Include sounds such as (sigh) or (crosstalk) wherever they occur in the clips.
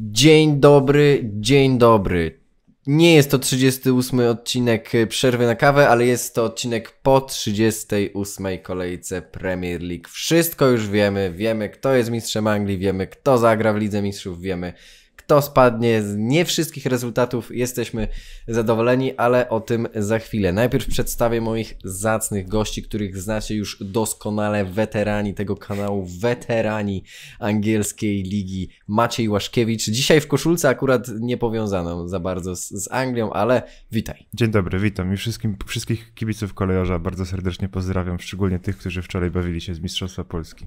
Dzień dobry, dzień dobry. Nie jest to 38 odcinek przerwy na kawę, ale jest to odcinek po 38 kolejce Premier League. Wszystko już wiemy, wiemy kto jest mistrzem Anglii, wiemy kto zagra w Lidze Mistrzów, wiemy kto spadnie. Z nie wszystkich rezultatów jesteśmy zadowoleni, ale o tym za chwilę. Najpierw przedstawię moich zacnych gości, których znacie już doskonale, weterani tego kanału, weterani angielskiej ligi. Maciej Łaszkiewicz, dzisiaj w koszulce akurat nie powiązaną za bardzo z, z Anglią, ale witaj. Dzień dobry, witam i wszystkim, wszystkich kibiców kolejorza bardzo serdecznie pozdrawiam, szczególnie tych, którzy wczoraj bawili się z Mistrzostwa Polski.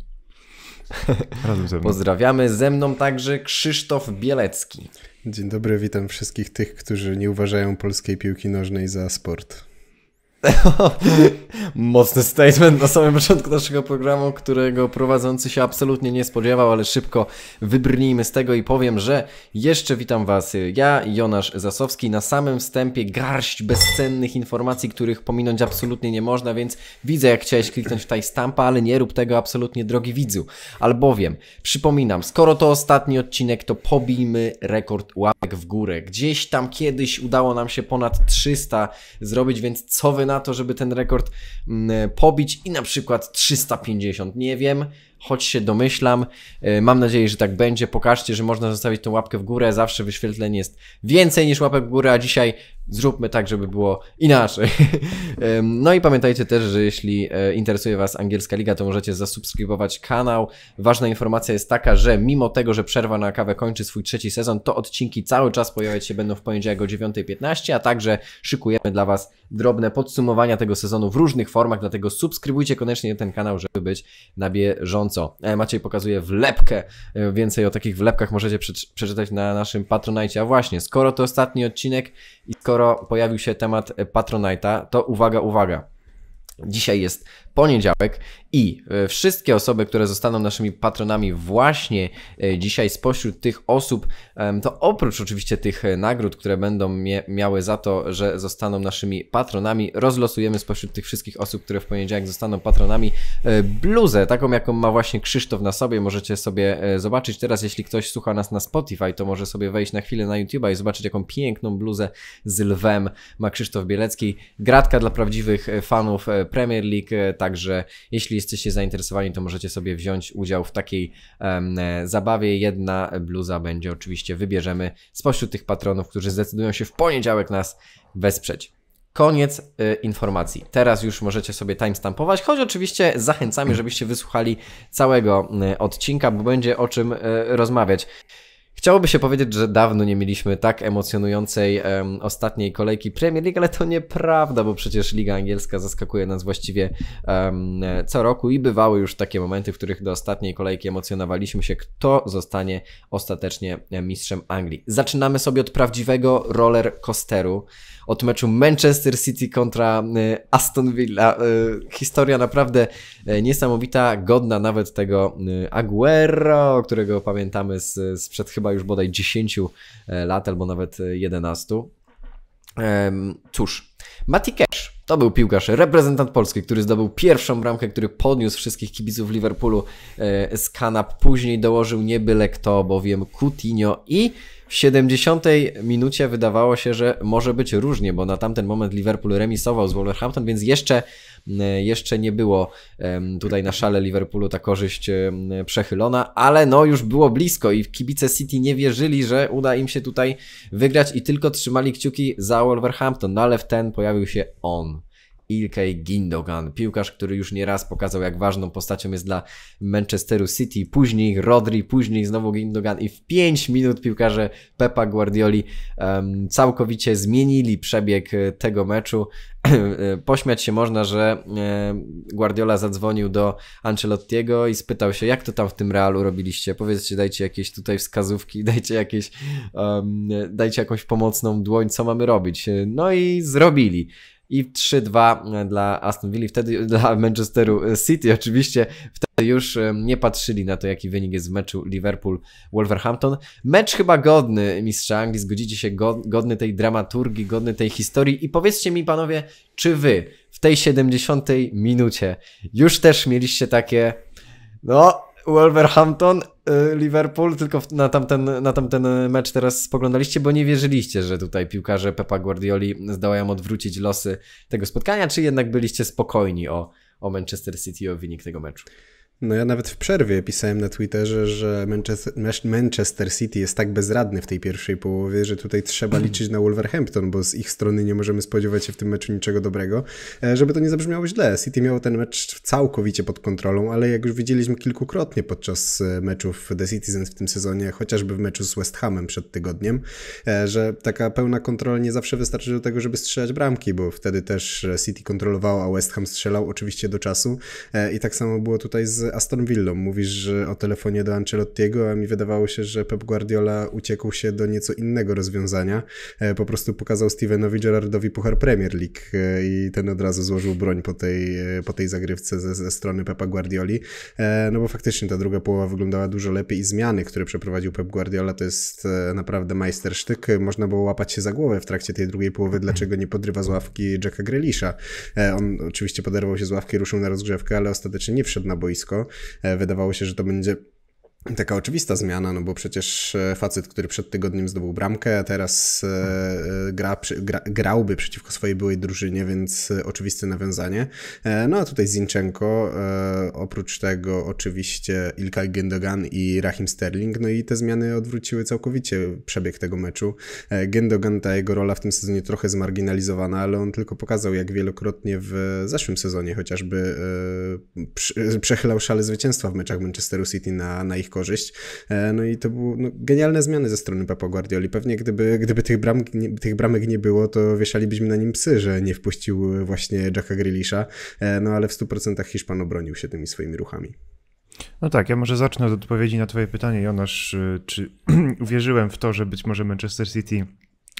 (laughs) Razem ze mną. Pozdrawiamy. Ze mną także Krzysztof Bielecki. Dzień dobry, witam wszystkich tych, którzy nie uważają polskiej piłki nożnej za sport. (laughs) Mocny statement na samym początku naszego programu, którego prowadzący się absolutnie nie spodziewał, ale szybko wybrnijmy z tego i powiem, że jeszcze witam Was y, ja, Jonasz Zasowski. Na samym wstępie garść bezcennych informacji, których pominąć absolutnie nie można, więc widzę jak chciałeś kliknąć w tajstampa, stampa, ale nie rób tego absolutnie drogi widzu. Albowiem, przypominam, skoro to ostatni odcinek, to pobijmy rekord łapek w górę. Gdzieś tam kiedyś udało nam się ponad 300 zrobić, więc co Wy na to, żeby ten rekord mm, pobić i na przykład 350, nie wiem, choć się domyślam. E, mam nadzieję, że tak będzie. Pokażcie, że można zostawić tą łapkę w górę. Zawsze wyświetleń jest więcej niż łapek w górę, a dzisiaj zróbmy tak, żeby było inaczej. (laughs) no i pamiętajcie też, że jeśli e, interesuje Was angielska liga, to możecie zasubskrybować kanał. Ważna informacja jest taka, że mimo tego, że przerwa na kawę kończy swój trzeci sezon, to odcinki cały czas pojawiać się będą w poniedziałek o 9.15, a także szykujemy dla Was drobne podsumowania tego sezonu w różnych formach, dlatego subskrybujcie koniecznie ten kanał, żeby być na bieżąco bieżąco. E, Maciej pokazuje wlepkę. E, więcej o takich wlepkach możecie przeczytać na naszym Patronite. A właśnie, skoro to ostatni odcinek i skoro pojawił się temat e, Patronite'a, to uwaga, uwaga. Dzisiaj jest poniedziałek i e, wszystkie osoby, które zostaną naszymi patronami właśnie e, dzisiaj spośród tych osób, to oprócz oczywiście tych e, nagród, które będą miały za to, że zostaną naszymi patronami, rozlosujemy spośród tych wszystkich osób, które w poniedziałek zostaną patronami, bluzę, taką jaką ma właśnie Krzysztof na sobie. Możecie sobie zobaczyć teraz, jeśli ktoś słucha nas na Spotify, to może sobie wejść na chwilę na YouTube i zobaczyć, jaką piękną bluzę z lwem ma Krzysztof Bielecki. Gratka dla prawdziwych fanów Premier League, także jeśli jesteście zainteresowani, to możecie sobie wziąć udział w takiej um, zabawie. Jedna bluza będzie oczywiście, wybierzemy spośród tych patronów, którzy zdecydują się w poniedziałek nas wesprzeć. Koniec y, informacji. Teraz już możecie sobie timestampować, choć oczywiście zachęcamy, żebyście wysłuchali całego y, odcinka, bo będzie o czym y, rozmawiać. Chciałoby się powiedzieć, że dawno nie mieliśmy tak emocjonującej um, ostatniej kolejki Premier League, ale to nieprawda, bo przecież Liga Angielska zaskakuje nas właściwie um, co roku i bywały już takie momenty, w których do ostatniej kolejki emocjonowaliśmy się, kto zostanie ostatecznie mistrzem Anglii. Zaczynamy sobie od prawdziwego roller coasteru od meczu Manchester City kontra y, Aston Villa. Y, historia naprawdę y, niesamowita, godna nawet tego Aguero, którego pamiętamy z, sprzed chyba już bodaj 10 lat albo nawet 11. Cóż, Mati Cash to był piłkarz, reprezentant Polski, który zdobył pierwszą bramkę, który podniósł wszystkich kibiców Liverpoolu z kanap. Później dołożył nie byle kto, bowiem Coutinho i w 70 minucie wydawało się, że może być różnie, bo na tamten moment Liverpool remisował z Wolverhampton, więc jeszcze, mm, jeszcze nie było tutaj na szale Liverpoolu ta korzyść przechylona, ale no już było blisko i kibice City nie wierzyli, że uda im się tutaj wygrać i tylko trzymali kciuki za Wolverhampton, no ale w ten pojawił się on. Ilkay Gindogan, piłkarz, który już nieraz pokazał, jak ważną postacią jest dla Manchesteru City, później Rodri, później znowu Gindogan i w 5 minut piłkarze Pepa Guardioli um, całkowicie zmienili przebieg e, tego meczu. (clears throat) E, pośmiać się można, że e, Guardiola zadzwonił do Ancelottiego i spytał się, jak to tam w tym Realu robiliście, powiedzcie, dajcie jakieś tutaj wskazówki, (laughs) dajcie jakieś, um, dajcie jakąś pomocną dłoń, co mamy robić. No i zrobili i 3-2 e, dla Aston Villa, wtedy (laughs) dla Manchesteru e, City oczywiście, wtedy już e, nie patrzyli na to, jaki wynik jest w meczu Liverpool-Wolverhampton. Mecz chyba godny mistrza Anglii, zgodzicie się, godny tej dramaturgii, godny tej historii i powiedzcie mi panowie, czy wy w tej 70 minucie już też mieliście takie, no Wolverhampton, y, Liverpool, tylko na tamten, na tamten mecz teraz spoglądaliście, bo nie wierzyliście, że tutaj piłkarze Pepa Guardioli zdołają odwrócić losy tego spotkania, czy jednak byliście spokojni o, o Manchester City, o wynik tego meczu? No ja nawet w przerwie pisałem na Twitterze, że Manchester City jest tak bezradny w tej pierwszej połowie, że tutaj trzeba hmm. liczyć na Wolverhampton, bo z ich strony nie możemy spodziewać się w tym meczu niczego dobrego. E, żeby to nie zabrzmiało źle, City miało ten mecz całkowicie pod kontrolą, ale jak już widzieliśmy kilkukrotnie podczas e, meczów The Citizens w tym sezonie, chociażby w meczu z West Hamem przed tygodniem, e, że taka pełna kontrola nie zawsze wystarczy do tego, żeby strzelać bramki, bo wtedy też City kontrolowało, a West Ham strzelał oczywiście do czasu i tak samo było tutaj z Aston Villą. Mówisz o telefonie do Ancelottiego, a mi wydawało się, że Pep Guardiola uciekł się do nieco innego rozwiązania. E, po prostu pokazał Stevenowi Gerrardowi puchar Premier League e, i ten od razu złożył broń po tej, e, po tej zagrywce ze, ze strony Pepa Guardioli. No bo faktycznie ta druga połowa wyglądała dużo lepiej i zmiany, które przeprowadził Pep Guardiola, to jest naprawdę majstersztyk. Można było łapać się za głowę w trakcie tej drugiej połowy, dlaczego nie podrywa z ławki Jacka Grealisha. On oczywiście poderwał się z ławki, ruszył na rozgrzewkę, ale ostatecznie nie wszedł na boisko. Wydawało się, że to będzie taka oczywista zmiana, no bo przecież e, facet, który przed tygodniem zdobył bramkę, a teraz e, e, gra, gra, grałby przeciwko swojej byłej drużynie, więc oczywiste nawiązanie. No a tutaj Zinchenko, oprócz tego oczywiście Ilkay Gendogan i Rahim Sterling, no i te zmiany odwróciły całkowicie przebieg tego meczu. Gendogan, ta jego rola w tym sezonie trochę zmarginalizowana, ale on tylko pokazał, jak wielokrotnie w zeszłym sezonie chociażby przechylał szale zwycięstwa w meczach Manchesteru City na, na ich korzyść. E, no i to były no, genialne zmiany ze strony Pepa Guardioli. Pewnie gdyby, gdyby tych, bram, nie, tych bramek nie było, to wieszalibyśmy na nim psy, że nie wpuścił właśnie Jacka Grealisha, e, no ale w 100% Hiszpan obronił się tymi swoimi ruchami. No tak, ja może zacznę od odpowiedzi na Twoje pytanie, Jonasz. E, czy (clears throat) uwierzyłem w to, że być może Manchester City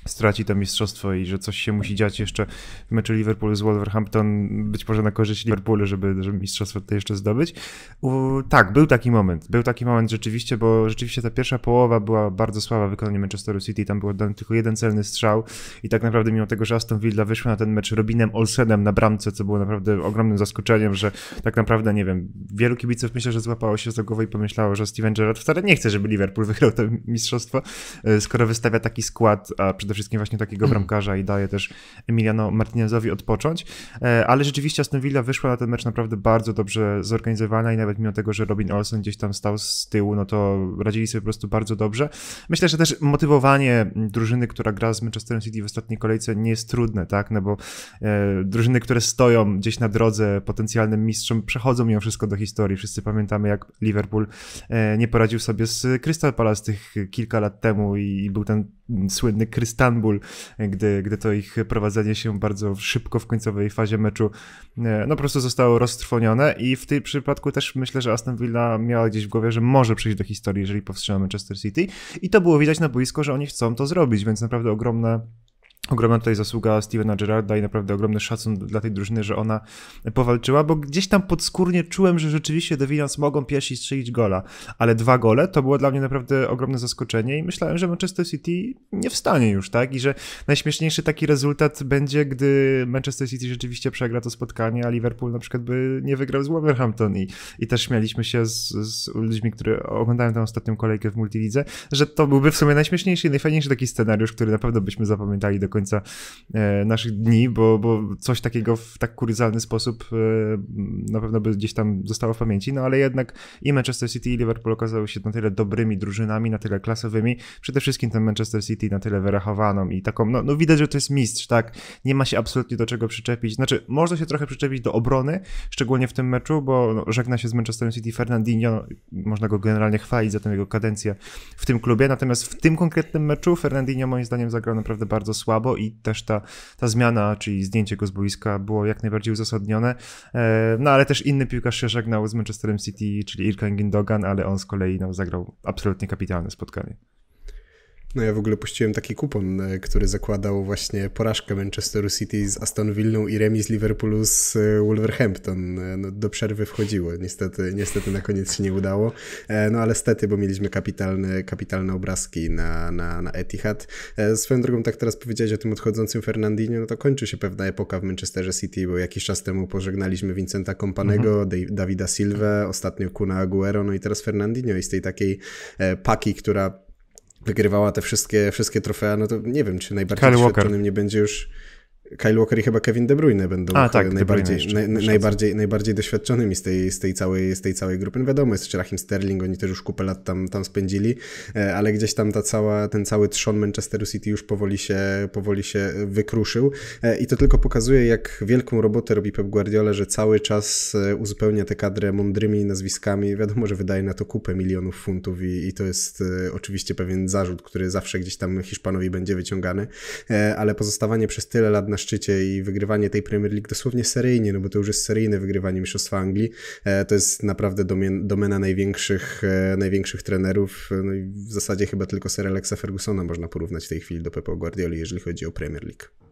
straci to mistrzostwo i że coś się musi dziać jeszcze w meczu Liverpoolu z Wolverhampton, być może na korzyść Liverpoolu, żeby, żeby mistrzostwo tutaj jeszcze zdobyć. U, tak, był taki moment, był taki moment rzeczywiście, bo rzeczywiście ta pierwsza połowa była bardzo słaba wykonaniu Manchesteru City, tam był oddany tylko jeden celny strzał i tak naprawdę mimo tego, że Aston Villa wyszła na ten mecz Robinem Olsenem na bramce, co było naprawdę ogromnym zaskoczeniem, że tak naprawdę, nie wiem, wielu kibiców myślę, że złapało się za głowę i pomyślało, że Steven Gerrard wcale nie chce, żeby Liverpool wygrał to mistrzostwo, e, skoro wystawia taki skład, a przede przede wszystkim właśnie takiego mhm. bramkarza i daje też Emiliano Martinezowi odpocząć. E, ale rzeczywiście Aston Villa wyszła na ten mecz naprawdę bardzo dobrze zorganizowana i nawet mimo tego, że Robin Olsen gdzieś tam stał z tyłu, no to radzili sobie po prostu bardzo dobrze. Myślę, że też motywowanie drużyny, która gra z Manchesterem City w ostatniej kolejce nie jest trudne, tak? No bo e, drużyny, które stoją gdzieś na drodze potencjalnym mistrzom, przechodzą mimo wszystko do historii. Wszyscy pamiętamy, jak Liverpool e, nie poradził sobie z Crystal Palace tych kilka lat temu i był ten słynny Crystal Istanbul, gdy, gdy to ich prowadzenie się bardzo szybko w końcowej fazie meczu e, no po prostu zostało roztrwonione i w tym przypadku też myślę, że Aston Villa miała gdzieś w głowie, że może przejść do historii, jeżeli powstrzyma Manchester City i to było widać na boisko, że oni chcą to zrobić, więc naprawdę ogromne Ogromna tutaj zasługa Stevena Gerrarda i naprawdę ogromny szacun dla tej drużyny, że ona powalczyła, bo gdzieś tam podskórnie czułem, że rzeczywiście The Williams mogą pierwsi strzelić gola, ale dwa gole to było dla mnie naprawdę ogromne zaskoczenie i myślałem, że Manchester City nie wstanie już, tak? I że najśmieszniejszy taki rezultat będzie, gdy Manchester City rzeczywiście przegra to spotkanie, a Liverpool na przykład by nie wygrał z Wolverhampton i, i też śmialiśmy się z, z ludźmi, którzy oglądają tę ostatnią kolejkę w Multilidze, że to byłby w sumie najśmieszniejszy i najfajniejszy taki scenariusz, który naprawdę byśmy zapamiętali do końca e, naszych dni, bo, bo coś takiego w tak kuriozalny sposób e, na pewno by gdzieś tam zostało w pamięci, no ale jednak i Manchester City i Liverpool okazały się na tyle dobrymi drużynami, na tyle klasowymi, przede wszystkim ten Manchester City na tyle wyrachowaną i taką, no, no widać, że to jest mistrz, tak, nie ma się absolutnie do czego przyczepić, znaczy można się trochę przyczepić do obrony, szczególnie w tym meczu, bo no, żegna się z Manchester City Fernandinho, można go generalnie chwalić za tę jego kadencję w tym klubie, natomiast w tym konkretnym meczu Fernandinho moim zdaniem zagrał naprawdę bardzo słabo, słabo i też ta, ta zmiana, czyli zdjęcie go z boiska było jak najbardziej uzasadnione. E, no ale też inny piłkarz się żegnał z Manchesterem City, czyli Ilkay Dogan, ale on z kolei no, zagrał absolutnie kapitalne spotkanie. No ja w ogóle puściłem taki kupon, e, który zakładał właśnie porażkę Manchesteru City z Aston Villą i remis Liverpoolu z e, Wolverhampton. E, no, do przerwy wchodziło. Niestety, niestety na koniec się nie udało. No ale stety, bo mieliśmy kapitalne, kapitalne obrazki na, na, na Etihad. Swoją drogą, tak teraz powiedziałeś o tym odchodzącym Fernandinho, no to kończy się pewna epoka w Manchesterze City, bo jakiś czas temu pożegnaliśmy Vincenta Kompanego, mhm. Davida Silva, ostatnio Kuna Aguero, no i teraz Fernandinho i z tej takiej paki, która wygrywała te wszystkie, wszystkie trofea, no to nie wiem, czy najbardziej Kyle nie będzie już Kyle Walker i chyba Kevin De Bruyne będą A, tak, najbardziej, Bruyne na, najbardziej, najbardziej doświadczonymi z tej, z, tej całej, z tej całej grupy. No wiadomo, jest Rachim Sterling, oni też już kupę lat tam, tam spędzili, e, ale gdzieś tam ta cała, ten cały trzon Manchesteru City już powoli się, powoli się wykruszył e, i to tylko pokazuje, jak wielką robotę robi Pep Guardiola, że cały czas e, uzupełnia tę kadrę mądrymi nazwiskami. Wiadomo, że wydaje na to kupę milionów funtów i, i to jest oczywiście pewien zarzut, który zawsze gdzieś tam Hiszpanowi będzie wyciągany, ale pozostawanie przez tyle lat na szczycie i wygrywanie tej Premier League dosłownie seryjnie, no bo to już jest seryjne wygrywanie Mistrzostwa Anglii. E, to jest naprawdę domena największych, e, największych trenerów. E, no i w zasadzie chyba tylko Sir Alexa Fergusona można porównać w tej chwili do Pepa Guardioli, jeżeli chodzi o Premier League.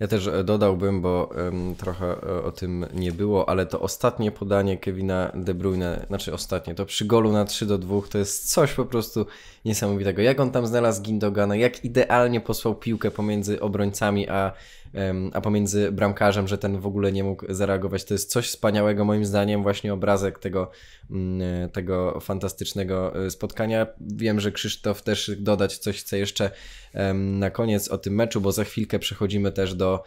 Ja też e, dodałbym, bo um, trochę e, o tym nie było, ale to ostatnie podanie Kevina De Bruyne, znaczy ostatnie, to przy golu na 3 do 2 to jest coś po prostu niesamowitego. Jak on tam znalazł Gindogana, jak idealnie posłał piłkę pomiędzy obrońcami a, um, a pomiędzy bramkarzem, że ten w ogóle nie mógł zareagować. To jest coś wspaniałego, moim zdaniem, właśnie obrazek tego, mm, e, tego fantastycznego spotkania. Wiem, że Krzysztof też dodać coś chce jeszcze na koniec o tym meczu, bo za chwilkę przechodzimy też do,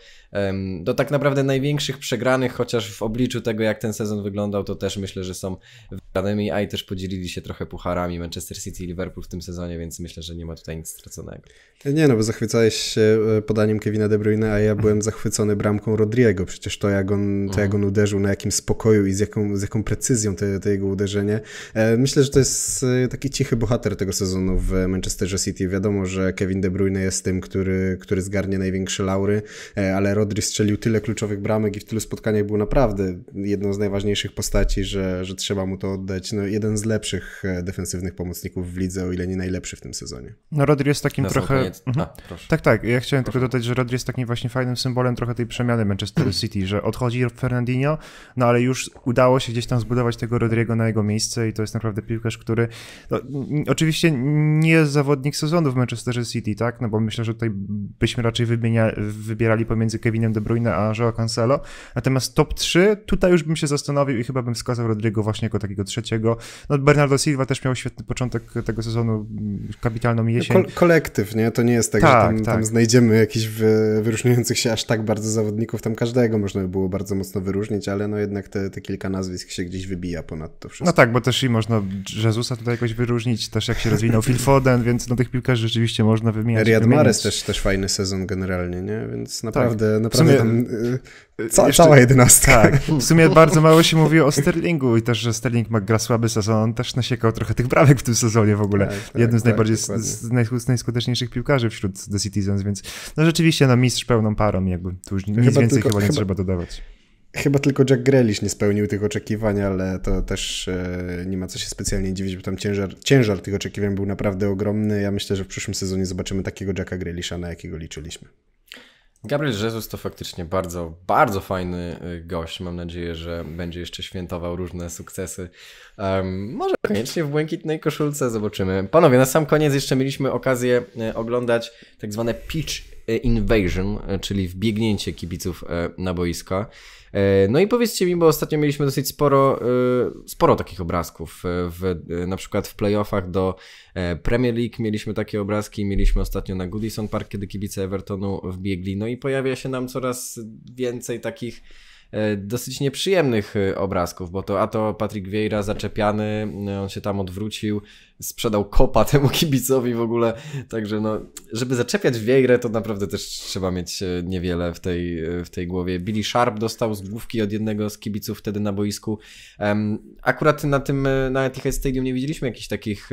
do tak naprawdę największych przegranych, chociaż w obliczu tego, jak ten sezon wyglądał, to też myślę, że są wygranymi, a i też podzielili się trochę pucharami Manchester City i Liverpool w tym sezonie, więc myślę, że nie ma tutaj nic straconego. Nie no, bo zachwycałeś się e, podaniem Kevina De Bruyne, a ja byłem zachwycony bramką Rodriego. Przecież to jak on, to jak on uderzył, na jakim spokoju i z jaką, z jaką precyzją to jego uderzenie. E, myślę, że to jest e, taki cichy bohater tego sezonu w Manchesterze City. Wiadomo, że Kevin De Bruyne jest tym, który, który zgarnie największe laury, e, ale Rodri strzelił tyle kluczowych bramek i w tylu spotkaniach był naprawdę jedną z najważniejszych postaci, że, że trzeba mu to oddać. No, jeden z lepszych e, defensywnych pomocników w lidze, o ile nie najlepszy w tym sezonie. No Rodri jest takim Na trochę... Mhm. A, tak, tak. Ja chciałem proszę. tylko dodać, że Rodri jest takim właśnie fajnym symbolem trochę tej przemiany Manchester (clears throat) City, że odchodzi Fernandinho, no ale już udało się gdzieś tam zbudować tego Rodriego na jego miejsce i to jest naprawdę piłkarz, który no, oczywiście nie jest zawodnik sezonu w Manchesterze City, tak? No bo myślę, że tutaj byśmy raczej wybierali pomiędzy Kevinem De Bruyne a Joao Cancelo. Natomiast top 3, tutaj już bym się zastanowił i chyba bym wskazał Rodrigo właśnie jako takiego trzeciego. No Bernardo Silva też miał świetny początek tego sezonu, kapitalną no, jesień. Ko kolektyw, nie? To nie jest tak, tak że tam, tak. tam znajdziemy jakichś wy wyróżniających się aż tak bardzo zawodników, tam każdego można by było bardzo mocno wyróżnić, ale no jednak te, te kilka nazwisk się gdzieś wybija ponad to wszystko. No tak, bo też i można Jezusa tutaj jakoś wyróżnić, też jak się rozwinął Phil Foden, więc no tych piłkarzy rzeczywiście można wymienić miałeś Riyad Mahrez też, też fajny sezon generalnie, nie? Więc tak. naprawdę, tak. naprawdę sumie, tam yy, ca, jeszcze, cała jedenastka. Tak, (laughs) w sumie bardzo mało się mówi o Sterlingu i też, że Sterling ma gra słaby sezon, on też nasiekał trochę tych brawek w tym sezonie w ogóle. Tak, tak, Jednym z tak, najbardziej z, z najskuteczniejszych piłkarzy wśród The Citizens, więc no rzeczywiście no mistrz pełną parą jakby, tu już nic chyba więcej tylko, chyba nie chyba, trzeba dodawać. Chyba tylko Jack Grealish nie spełnił tych oczekiwań, ale to też e, nie ma co się specjalnie dziwić, bo tam ciężar, ciężar tych oczekiwań był naprawdę ogromny. Ja myślę, że w przyszłym sezonie zobaczymy takiego Jacka Grealisha, na jakiego liczyliśmy. Gabriel Jesus to faktycznie bardzo, bardzo fajny e, gość. Mam nadzieję, że będzie jeszcze świętował różne sukcesy. Um, może koniecznie w błękitnej koszulce zobaczymy. Panowie, na sam koniec jeszcze mieliśmy okazję e, oglądać tak zwane pitch invasion, czyli wbiegnięcie kibiców na boisko. E, no i powiedzcie mi, bo ostatnio mieliśmy dosyć sporo, e, sporo takich obrazków, e, w, na przykład w playoffach do Premier League mieliśmy takie obrazki, mieliśmy ostatnio na Goodison Park, kiedy kibice Evertonu wbiegli, no i pojawia się nam coraz więcej takich dosyć nieprzyjemnych obrazków, bo to a to Patrick Vieira zaczepiany, on się tam odwrócił, sprzedał kopa (laughs) temu kibicowi w ogóle. Także no, żeby zaczepiać Wiegrę, to naprawdę też trzeba mieć e, niewiele w tej, e, w tej głowie. Billy Sharp dostał z główki od jednego z kibiców wtedy na boisku. akurat na tym, e, na Etihad Stadium nie widzieliśmy jakichś takich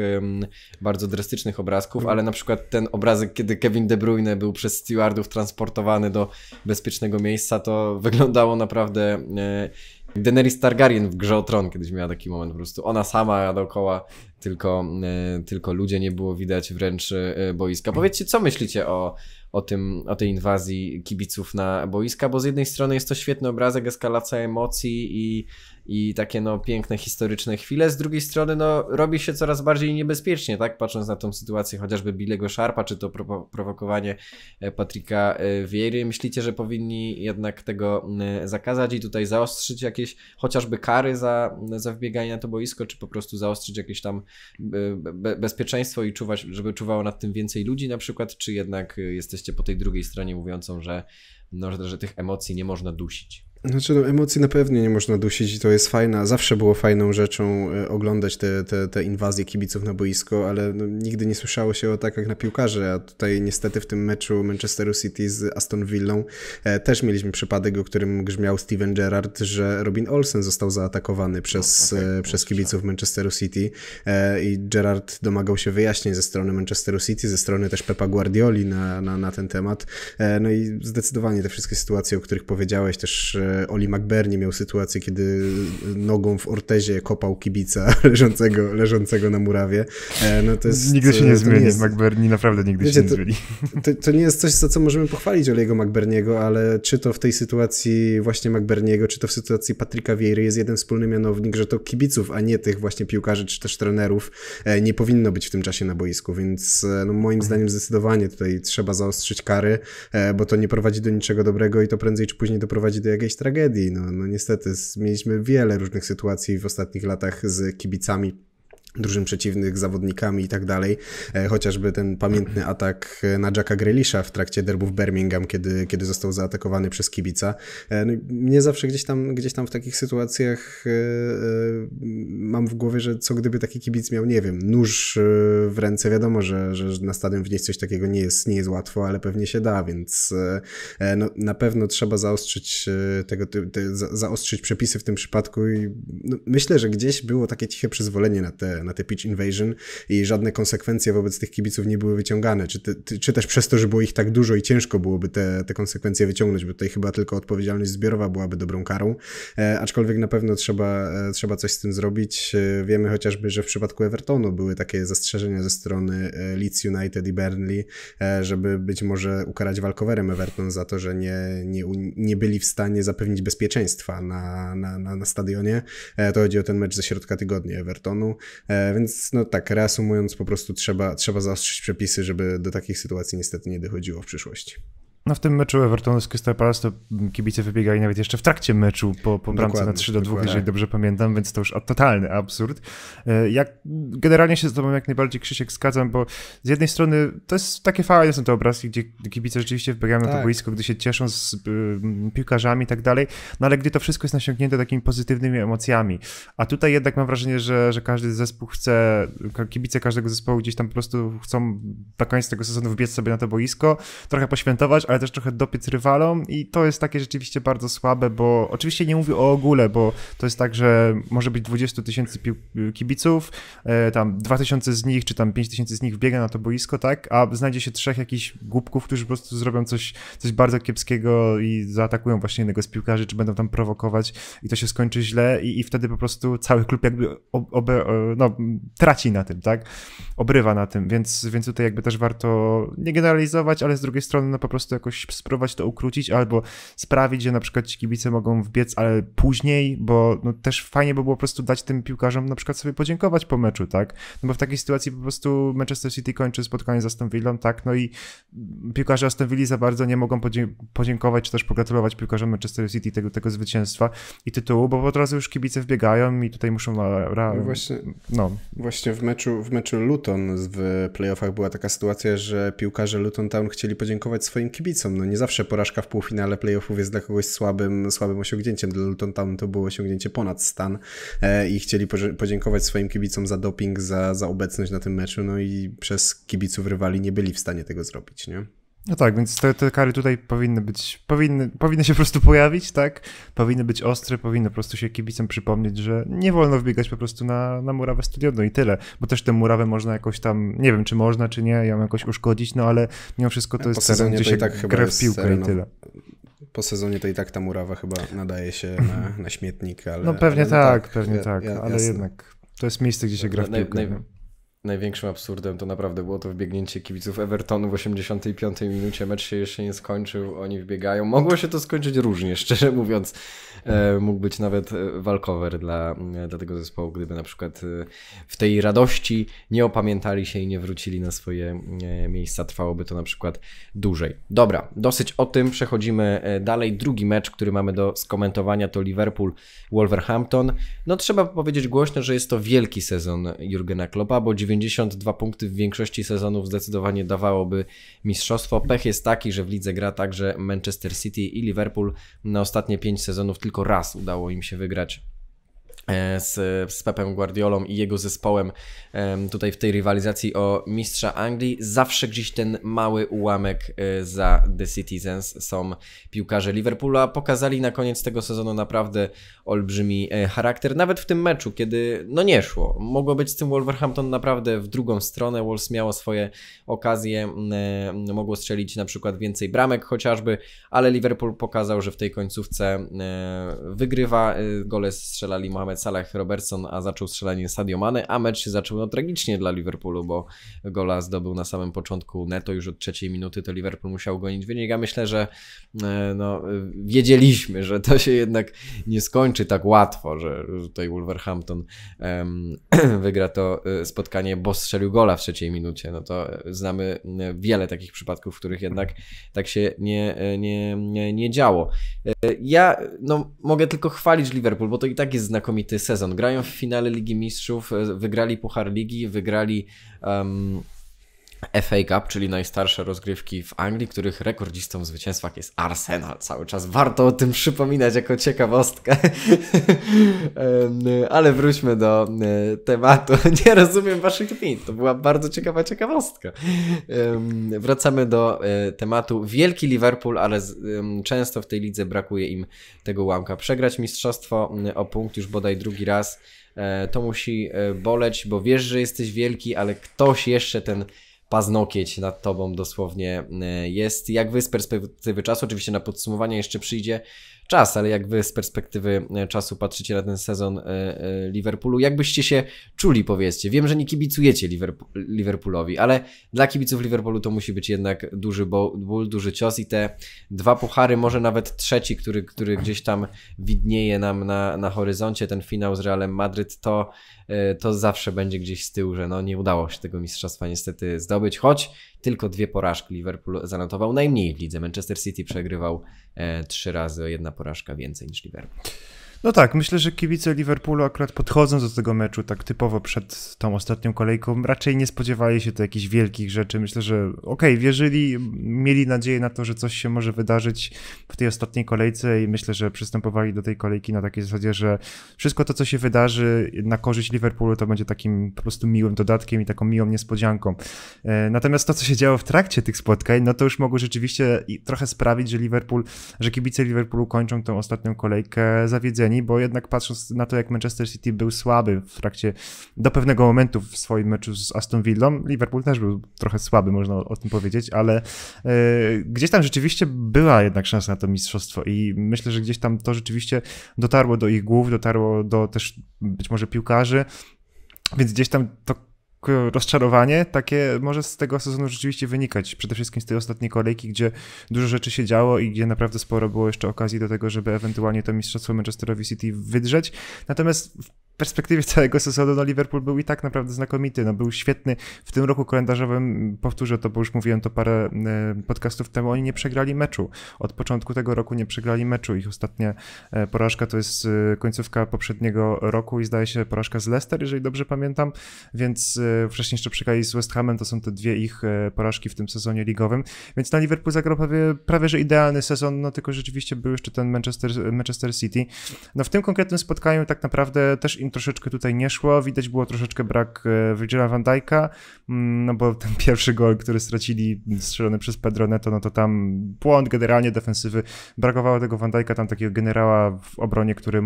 bardzo drastycznych obrazków, ale na przykład ten obrazek, kiedy Kevin De Bruyne był przez stewardów transportowany do bezpiecznego miejsca, to wyglądało naprawdę Daenerys Targaryen w grze o tron kiedyś miała taki moment po prostu. Ona sama dookoła, tylko, y, tylko ludzie nie było widać wręcz y, boiska. Powiedzcie, co myślicie o, o, tym, o tej inwazji kibiców na boiska, bo z jednej strony jest to świetny obrazek, eskalacja emocji i i takie no piękne, historyczne chwile. Z drugiej strony no robi się coraz bardziej niebezpiecznie, tak? Patrząc na tą sytuację chociażby Bilego Sharpa, czy to pro prowokowanie e, Patryka Wiery. E, Myślicie, że powinni jednak tego zakazać i tutaj zaostrzyć jakieś chociażby kary za, za wbieganie na to boisko, czy po prostu zaostrzyć jakieś tam be bezpieczeństwo i czuwać, żeby czuwało nad tym więcej ludzi na przykład, czy jednak e, jesteście po tej drugiej stronie mówiącą, że no, że, że tych emocji nie można dusić. Znaczy, no, emocji na pewno nie można dusić i to jest fajna, zawsze było fajną rzeczą e, oglądać te, te, te inwazje kibiców na boisko, ale no, nigdy nie słyszało się o atakach na piłkarze a tutaj niestety w tym meczu Manchesteru City z Aston Villą e, też mieliśmy przypadek, o którym grzmiał Steven Gerrard, że Robin Olsen został zaatakowany no, przez, e, no, okay, e, przez kibiców Manchesteru City e, i Gerrard domagał się wyjaśnień ze strony Manchesteru City, ze strony też Pepa Guardioli na, na, na ten temat. E, no i zdecydowanie te wszystkie sytuacje, o których powiedziałeś też Oli McBurney miał sytuację, kiedy nogą w ortezie kopał kibica (laughs) leżącego, leżącego na murawie. E, no to jest, nigdy się nie e, zmieni, McBurney naprawdę nigdy Wiecie, się nie zmieni. To, to, nie jest coś, za co możemy pochwalić Oliego McBerniego, ale czy to w tej sytuacji właśnie McBerniego, czy to w sytuacji Patryka Vieira jest jeden wspólny mianownik, że to kibiców, a nie tych właśnie piłkarzy, czy też trenerów e, nie powinno być w tym czasie na boisku, więc no, moim mhm. zdaniem zdecydowanie tutaj trzeba zaostrzyć kary, bo to nie prowadzi do niczego dobrego i to prędzej czy później doprowadzi do jakiejś tragedii. No, no niestety, mieliśmy wiele różnych sytuacji w ostatnich latach z kibicami drużyn przeciwnych, zawodnikami i tak dalej. E, chociażby ten pamiętny atak e, na Jacka Grealisha w trakcie derbów Birmingham, kiedy, kiedy został zaatakowany przez kibica. E, no mnie zawsze gdzieś tam, gdzieś tam w takich sytuacjach mam w głowie, że co gdyby taki kibic miał, nie wiem, nóż w ręce. Wiadomo, że, że na stadion wnieść coś takiego nie jest, nie jest łatwo, ale pewnie się da, więc no, na pewno trzeba zaostrzyć tego, te, zaostrzyć przepisy w tym przypadku i no, myślę, że gdzieś było takie ciche przyzwolenie na te na te pitch invasion i żadne konsekwencje wobec tych kibiców nie były wyciągane. Czy, te, czy też przez to, że było ich tak dużo i ciężko byłoby te, te konsekwencje wyciągnąć, bo tutaj chyba tylko odpowiedzialność zbiorowa byłaby dobrą karą. E, aczkolwiek na pewno trzeba, e, trzeba coś z tym zrobić. E, wiemy chociażby, że w przypadku Evertonu były takie zastrzeżenia ze strony e, Leeds United i Burnley, e, żeby być może ukarać walkowerem Everton za to, że nie, nie, nie byli w stanie zapewnić bezpieczeństwa na, na, na, na stadionie. E, to chodzi o ten mecz ze środka tygodnia Evertonu. E, więc no tak, reasumując, po prostu trzeba, trzeba zaostrzyć przepisy, żeby do takich sytuacji niestety nie dochodziło w przyszłości. No w tym meczu Evertonu z Crystal Palace to kibice wybiegali nawet jeszcze w trakcie meczu po, po bramce na 3 do 2, jeżeli dobrze pamiętam, więc to już totalny absurd. E, jak generalnie się z tobą jak najbardziej Krzysiek zgadzam, bo z jednej strony to jest takie fajne są te obrazki, gdzie kibice rzeczywiście wbiegają tak. na to tak. boisko, gdy się cieszą z y, piłkarzami i tak dalej, no ale gdy to wszystko jest nasiągnięte takimi pozytywnymi emocjami. A tutaj jednak mam wrażenie, że, że każdy zespół chce, kibice każdego zespołu gdzieś tam po prostu chcą na koniec tego sezonu wbiec sobie na to boisko, trochę poświętować, ale też trochę dopiec rywalom i to jest takie rzeczywiście bardzo słabe, bo oczywiście nie mówię o ogóle, bo to jest tak, że może być 20 tysięcy kibiców, e, tam 2 tysiące z nich, czy tam 5 tysięcy z nich biega na to boisko, tak, a znajdzie się trzech jakichś głupków, którzy po prostu zrobią coś, coś bardzo kiepskiego i zaatakują właśnie innego z piłkarzy, czy będą tam prowokować i to się skończy źle i, i wtedy po prostu cały klub jakby ob, ob, e, no, traci na tym, tak, obrywa na tym, więc, więc tutaj jakby też warto nie generalizować, ale z drugiej strony no po prostu jakoś spróbować to ukrócić albo sprawić, że na przykład ci kibice mogą wbiec, ale później, bo no, też fajnie by było po prostu dać tym piłkarzom na przykład sobie podziękować po meczu, tak? No bo w takiej sytuacji po prostu Manchester City kończy spotkanie z Aston Villą, tak? No i piłkarze Aston Villa za bardzo nie mogą podziękować czy też pogratulować piłkarzom Manchester City tego, tego zwycięstwa i tytułu, bo od razu już kibice wbiegają i tutaj muszą... Ra... No właśnie, no. właśnie w, meczu, w meczu Luton w playoffach była taka sytuacja, że piłkarze Luton Town chcieli podziękować swoim kibicom no nie zawsze porażka w półfinale playoffów jest dla kogoś słabym, słabym osiągnięciem. Dla Luton Town to było osiągnięcie ponad stan e, i chcieli podziękować swoim kibicom za doping, za, za obecność na tym meczu. No i przez kibiców rywali nie byli w stanie tego zrobić, nie? No tak, więc te, te, kary tutaj powinny być, powinny, powinny się po prostu pojawić, tak? Powinny być ostre, powinno po prostu się kibicem przypomnieć, że nie wolno wbiegać po prostu na, na murawę stadionną no i tyle, bo też tę murawę można jakoś tam, nie wiem czy można, czy nie, ją jakoś uszkodzić, no ale mimo wszystko to jest teren, gdzie się tak gra w piłkę i tyle po sezonie to i tak ta murawa chyba nadaje się na, na śmietnik, ale... No pewnie ale no tak, tak, pewnie ja, tak, ja, ale jasne. jednak to jest miejsce, gdzie się gra w piłkę. Naj, naj, no największym absurdem to naprawdę było to wbiegnięcie kibiców Evertonu w 85 minucie. Mecz się jeszcze nie skończył, oni wbiegają. Mogło się to skończyć różnie, szczerze mówiąc. E, mógł być nawet e, walkover dla, e, dla tego zespołu, gdyby na przykład w tej radości nie opamiętali się i nie wrócili na swoje miejsca. Trwałoby to na przykład dłużej. Dobra, dosyć o tym. Przechodzimy dalej. Drugi mecz, który mamy do skomentowania to Liverpool-Wolverhampton. No trzeba powiedzieć głośno, że jest to wielki sezon Jurgena Kloppa, bo 92 punkty w większości sezonów zdecydowanie dawałoby mistrzostwo. Pech jest taki, że w lidze gra także Manchester City i Liverpool na ostatnie 5 sezonów tylko tylko raz udało im się wygrać E, z, z Pepem Guardiolą i jego zespołem e, tutaj w tej rywalizacji o mistrza Anglii. Zawsze gdzieś ten mały ułamek e, za The Citizens są piłkarze Liverpoola. Pokazali na koniec tego sezonu naprawdę olbrzymi charakter, nawet w tym meczu, kiedy no nie szło. Mogło być z tym Wolverhampton naprawdę w drugą stronę. Wolves miało swoje okazje, mogło strzelić na przykład więcej bramek chociażby, ale Liverpool pokazał, że w tej końcówce wygrywa. Gole strzelali Mohamed Salah Robertson, a zaczął strzelanie Sadio Mane, a mecz się zaczął no, tragicznie dla Liverpoolu, bo gola zdobył na samym początku Neto już od trzeciej minuty, to Liverpool musiał gonić wynik, Ja myślę, że e, no, wiedzieliśmy, że to się jednak nie skończy tak łatwo, że tutaj Wolverhampton um, (clears throat) wygra to e, spotkanie, bo strzelił gola w trzeciej minucie, no to znamy e, wiele takich przypadków, w których jednak tak się nie, nie, nie, nie działo. Ja no, mogę tylko chwalić Liverpool, bo to i tak jest znakomite znakomity sezon. Grają w finale Ligi Mistrzów, e, wygrali Puchar Ligi, wygrali um, FA Cup, czyli najstarsze rozgrywki w Anglii, których rekordzistą w zwycięstwach jest Arsenal. Cały czas warto o tym przypominać jako ciekawostkę. (laughs) Ale wróćmy do e, tematu. (laughs) Nie rozumiem waszych kmin. To była bardzo ciekawa ciekawostka. Wracamy do e, tematu. Wielki Liverpool, ale często w tej lidze brakuje im tego łamka. Przegrać mistrzostwo o punkt już bodaj drugi raz. E, to musi boleć, bo wiesz, że jesteś wielki, ale ktoś jeszcze ten paznokieć nad tobą dosłownie e, jest. Jak wy z perspektywy czasu, oczywiście na podsumowanie jeszcze przyjdzie czas, ale jak wy z perspektywy e, czasu patrzycie na ten sezon e, Liverpoolu, jakbyście się czuli, powiedzcie. Wiem, że nie kibicujecie Liverpoolowi, ale dla kibiców Liverpoolu to musi być jednak duży ból, duży cios i te dwa puchary, może nawet trzeci, który, który gdzieś tam widnieje nam na, na horyzoncie, ten finał z Realem Madryt, to E, to zawsze będzie gdzieś z tyłu, że no nie udało się tego mistrzostwa niestety zdobyć, choć tylko dwie porażki Liverpool zanotował najmniej w lidze. Manchester City przegrywał e, trzy razy, jedna porażka więcej niż Liverpool. No tak, myślę, że kibice Liverpoolu akurat podchodząc do tego meczu tak typowo przed tą ostatnią kolejką, raczej nie spodziewali się tu jakichś wielkich rzeczy. Myślę, że okej, okay, wierzyli, mieli nadzieję na to, że coś się może wydarzyć w tej ostatniej kolejce i myślę, że przystępowali do tej kolejki na takiej zasadzie, że wszystko to, co się wydarzy na korzyść Liverpoolu, to będzie takim po prostu miłym dodatkiem i taką miłą niespodzianką. E, natomiast to, co się działo w trakcie tych spotkań, no to już mogło rzeczywiście trochę sprawić, że Liverpool, że kibice Liverpoolu kończą tą ostatnią kolejkę zawiedzeni bo jednak patrząc na to, jak Manchester City był słaby w trakcie, do pewnego momentu w swoim meczu z Aston Villą, Liverpool też był trochę słaby, można o, o tym powiedzieć, ale e, gdzieś tam rzeczywiście była jednak szansa na to mistrzostwo i myślę, że gdzieś tam to rzeczywiście dotarło do ich głów, dotarło do też być może piłkarzy, więc gdzieś tam to rozczarowanie takie może z tego sezonu rzeczywiście wynikać. Przede wszystkim z tej ostatniej kolejki, gdzie dużo rzeczy się działo i gdzie naprawdę sporo było jeszcze okazji do tego, żeby ewentualnie to mistrzostwo Manchesterowi City wydrzeć. Natomiast perspektywie całego sezonu no Liverpool był i tak naprawdę znakomity, no był świetny w tym roku kalendarzowym, powtórzę to, bo już mówiłem to parę e, podcastów temu, oni nie przegrali meczu. Od początku tego roku nie przegrali meczu. Ich ostatnia e, porażka to jest e, końcówka poprzedniego roku i zdaje się porażka z Leicester, jeżeli dobrze pamiętam, więc wcześniej jeszcze przegrali z West Hamem, to są te dwie ich e, porażki w tym sezonie ligowym, więc na Liverpool zagrał prawie, prawie że idealny sezon, no tylko rzeczywiście był jeszcze ten Manchester, Manchester City. No w tym konkretnym spotkaniu tak naprawdę też im troszeczkę tutaj nie szło, widać było troszeczkę brak e, Virgila van Dijk'a, mm, no bo ten (laughs) pierwszy gol, który stracili strzelony przez Pedro Neto, no to tam błąd generalnie defensywy, brakowało tego van Dijk'a, tam takiego generała w obronie, który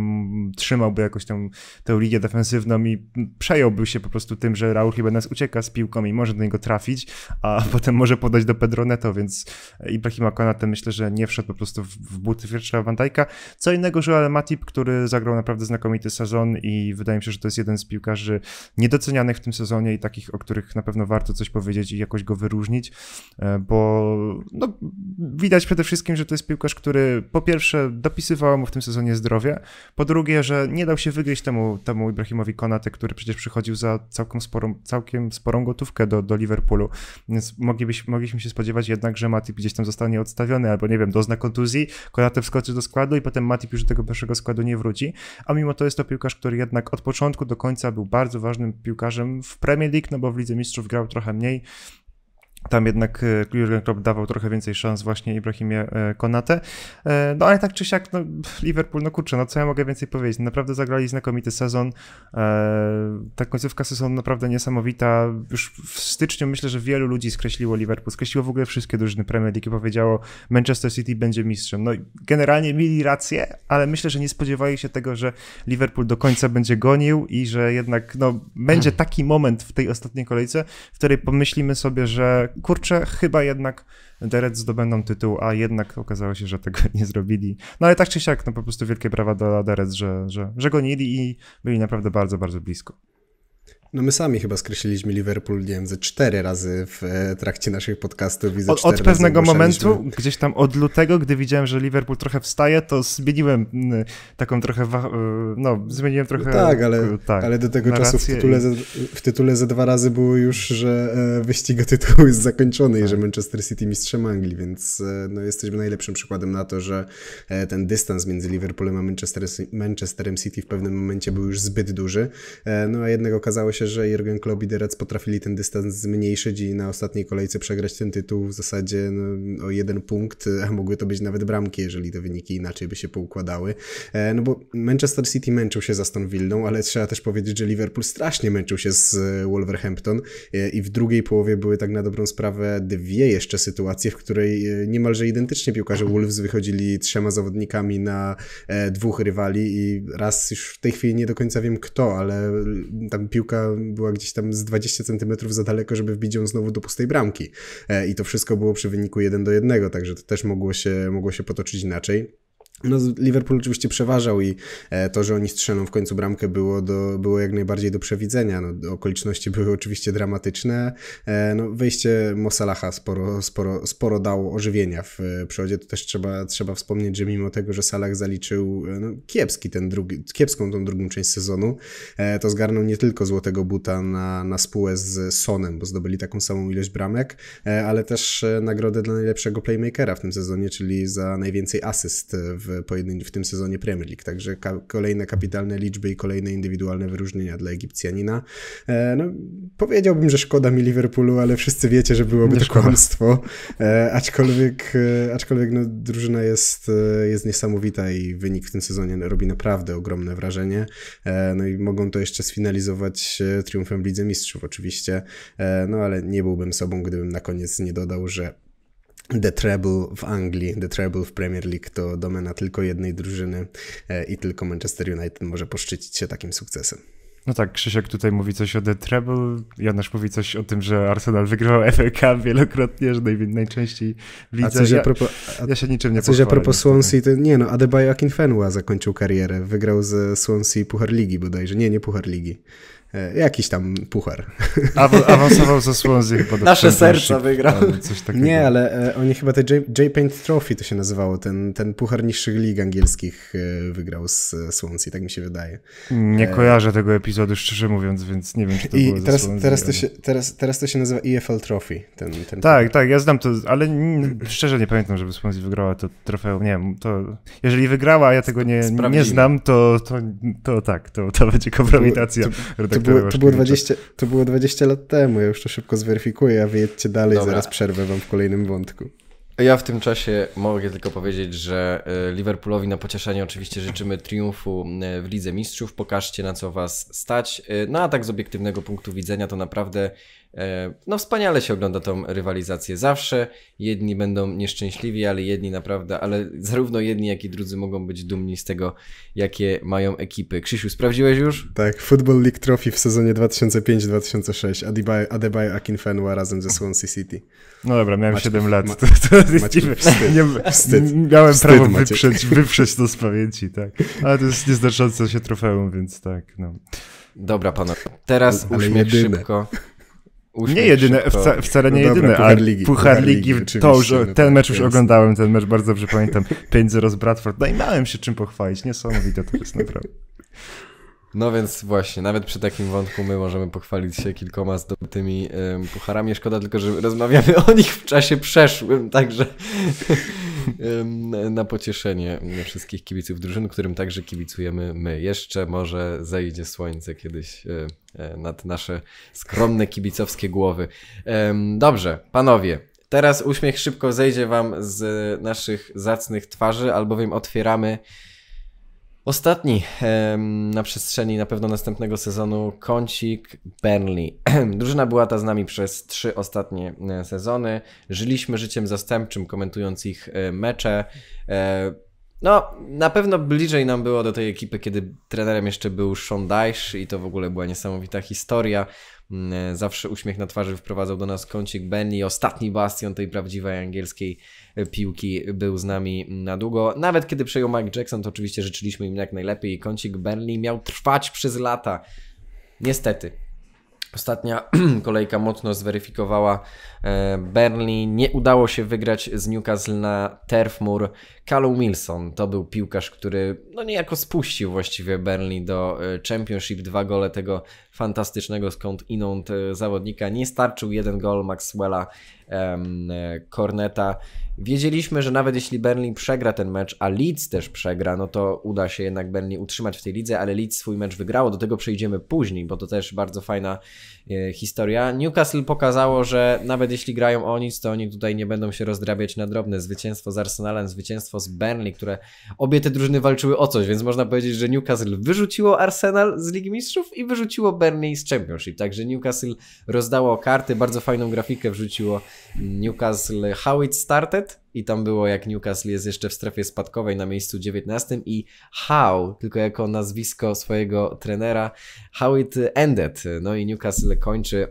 trzymałby jakoś tę, tę defensywną i przejąłby się po prostu tym, że Raul nas ucieka z piłką i może do niego trafić, a (laughs) potem może podać do Neto, więc Ibrahima Konate myślę, że nie wszedł po prostu w, w buty Virgila van Dijk'a. Co innego Joel Matip, który zagrał naprawdę znakomity sezon i wydaje mi się, że to jest jeden z piłkarzy niedocenianych w tym sezonie i takich, o których na pewno warto coś powiedzieć i jakoś go wyróżnić, e, bo no, widać przede wszystkim, że to jest piłkarz, który po pierwsze dopisywało mu w tym sezonie zdrowie, po drugie, że nie dał się wygryźć temu, temu Ibrahimowi Konate, który przecież przychodził za całkiem sporą całkiem sporą gotówkę do, do Liverpoolu, więc moglibyśmy, mogliśmy się spodziewać jednak, że Matip gdzieś tam zostanie odstawiony, albo nie wiem, dozna kontuzji, Konate wskoczy do składu i potem Matip już do tego pierwszego składu nie wróci, a mimo to jest to piłkarz, który jednak od początku do końca był bardzo ważnym piłkarzem w Premier League, no bo w Lidze Mistrzów grał trochę mniej, tam jednak e, Jurgen Klopp dawał trochę więcej szans właśnie Ibrahimie e, Konate. E, no ale tak czy siak, no, Liverpool, no kurczę, no co ja mogę więcej powiedzieć? No, naprawdę zagrali znakomity sezon. Ta końcówka sezonu naprawdę niesamowita. Już w styczniu myślę, że wielu ludzi skreśliło Liverpool, skreśliło w ogóle wszystkie drużyny Premier League i powiedziało Manchester City będzie mistrzem. No generalnie mieli rację, ale myślę, że nie spodziewali się tego, że Liverpool do końca będzie gonił i że jednak no, będzie hmm. taki moment w tej ostatniej kolejce, w której pomyślimy sobie, że kurczę, chyba jednak The Reds zdobędą tytuł, a jednak okazało się, że tego nie zrobili. No ale tak czy siak, no po prostu wielkie brawa dla The Reds, że, że, że gonili i byli naprawdę bardzo, bardzo blisko. No my sami chyba skreśliliśmy Liverpool, nie wiem, ze cztery razy w e, trakcie naszych podcastów. I ze od, od pewnego momentu, gdzieś tam od lutego, gdy widziałem, że Liverpool trochę wstaje, to zmieniłem mm, taką trochę, e, no zmieniłem trochę... No tak, ale, e, tak, ale do tego czasu w tytule, i... w tytule za dwa razy było już, że wyścig o tytuł jest zakończony tak. i że Manchester City mistrzem Anglii, więc no, jesteśmy najlepszym przykładem na to, że ten dystans między Liverpoolem a Manchester, Manchesterem City w pewnym momencie był już zbyt duży, no a jednak okazało się, się, że Jurgen Klopp i Derec potrafili ten dystans zmniejszyć i na ostatniej kolejce przegrać ten tytuł w zasadzie no, o jeden punkt, a mogły to być nawet bramki, jeżeli te wyniki inaczej by się poukładały. E, no bo Manchester City męczył się z Aston Villą, ale trzeba też powiedzieć, że Liverpool strasznie męczył się z e, Wolverhampton e, i w drugiej połowie były tak na dobrą sprawę dwie jeszcze sytuacje, w której niemalże identycznie piłkarze Wolves wychodzili trzema zawodnikami na dwóch rywali i raz już w tej chwili nie do końca wiem kto, ale tam piłka była gdzieś tam z 20 centymetrów za daleko, żeby wbić ją znowu do pustej bramki. E, I to wszystko było przy wyniku 1 do 1, także to też mogło się, mogło się potoczyć inaczej. No, Liverpool oczywiście przeważał i e, to, że oni strzelą w końcu bramkę było, do, było jak najbardziej do przewidzenia. No, okoliczności były oczywiście dramatyczne. E, no, wejście Mosalaha sporo, sporo, sporo dało ożywienia w e, przodzie. To też trzeba, trzeba wspomnieć, że mimo tego, że Salah zaliczył no, kiepski ten drugi, kiepską tą drugą część sezonu, to zgarnął nie tylko złotego buta na, na spółę z Sonem, bo zdobyli taką samą ilość bramek, ale też nagrodę dla najlepszego playmakera w tym sezonie, czyli za najwięcej asyst w w, w tym sezonie Premier League. Także ka kolejne kapitalne liczby i kolejne indywidualne wyróżnienia dla Egipcjanina. E, no, powiedziałbym, że szkoda mi Liverpoolu, ale wszyscy wiecie, że byłoby Nie to szkoda. kłamstwo. E, aczkolwiek e, aczkolwiek no, drużyna jest, e, jest niesamowita i wynik w tym sezonie robi naprawdę ogromne wrażenie. E, no i mogą to jeszcze sfinalizować e, triumfem w Lidze Mistrzów oczywiście. No ale nie byłbym sobą, gdybym na koniec nie dodał, że The Treble w Anglii, The Treble w Premier League to domena tylko jednej drużyny e, i tylko Manchester United może poszczycić się takim sukcesem. No tak, Krzysiek tutaj mówi coś o The Treble, Janusz mówi coś o tym, że Arsenal wygrywał (laughs) FLK wielokrotnie, że naj, najczęściej widzę. A coś ja, a propos, a, ja się niczym nie a coś a propos Swansea, to nie no, Adebayo Akinfenua zakończył karierę, wygrał ze Swansea Puchar Ligi bodajże, nie, nie Puchar Ligi. E, jakiś tam puchar. Aw (laughs) awansował ze Swansea chyba do Nasze serca wygrał. Nie, ale e, oni chyba te J-Paint Trophy to się nazywało, ten, ten puchar niższych lig angielskich e, wygrał z e, Swansea, tak mi się wydaje. Nie e, kojarzę tego epizodu, szczerze mówiąc, więc nie wiem, czy to i było teraz, teraz, to się, teraz, teraz to się nazywa EFL Trophy. Ten, ten tak, puchar. tak, ja znam to, ale szczerze nie pamiętam, żeby Swansea wygrała to trofeum, nie wiem, to jeżeli wygrała, a ja tego nie, nie znam, to, to, to tak, to, to będzie kompromitacja. To, to, było, to, było 20, to było 20 lat temu, ja już to szybko zweryfikuję, a wyjedźcie dalej, Dobra. zaraz przerwę wam w kolejnym wątku. Ja w tym czasie mogę tylko powiedzieć, że y, Liverpoolowi na pocieszenie oczywiście życzymy triumfu y, w Lidze Mistrzów. Pokażcie na co was stać. Y, no a tak z obiektywnego punktu widzenia to naprawdę E, no wspaniale się ogląda tą rywalizację zawsze. Jedni będą nieszczęśliwi, ale jedni naprawdę, ale zarówno jedni, jak i drudzy mogą być dumni z tego, jakie mają ekipy. Krzysiu, sprawdziłeś już? Tak, Football League Trophy w sezonie 2005-2006. Adebayo, Adebayo Akinfenwa razem ze Swansea City. No dobra, miałem Maciek, 7 lat. (laughs) to, to, Maciek, wstyd, nie, wstyd, miałem wstyd, prawo wyprzeć, wyprzeć to z pamięci, tak. Ale to jest nieznaczące się trofeum, więc tak, no. Dobra, panowie. Teraz ale uśmiech szybko. Uśmiech nie jedyne, wca, wcale nie no jedyne, ale Puchar, Puchar Ligi, Puchar Ligi to, że no ten tak, mecz już oglądałem, ten mecz bardzo dobrze pamiętam, 5-0 (laughs) z Bradford, no i miałem się czym pochwalić, niesamowite to jest naprawdę. No więc właśnie, nawet przy takim wątku my możemy pochwalić się kilkoma zdobytymi um, pucharami. Szkoda tylko, że rozmawiamy (laughs) o nich w czasie przeszłym, także (laughs) na pocieszenie wszystkich kibiców drużyn, którym także kibicujemy my. Jeszcze może zejdzie słońce kiedyś E, nad nasze skromne kibicowskie głowy. Dobrze, panowie, teraz uśmiech szybko zejdzie wam z naszych zacnych twarzy, albowiem otwieramy ostatni na przestrzeni na pewno następnego sezonu kącik Burnley. (clears throat) Drużyna była ta z nami przez trzy ostatnie e, sezony. Żyliśmy życiem zastępczym, komentując ich e, mecze no, na pewno bliżej nam było do tej ekipy, kiedy trenerem jeszcze był Sean Dyche i to w ogóle była niesamowita historia. Mm, zawsze uśmiech na twarzy wprowadzał do nas kącik Benny. Ostatni bastion tej prawdziwej angielskiej e, piłki był z nami na długo. Nawet kiedy przejął Mike Jackson, to oczywiście życzyliśmy im jak najlepiej i kącik Benny miał trwać przez lata. Niestety, Ostatnia (clears throat) kolejka mocno zweryfikowała e, Berlin. Nie udało się wygrać z Newcastle na turf Kalu Callum Wilson to był piłkarz, który no niejako spuścił właściwie Berlin do e, Championship. Dwa gole tego fantastycznego skąd inąd e, zawodnika. Nie starczył jeden gol Maxwella um, Corneta. Wiedzieliśmy, że nawet jeśli Berlin przegra ten mecz, a Leeds też przegra, no to uda się jednak Berlin utrzymać w tej lidze, ale Leeds swój mecz wygrało, do tego przejdziemy później, bo to też bardzo fajna e, historia. Newcastle pokazało, że nawet jeśli grają o nic, to oni tutaj nie będą się rozdrabiać na drobne. Zwycięstwo z Arsenalem, zwycięstwo z Burnley, które obie te drużyny walczyły o coś, więc można powiedzieć, że Newcastle wyrzuciło Arsenal z Ligi Mistrzów i wyrzuciło Burnley z Championship, także Newcastle rozdało karty, bardzo fajną grafikę wrzuciło Newcastle How It Started, i tam było jak Newcastle jest jeszcze w strefie spadkowej na miejscu 19 i How, tylko jako nazwisko swojego trenera, How it ended. No i Newcastle kończy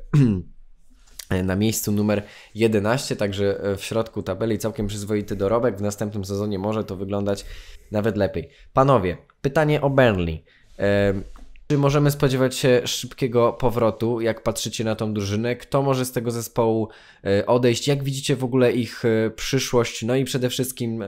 (clears throat) na miejscu numer 11, także w środku tabeli całkiem przyzwoity dorobek. W następnym sezonie może to wyglądać nawet lepiej. Panowie, pytanie o Burnley. Czy możemy spodziewać się szybkiego powrotu, jak patrzycie na tą drużynę? Kto może z tego zespołu e, odejść? Jak widzicie w ogóle ich e, przyszłość? No i przede wszystkim,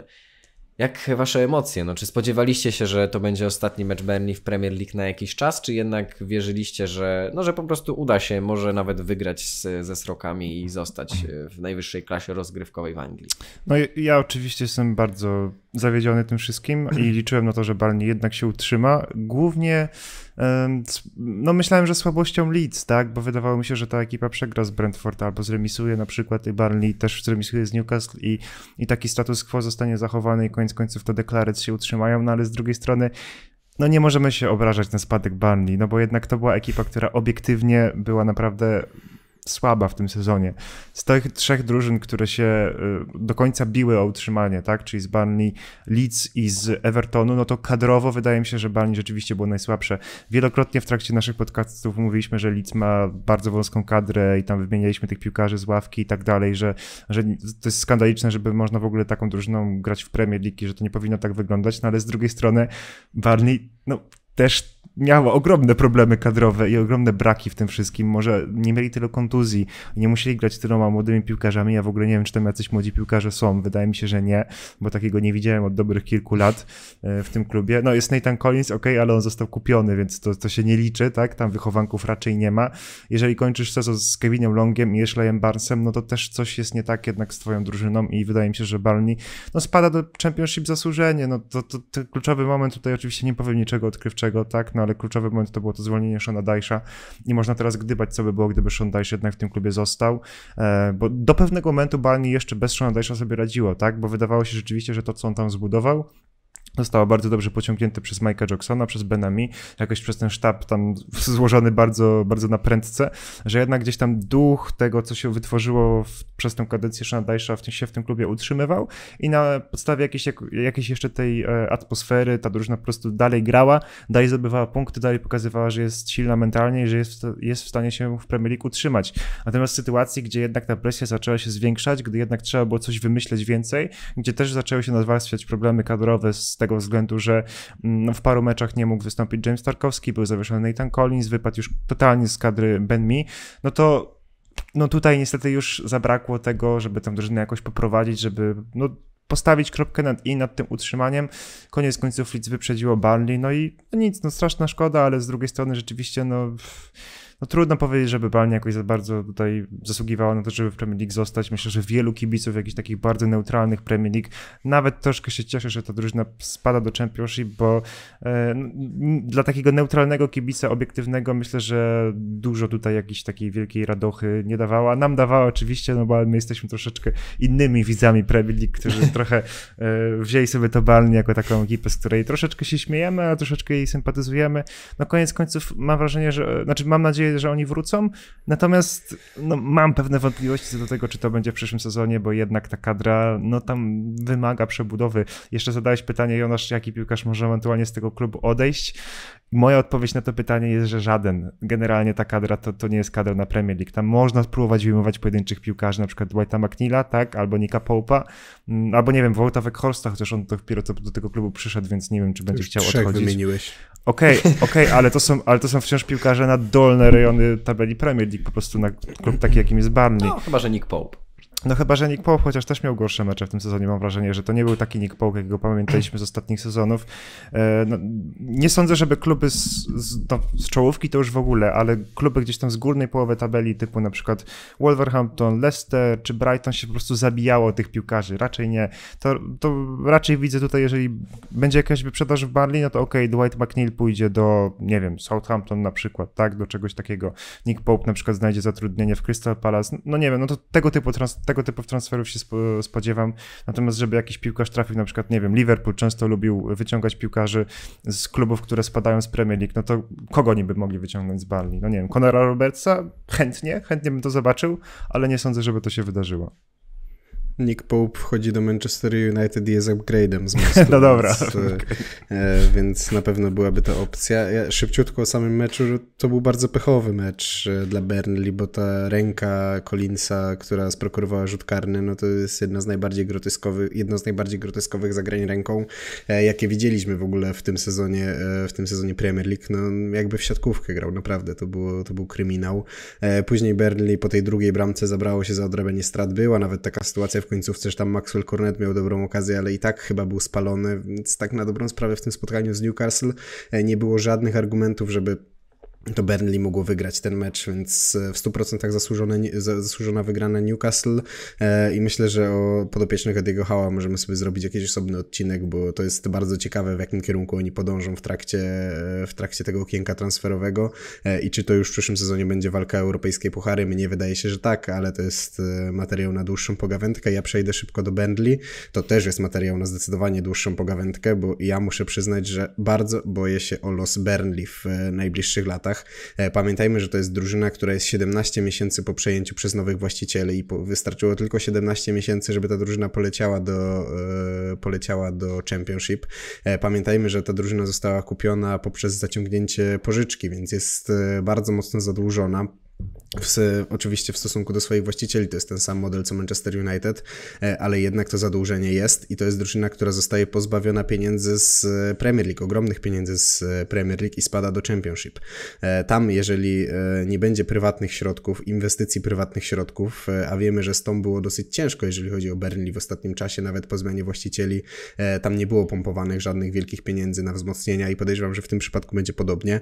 jak wasze emocje? No, czy spodziewaliście się, że to będzie ostatni mecz Burnley w Premier League na jakiś czas, czy jednak wierzyliście, że, no, że po prostu uda się może nawet wygrać z, ze srokami i zostać e, w najwyższej klasie rozgrywkowej w Anglii? No ja oczywiście jestem bardzo zawiedziony tym wszystkim i mhm. liczyłem na to, że Barney jednak się utrzyma. Głównie no myślałem, że słabością Leeds, tak, bo wydawało mi się, że ta ekipa przegra z Brentford albo zremisuje na przykład i Barney też zremisuje z Newcastle i, i taki status quo zostanie zachowany i koniec końców te Declarets się utrzymają, no ale z drugiej strony no nie możemy się obrażać na spadek Barney, no bo jednak to była ekipa, która obiektywnie była naprawdę słaba w tym sezonie. Z tych trzech drużyn, które się y, do końca biły o utrzymanie, tak, czyli z Barni, Leeds i z Evertonu, no to kadrowo wydaje mi się, że Barni rzeczywiście było najsłabsze. Wielokrotnie w trakcie naszych podcastów mówiliśmy, że Leeds ma bardzo wąską kadrę i tam wymienialiśmy tych piłkarzy z ławki i tak dalej, że, że to jest skandaliczne, żeby można w ogóle taką drużyną grać w Premier League, że to nie powinno tak wyglądać, no ale z drugiej strony Barni, no też miało ogromne problemy kadrowe i ogromne braki w tym wszystkim. Może nie mieli tyle kontuzji, nie musieli grać tyloma młodymi piłkarzami. Ja w ogóle nie wiem, czy tam jacyś młodzi piłkarze są. Wydaje mi się, że nie, bo takiego nie widziałem od dobrych kilku lat e, w tym klubie. No jest Nathan Collins, ok, ale on został kupiony, więc to, to się nie liczy, tak? Tam wychowanków raczej nie ma. Jeżeli kończysz sezon z Kevinem Longiem i Ashleyem Barnesem, no to też coś jest nie tak jednak z twoją drużyną i wydaje mi się, że Balni no spada do Championship zasłużenie. No to, to, to kluczowy moment tutaj oczywiście nie powiem niczego odkrywczego dlaczego tak, no ale kluczowy moment to było to zwolnienie Shona Dajsza i można teraz gdybać, co by było, gdyby Sean Dyche jednak w tym klubie został, e, bo do pewnego momentu Balni jeszcze bez Shona Dajsza sobie radziło, tak, bo wydawało się rzeczywiście, że to, co on tam zbudował, została bardzo dobrze pociągnięte przez Mike'a Jacksona, przez Benami, jakoś przez ten sztab tam (laughs) złożony bardzo, bardzo na prędce, że jednak gdzieś tam duch tego, co się wytworzyło w, przez tę kadencję Shana Dajsza w tym, się w tym klubie utrzymywał i na podstawie jakiejś, jak, jakiejś jeszcze tej e, atmosfery ta drużyna po prostu dalej grała, dalej zdobywała punkty, dalej pokazywała, że jest silna mentalnie i że jest, jest w stanie się w Premier League utrzymać. Natomiast w sytuacji, gdzie jednak ta presja zaczęła się zwiększać, gdy jednak trzeba było coś wymyśleć więcej, gdzie też zaczęły się nadwarstwiać problemy kadrowe z tego, tego względu, że mm, no, w paru meczach nie mógł wystąpić James Tarkowski, był zawieszony Nathan Collins, wypadł już totalnie z kadry Ben Mi, no to no tutaj niestety już zabrakło tego, żeby tę drużynę jakoś poprowadzić, żeby no, postawić kropkę nad i nad tym utrzymaniem. Koniec końców Leeds wyprzedziło Burnley, no i no nic, no straszna szkoda, ale z drugiej strony rzeczywiście no... Pff, no trudno powiedzieć, żeby Balnie jakoś za bardzo tutaj zasługiwała na to, żeby w Premier League zostać. Myślę, że wielu kibiców jakichś takich bardzo neutralnych Premier League nawet troszkę się cieszy, że ta drużyna spada do Championship, bo e, dla takiego neutralnego kibica obiektywnego myślę, że dużo tutaj jakiejś takiej wielkiej radochy nie dawała. Nam dawała oczywiście, no bo my jesteśmy troszeczkę innymi widzami Premier League, którzy (laughs) trochę e, wzięli sobie to Balnie jako taką ekipę, z której troszeczkę się śmiejemy, a troszeczkę jej sympatyzujemy. No koniec końców mam wrażenie, że, znaczy mam nadzieję, że oni wrócą. Natomiast no, mam pewne wątpliwości co do tego, czy to będzie w przyszłym sezonie, bo jednak ta kadra no, tam wymaga przebudowy. Jeszcze zadałeś pytanie, Jonasz, jaki piłkarz może ewentualnie z tego klubu odejść? Moja odpowiedź na to pytanie jest, że żaden. Generalnie ta kadra to, to nie jest kadra na Premier League. Tam można spróbować wyjmować pojedynczych piłkarzy, na przykład Dwighta McNeila, tak, albo Nika Popa, mm, albo nie wiem, Wołta Weghorsta, chociaż on dopiero co do tego klubu przyszedł, więc nie wiem, czy będzie chciał odchodzić. wymieniłeś. Okej, okay, okay, ale, to są, ale to są wciąż piłkarze na dolne rejony tabeli Premier League po prostu na klub taki, jakim jest Barney. No, chyba, że Nick Pope. No chyba, że Nick Pope chociaż też miał gorsze mecze w tym sezonie, mam wrażenie, że to nie był taki Nick Pope, jakiego pamiętaliśmy z ostatnich sezonów. E, no, nie sądzę, żeby kluby z, z, no, z, czołówki to już w ogóle, ale kluby gdzieś tam z górnej połowy tabeli, typu na przykład Wolverhampton, Leicester czy Brighton się po prostu zabijało tych piłkarzy. Raczej nie. To, to raczej widzę tutaj, jeżeli będzie jakaś wyprzedaż w Barley, no to okej, okay, Dwight McNeil pójdzie do, nie wiem, Southampton na przykład, tak, do czegoś takiego. Nick Pope na przykład znajdzie zatrudnienie w Crystal Palace. No nie wiem, no to tego typu trans- tego typu transferów się spodziewam. Natomiast, żeby jakiś piłkarz trafił, na przykład, nie wiem, Liverpool często lubił wyciągać piłkarzy z klubów, które spadają z Premier League, no to kogo niby mogli wyciągnąć z Barley? No nie wiem, Conora Robertsa? Chętnie, chętnie bym to zobaczył, ale nie sądzę, żeby to się wydarzyło. Nick Pope wchodzi do Manchester United i jest upgrade'em z (laughs) mostu. no dobra. Więc, e, okay. e, więc, na pewno byłaby to opcja. Ja, szybciutko o samym meczu, to był bardzo pechowy mecz e, dla Burnley, bo ta ręka Collinsa, która sprokurowała rzut karny, no to jest jedna z najbardziej groteskowych, jedno z najbardziej groteskowych zagrań ręką, e, jakie widzieliśmy w ogóle w tym sezonie, e, w tym sezonie Premier League. No jakby w siatkówkę grał, naprawdę, to, było, to był kryminał. E, później Burnley po tej drugiej bramce zabrało się za odrabianie strat. Była nawet taka sytuacja, w końcówce, że tam Maxwell Cornet miał dobrą okazję, ale i tak chyba był spalony, więc tak na dobrą sprawę w tym spotkaniu z Newcastle e, nie było żadnych argumentów, żeby to Burnley mogło wygrać ten mecz, więc e, w 100% zasłużone, zasłużona wygrana Newcastle e, i myślę, że o podopiecznych Ediego Hała możemy sobie zrobić jakiś osobny odcinek, bo to jest bardzo ciekawe w jakim kierunku oni podążą w trakcie, e, w trakcie tego okienka transferowego i czy to już w przyszłym sezonie będzie walka europejskiej puchary. Mnie wydaje się, że tak, ale to jest materiał na dłuższą pogawędkę. Ja przejdę szybko do Burnley, to też jest materiał na zdecydowanie dłuższą pogawędkę, bo ja muszę przyznać, że bardzo boję się o los Burnley w najbliższych latach E, pamiętajmy, że to jest drużyna, która jest 17 miesięcy po przejęciu przez nowych właścicieli i wystarczyło tylko 17 miesięcy, żeby ta drużyna poleciała do, e, poleciała do Championship. E, pamiętajmy, że ta drużyna została kupiona poprzez zaciągnięcie pożyczki, więc jest bardzo mocno zadłużona. W, oczywiście w stosunku do swoich właścicieli to jest ten sam model co Manchester United, e, ale jednak to zadłużenie jest i to jest drużyna, która zostaje pozbawiona pieniędzy z e, Premier League, ogromnych pieniędzy z e, Premier League i spada do Championship. Tam, jeżeli nie będzie prywatnych środków, inwestycji prywatnych środków, a wiemy, że z tą było dosyć ciężko, jeżeli chodzi o Burnley w ostatnim czasie, nawet po zmianie właścicieli, tam nie było pompowanych żadnych wielkich pieniędzy na wzmocnienia i podejrzewam, że w tym przypadku będzie podobnie,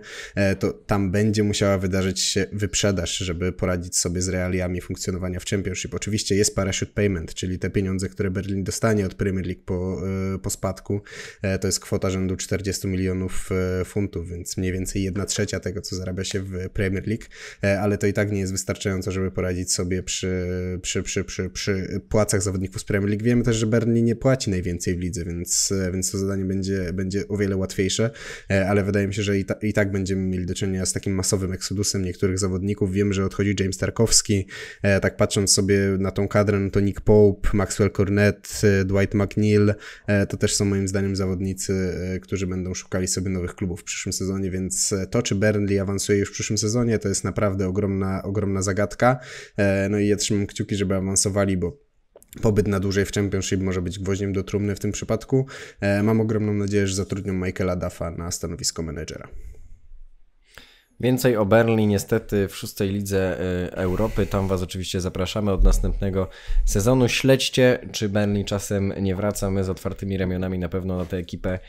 to tam będzie musiała wydarzyć się wyprzedaż, żeby żeby poradzić sobie z realiami funkcjonowania w Championship. Oczywiście jest parachute payment, czyli te pieniądze, które Berlin dostanie od Premier League po, e, po spadku, e, to jest kwota rzędu 40 milionów e, funtów, więc mniej więcej 1 trzecia tego, co zarabia się w Premier League, ale to i tak nie jest wystarczająco, żeby poradzić sobie przy, przy, przy, przy, przy płacach zawodników z Premier League. Wiemy też, że Berlin nie płaci najwięcej w lidze, więc, więc to zadanie będzie, będzie o wiele łatwiejsze, ale wydaje mi się, że i, ta, i tak będziemy mieli do czynienia z takim masowym eksodusem niektórych zawodników. Wiem, że odchodzi James Tarkowski. E, tak patrząc sobie na tą kadrę, no to Nick Pope, Maxwell Cornet, e, Dwight McNeil, e, to też są moim zdaniem zawodnicy, którzy będą szukali sobie nowych klubów w przyszłym sezonie, więc to, czy Burnley awansuje już w przyszłym sezonie, to jest naprawdę ogromna, ogromna zagadka. No i ja trzymam kciuki, żeby awansowali, bo pobyt na dłużej w Championship może być gwoździem do trumny w tym przypadku. Mam ogromną nadzieję, że zatrudnią Michaela Duffa na stanowisko menedżera. Więcej o Berlin niestety w szóstej lidze y, Europy. Tam Was oczywiście zapraszamy od następnego sezonu. Śledźcie, czy Berlin czasem nie wraca. My z otwartymi ramionami na pewno na tę ekipę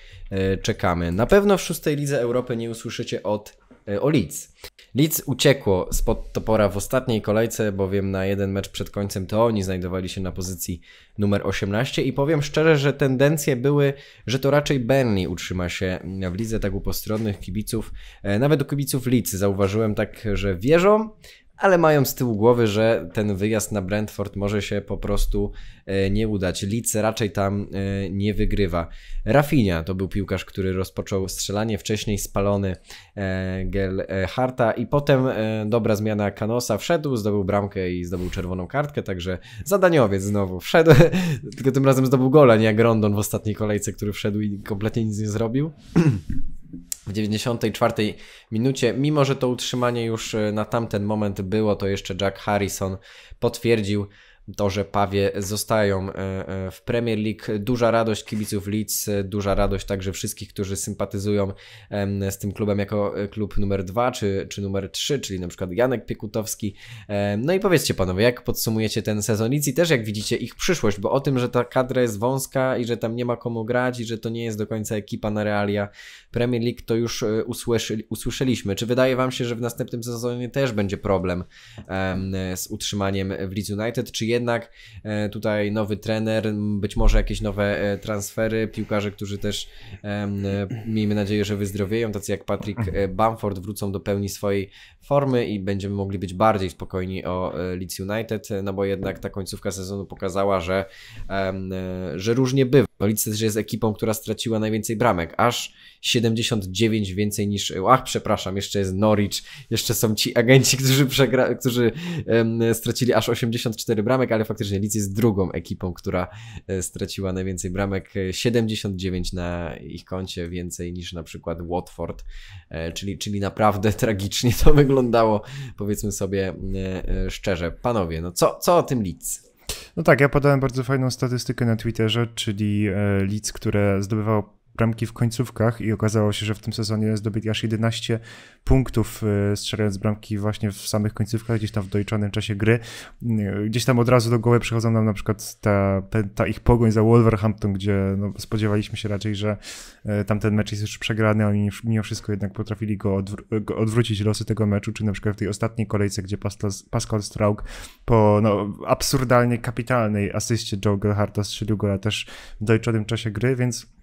y, czekamy. Na pewno w szóstej lidze Europy nie usłyszycie od y, o Leeds. Leeds uciekło spod topora w ostatniej kolejce, bowiem na jeden mecz przed końcem to oni znajdowali się na pozycji numer 18 i powiem szczerze, że tendencje były, że to raczej Burnley utrzyma się w lidze tak upostronnych postronnych kibiców. E, nawet u kibiców Leeds zauważyłem tak, że wierzą, ale mają z tyłu głowy, że ten wyjazd na Brentford może się po prostu e, nie udać. Leeds raczej tam e, nie wygrywa. Rafinha to był piłkarz, który rozpoczął strzelanie, wcześniej spalony e, Gel Harta i potem dobra zmiana Kanosa, wszedł, zdobył bramkę i zdobył czerwoną kartkę, także zadaniowiec znowu wszedł, (laughs) tylko tym razem zdobył gola, nie jak Rondon w ostatniej kolejce, który wszedł i kompletnie nic nie zrobił. (clears throat) w 94 minucie. Mimo, że to utrzymanie już e, na tamten moment było, to jeszcze Jack Harrison potwierdził to, że pawie zostają e, e, w Premier League. Duża radość kibiców Leeds, duża radość także wszystkich, którzy sympatyzują z tym klubem jako klub numer dwa czy, czy numer trzy, czyli na przykład Janek Piekutowski. No i powiedzcie panowie, jak podsumujecie ten sezon Leeds i też jak widzicie ich przyszłość, bo o tym, że ta kadra jest wąska i że tam nie ma komu grać i że to nie jest do końca ekipa na realia, Premier League to już e, usłyszy, usłyszeliśmy. Czy wydaje Wam się, że w następnym sezonie też będzie problem z utrzymaniem w Leeds United? Czy jednak e, tutaj nowy trener, być może jakieś nowe e, transfery, piłkarze, którzy też miejmy nadzieję, że wyzdrowieją, tacy jak Patrick Bamford wrócą do pełni swojej formy i będziemy mogli być bardziej spokojni o e, Leeds United, no bo jednak ta końcówka sezonu pokazała, że, e, że różnie bywa. No, Leeds też jest ekipą, która straciła najwięcej bramek, aż 79 więcej niż, ach przepraszam, jeszcze jest Norwich, jeszcze są ci agenci, którzy, przegra, którzy stracili aż 84 bramek, ale faktycznie Leeds jest drugą ekipą, która e, straciła najwięcej bramek, 79 na ich koncie więcej niż na przykład Watford E, czyli, czyli naprawdę (laughs) tragicznie to wyglądało, powiedzmy sobie e, e, szczerze. Panowie, no co, co o tym Leeds? No tak, ja podałem bardzo fajną statystykę na Twitterze, czyli Leeds, które zdobywało bramki w końcówkach i okazało się, że w tym sezonie zdobyli aż 11 punktów e, strzelając bramki właśnie w samych końcówkach, gdzieś tam w dojczonym czasie gry. E, gdzieś tam od razu do głowy przychodzą nam na przykład ta, ta ich pogoń za Wolverhampton, gdzie no, spodziewaliśmy się raczej, że e, tamten mecz jest już przegrany, oni mimo wszystko jednak potrafili go, odwr- odwrócić losy tego meczu, czy na przykład w tej ostatniej kolejce, gdzie Pascal, Straug Strauk po no, absurdalnie kapitalnej asyście Joe Gerharta strzelił gola też w dojczonym czasie gry, więc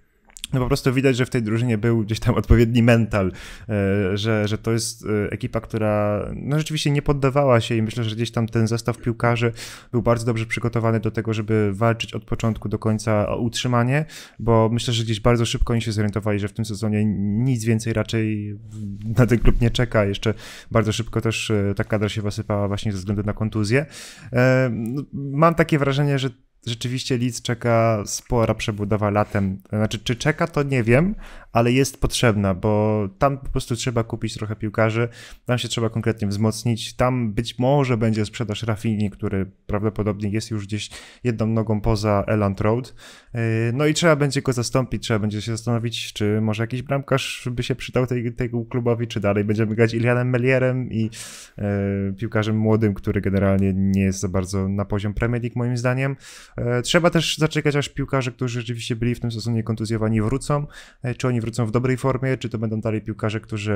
no po prostu widać, że w tej drużynie był gdzieś tam odpowiedni mental, e, że, że to jest e, ekipa, która no rzeczywiście nie poddawała się i myślę, że gdzieś tam ten zestaw piłkarzy był bardzo dobrze przygotowany do tego, żeby walczyć od początku do końca o utrzymanie, bo myślę, że gdzieś bardzo szybko oni się zorientowali, że w tym sezonie nic więcej raczej na ten klub nie czeka. Jeszcze bardzo szybko też e, ta kadra się wysypała właśnie ze względu na kontuzję. Mam takie wrażenie, że rzeczywiście Leeds czeka spora przebudowa latem. Znaczy, czy czeka, to nie wiem, ale jest potrzebna, bo tam po prostu trzeba kupić trochę piłkarzy, tam się trzeba konkretnie wzmocnić, tam być może będzie sprzedaż Rafini, który prawdopodobnie jest już gdzieś jedną nogą poza Eland Road, yy, no i trzeba będzie go zastąpić, trzeba będzie się zastanowić, czy może jakiś bramkarz by się przydał tej, tego klubowi, czy dalej będziemy grać Ilianem Melierem i e, piłkarzem młodym, który generalnie nie jest za bardzo na poziom Premier League moim zdaniem. E, trzeba też zaczekać, aż piłkarze, którzy rzeczywiście byli w tym sezonie kontuzjowani wrócą, e, czy oni wrócą w dobrej formie, czy to będą dalej piłkarze, którzy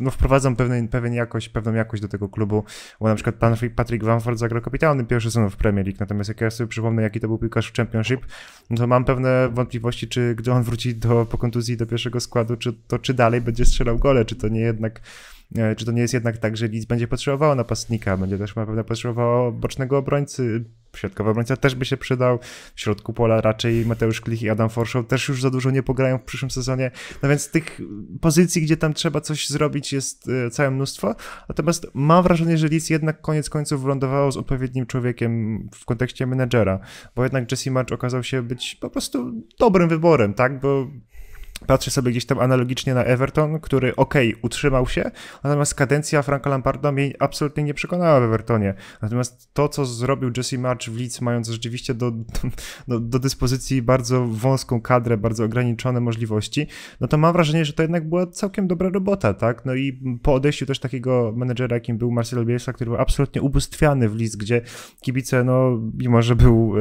no, wprowadzą pewien, pewien jakość, pewną jakość do tego klubu, bo na przykład pan Patrick Vanford zagrał kapitalny pierwszy sezon w Premier League, natomiast jak ja sobie przypomnę, jaki to był piłkarz w Championship, no to mam pewne wątpliwości, czy gdy on wróci do, po kontuzji do pierwszego składu, czy, to czy dalej będzie strzelał gole, czy to nie jednak e, czy to nie jest jednak tak, że Leeds będzie potrzebowało napastnika, będzie też na pewno potrzebowało bocznego obrońcy, środkowy obrońca też by się przydał. W środku pola raczej Mateusz Klich i Adam Forshaw też już za dużo nie pograją w przyszłym sezonie. No więc tych pozycji, gdzie tam trzeba coś zrobić jest e, całe mnóstwo. Natomiast mam wrażenie, że Leeds jednak koniec końców wylądowało z odpowiednim człowiekiem w kontekście menedżera, bo jednak Jesse March okazał się być po prostu dobrym wyborem, tak? Bo patrzę sobie gdzieś tam analogicznie na Everton, który ok, utrzymał się, natomiast kadencja Franka Lamparda mnie absolutnie nie przekonała w Evertonie. Natomiast to, co zrobił Jesse March w Leeds, mając rzeczywiście do, (laughs) do, do dyspozycji bardzo wąską kadrę, bardzo ograniczone możliwości, no to mam wrażenie, że to jednak była całkiem dobra robota, tak? No i po odejściu też takiego menedżera, jakim był Marcelo Bielsa, który był absolutnie ubóstwiany w Leeds, gdzie kibice, no mimo, że był e,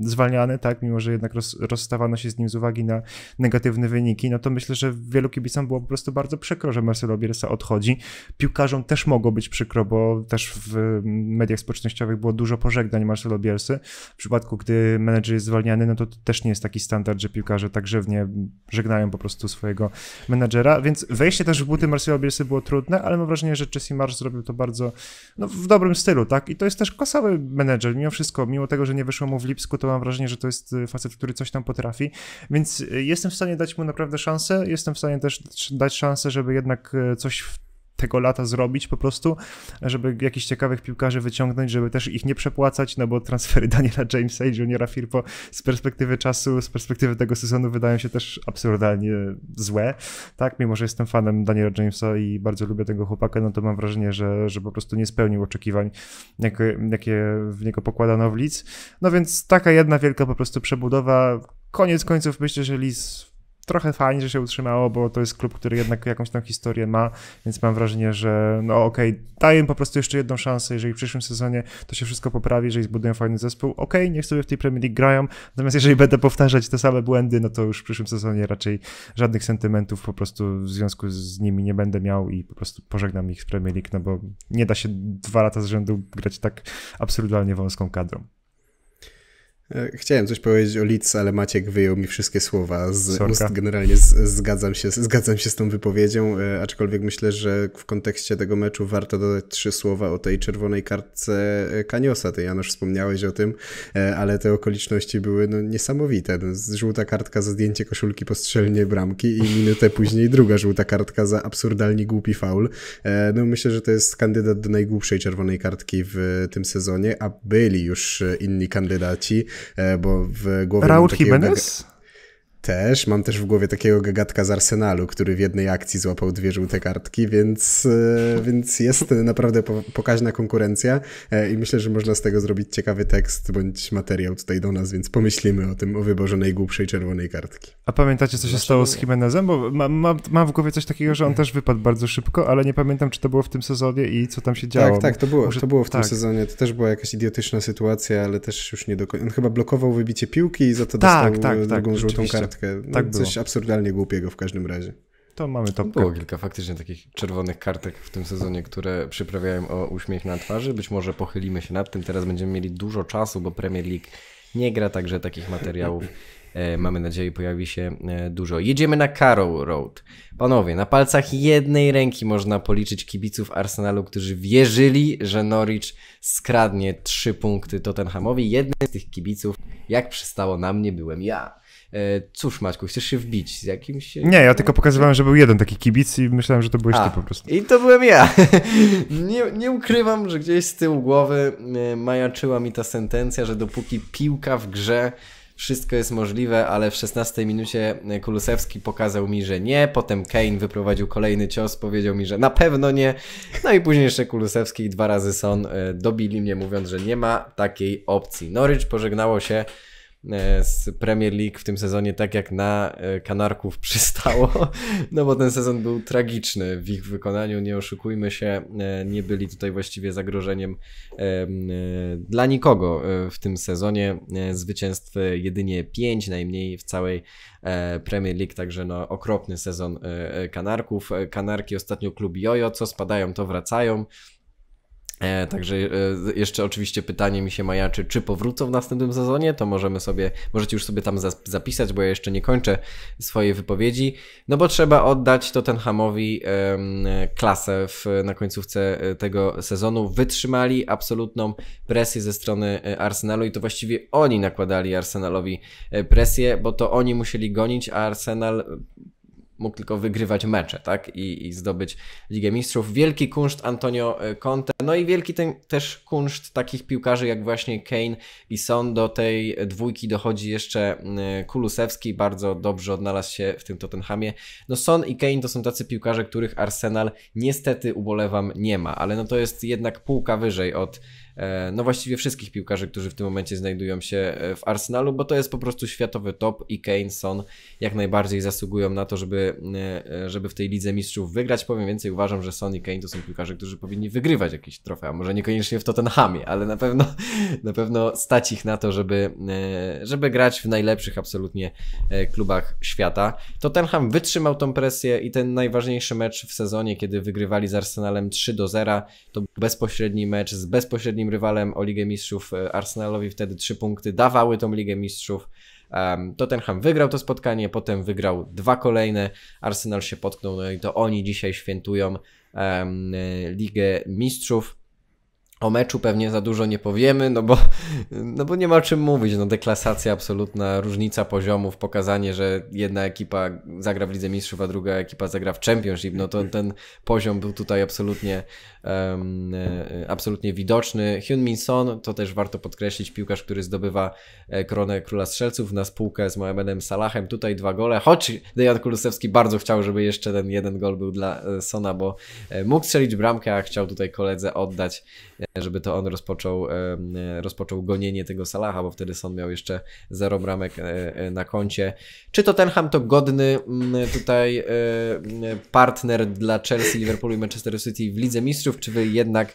zwalniany, tak, mimo, że jednak roz, rozstawano się z nim z uwagi na negatywny wynik, wyniki, no to myślę, że wielu kibicom było po prostu bardzo przykro, że Marcelo Bielsa odchodzi. Piłkarzom też mogło być przykro, bo też w mediach społecznościowych było dużo pożegnań Marcelo Bielsy. W przypadku, gdy menedżer jest zwalniany, no to też nie jest taki standard, że piłkarze tak żywnie żegnają po prostu swojego menedżera, więc wejście też w buty Marcelo Bielsy było trudne, ale mam wrażenie, że Jesse Marsz zrobił to bardzo no, w dobrym stylu, tak? I to jest też kosowy menedżer, mimo wszystko, mimo tego, że nie wyszło mu w Lipsku, to mam wrażenie, że to jest y, facet, który coś tam potrafi, więc y, jestem w stanie dać mu na naprawdę szansę. Jestem w stanie też dać szansę, żeby jednak e, coś tego lata zrobić po prostu, żeby jakichś ciekawych piłkarzy wyciągnąć, żeby też ich nie przepłacać, no bo transfery (laughs) Daniela Jamesa i Juniora Firpo z perspektywy czasu, z perspektywy tego sezonu wydają się też absurdalnie złe, tak, mimo że jestem fanem Daniela Jamesa i bardzo lubię tego chłopaka, no to mam wrażenie, że, że po prostu nie spełnił oczekiwań, jakie, jakie w niego pokładano w Leeds, no więc taka jedna wielka po prostu przebudowa, koniec końców myślę, że Leeds trochę fajnie, że się utrzymało, bo to jest klub, który jednak jakąś tam historię ma, więc mam wrażenie, że no okej, okay, daję im po prostu jeszcze jedną szansę, jeżeli w przyszłym sezonie to się wszystko poprawi, jeżeli zbudują fajny zespół, okej, okay, niech sobie w tej Premier League grają, natomiast jeżeli będę powtarzać te same błędy, no to już w przyszłym sezonie raczej żadnych sentymentów po prostu w związku z nimi nie będę miał i po prostu pożegnam ich z Premier League, no bo nie da się dwa lata z rzędu grać tak absurdalnie wąską kadrą. E, chciałem coś powiedzieć o Leeds, ale Maciek wyjął mi wszystkie słowa z Sorka. ust. Generalnie z, zgadzam, się, zgadzam się z tą wypowiedzią, e, aczkolwiek myślę, że w kontekście tego meczu warto dodać trzy słowa o tej czerwonej kartce e, Kaniosa. Ty, Janusz, wspomniałeś o tym, ale te okoliczności były no, niesamowite. No, żółta kartka za zdjęcie koszulki po strzelnie bramki i minutę później druga żółta kartka za absurdalnie głupi faul. No, myślę, że to jest kandydat do najgłupszej czerwonej kartki w tym sezonie, a byli już inni kandydaci. E, bo w głowie... Raul Jimenez? Też, mam też w głowie takiego gagatka z Arsenalu, który w jednej akcji złapał dwie żółte kartki, więc, e, więc jest naprawdę pokaźna konkurencja e, i myślę, że można z tego zrobić ciekawy tekst bądź materiał tutaj do nas, więc pomyślimy o tym, o wyborze najgłupszej czerwonej kartki. A pamiętacie, co się Zresztą stało z Jimenezem? Bo mam ma, ma w głowie coś takiego, że on też wypadł bardzo szybko, ale nie pamiętam, czy to było w tym sezonie i co tam się działo. Tak, tak, to było, Może... to było w tak. tym sezonie. To też była jakaś idiotyczna sytuacja, ale też już nie do końca. On chyba blokował wybicie piłki i za to tak, dostał tak, tak, drugą żółtą kartkę kartkę. No, tak coś było. absurdalnie głupiego w każdym razie. To mamy top. Było kilka faktycznie takich czerwonych kartek w tym sezonie, które przyprawiają o uśmiech na twarzy. Być może pochylimy się nad tym. Teraz będziemy mieli dużo czasu, bo Premier League nie gra, także takich materiałów e, mamy nadzieję pojawi się e, dużo. Jedziemy na Carrow Road. Panowie, na palcach jednej ręki można policzyć kibiców Arsenalu, którzy wierzyli, że Norwich skradnie trzy punkty Tottenhamowi. Jednym z tych kibiców, jak przystało na mnie, byłem ja. E, cóż, Maćku, chcesz się wbić z jakimś. Nie, ja tylko pokazywałem, że był jeden taki kibic i myślałem, że to byłeś A, ty po prostu. I to byłem ja. (laughs) nie, nie ukrywam, że gdzieś z tyłu głowy e, majaczyła mi ta sentencja, że dopóki piłka w grze wszystko jest możliwe, ale w 16 minucie e, Kulusewski pokazał mi, że nie, potem Kane wyprowadził kolejny cios, powiedział mi, że na pewno nie, no i później jeszcze Kulusewski i dwa razy Son dobili mnie mówiąc, że nie ma takiej opcji. Norwich pożegnało się E, z Premier League w tym sezonie tak jak na e, Kanarków (laughs) przystało, no bo ten sezon był tragiczny w ich wykonaniu, nie oszukujmy się, e, nie byli tutaj właściwie zagrożeniem dla nikogo w tym sezonie. Zwycięstw jedynie 5, najmniej w całej Premier League, także no okropny sezon Kanarków. Kanarki ostatnio klub Jojo, co spadają to wracają. E, także e, jeszcze oczywiście pytanie mi się majaczy, czy powrócą w następnym sezonie, to możemy sobie, możecie już sobie tam za, zapisać, bo ja jeszcze nie kończę swojej wypowiedzi, no bo trzeba oddać Tottenhamowi e, klasę w, na końcówce e, tego sezonu. Wytrzymali absolutną presję ze strony e, Arsenalu i to właściwie oni nakładali Arsenalowi e, presję, bo to oni musieli gonić, a Arsenal mógł tylko wygrywać mecze, tak? I, i zdobyć Ligę Mistrzów. Wielki kunszt Antonio e, Conte, no i wielki ten, też kunszt takich piłkarzy jak właśnie Kane i Son. Do tej dwójki dochodzi jeszcze Kulusewski, bardzo dobrze odnalazł się w tym Tottenhamie. No Son i Kane to są tacy piłkarze, których Arsenal niestety, ubolewam, nie ma, ale no to jest jednak półka wyżej od E, no właściwie wszystkich piłkarzy, którzy w tym momencie znajdują się e, w Arsenalu, bo to jest po prostu światowy top i Kane, Son jak najbardziej zasługują na to, żeby, e, żeby w tej Lidze Mistrzów wygrać. Powiem więcej, uważam, że Son i Kane to są piłkarze, którzy powinni wygrywać jakieś trofea, może niekoniecznie w Tottenhamie, ale na pewno, (laughs) na pewno stać ich na to, żeby, żeby grać w najlepszych absolutnie klubach świata. Tottenham wytrzymał tą presję i ten najważniejszy mecz w sezonie, kiedy wygrywali z Arsenalem 3 do 0, to bezpośredni mecz z bezpośrednim wielkim rywalem o Ligę Mistrzów e, Arsenalowi wtedy trzy punkty dawały tą Ligę Mistrzów. Um, Tottenham wygrał to spotkanie, potem wygrał dwa kolejne, Arsenal się potknął, no i to oni dzisiaj świętują um, Ligę Mistrzów. O meczu pewnie za dużo nie powiemy, no bo, no bo nie ma o czym mówić. No deklasacja absolutna, różnica poziomów, pokazanie, że jedna ekipa zagra w Lidze Mistrzów, a druga ekipa zagra w Championship. No to ten poziom był tutaj absolutnie, um, absolutnie widoczny. Hyun Min Son, to też warto podkreślić, piłkarz, który zdobywa e, koronę Króla Strzelców na spółkę z Mohamedem Salahem. Tutaj dwa gole, choć Dejan Kulusewski bardzo chciał, żeby jeszcze ten jeden gol był dla e, Sona, bo mógł strzelić bramkę, a chciał tutaj koledze oddać żeby to on rozpoczął, e, rozpoczął gonienie tego Salaha, bo wtedy Son miał jeszcze zero bramek e, e, na koncie. Czy to Tottenham to godny mm, tutaj partner dla Chelsea, Liverpoolu i Manchester City w Lidze Mistrzów, czy wy jednak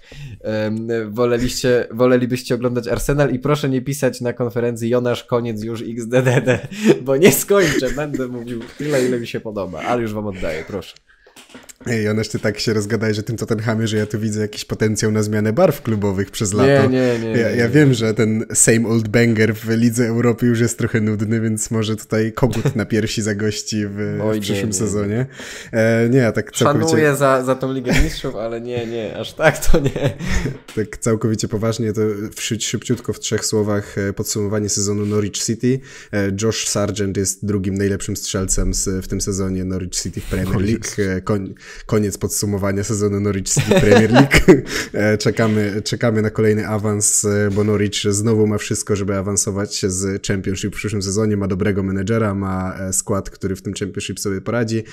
woleliście, wolelibyście oglądać Arsenal i proszę nie pisać na konferencji Jonasz koniec już XDDD, bo nie skończę, będę mówił tyle ile mi się podoba, ale już wam oddaję, proszę. Ej, ona jeszcze tak się rozgadaje, że tym Tottenhamie, że ja tu widzę jakiś potencjał na zmianę barw klubowych przez lato. Nie, nie, nie. Ja, ja nie, wiem, że ten same old banger w Lidze Europy już jest trochę nudny, więc może tutaj kogut na piersi zagości w, Oj, w przyszłym nie, sezonie. E, nie, ja tak całkowicie... Szanuję za, za tą Ligę Mistrzów, ale nie, nie, aż tak to nie. (laughs) tak całkowicie poważnie, to w, szybciutko w trzech słowach e, podsumowanie sezonu Norwich City. E, Josh Sargent jest drugim najlepszym strzelcem z, w tym sezonie Norwich City w Premier League koniec podsumowania sezonu Norwich City Premier League. (laughs) E, czekamy, czekamy na kolejny awans, e, bo Norwich znowu ma wszystko, żeby awansować z Championship w przyszłym sezonie. Ma dobrego menedżera, ma e, skład, który w tym Championship sobie poradzi,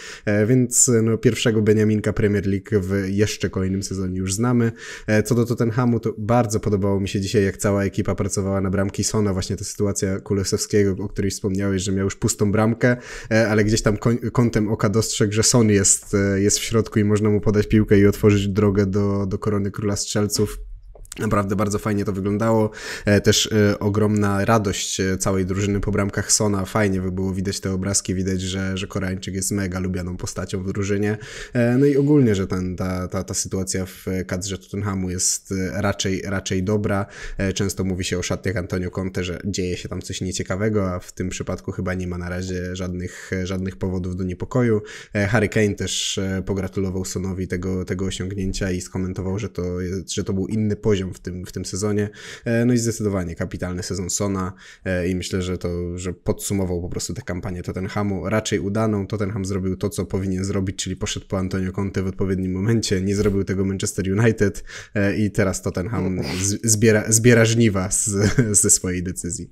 więc no, pierwszego Beniaminka Premier League w jeszcze kolejnym sezonie już znamy. Co do Tottenhamu, to bardzo podobało mi się dzisiaj, jak cała ekipa pracowała na bramki Sona, właśnie ta sytuacja Kulesowskiego, o której wspomniałeś, że miał już pustą bramkę, ale gdzieś tam kątem oka dostrzegł, że Son jest jest w środku i można mu podać piłkę i otworzyć drogę do, do korony króla strzelców Naprawdę bardzo fajnie to wyglądało. E, też e, ogromna radość e, całej drużyny po bramkach Sona. Fajnie by było widać te obrazki, widać, że, że Koreańczyk jest mega lubianą postacią w drużynie. No i ogólnie, że ten, ta, ta, ta sytuacja w kadrze Tottenhamu jest raczej, raczej dobra. Często mówi się o szatniach Antonio Conte, że dzieje się tam coś nieciekawego, a w tym przypadku chyba nie ma na razie żadnych, żadnych powodów do niepokoju. Harry Kane też pogratulował Sonowi tego, tego osiągnięcia i skomentował, że to, że to był inny poziom poziom w tym, w tym sezonie. E, no i zdecydowanie kapitalny sezon Sona e, i myślę, że to, że podsumował po prostu tę kampanię Tottenhamu raczej udaną. Tottenham zrobił to, co powinien zrobić, czyli poszedł po Antonio Conte w odpowiednim momencie, nie zrobił tego Manchester United e, i teraz Tottenham no. zbiera, zbiera żniwa z, ze swojej decyzji.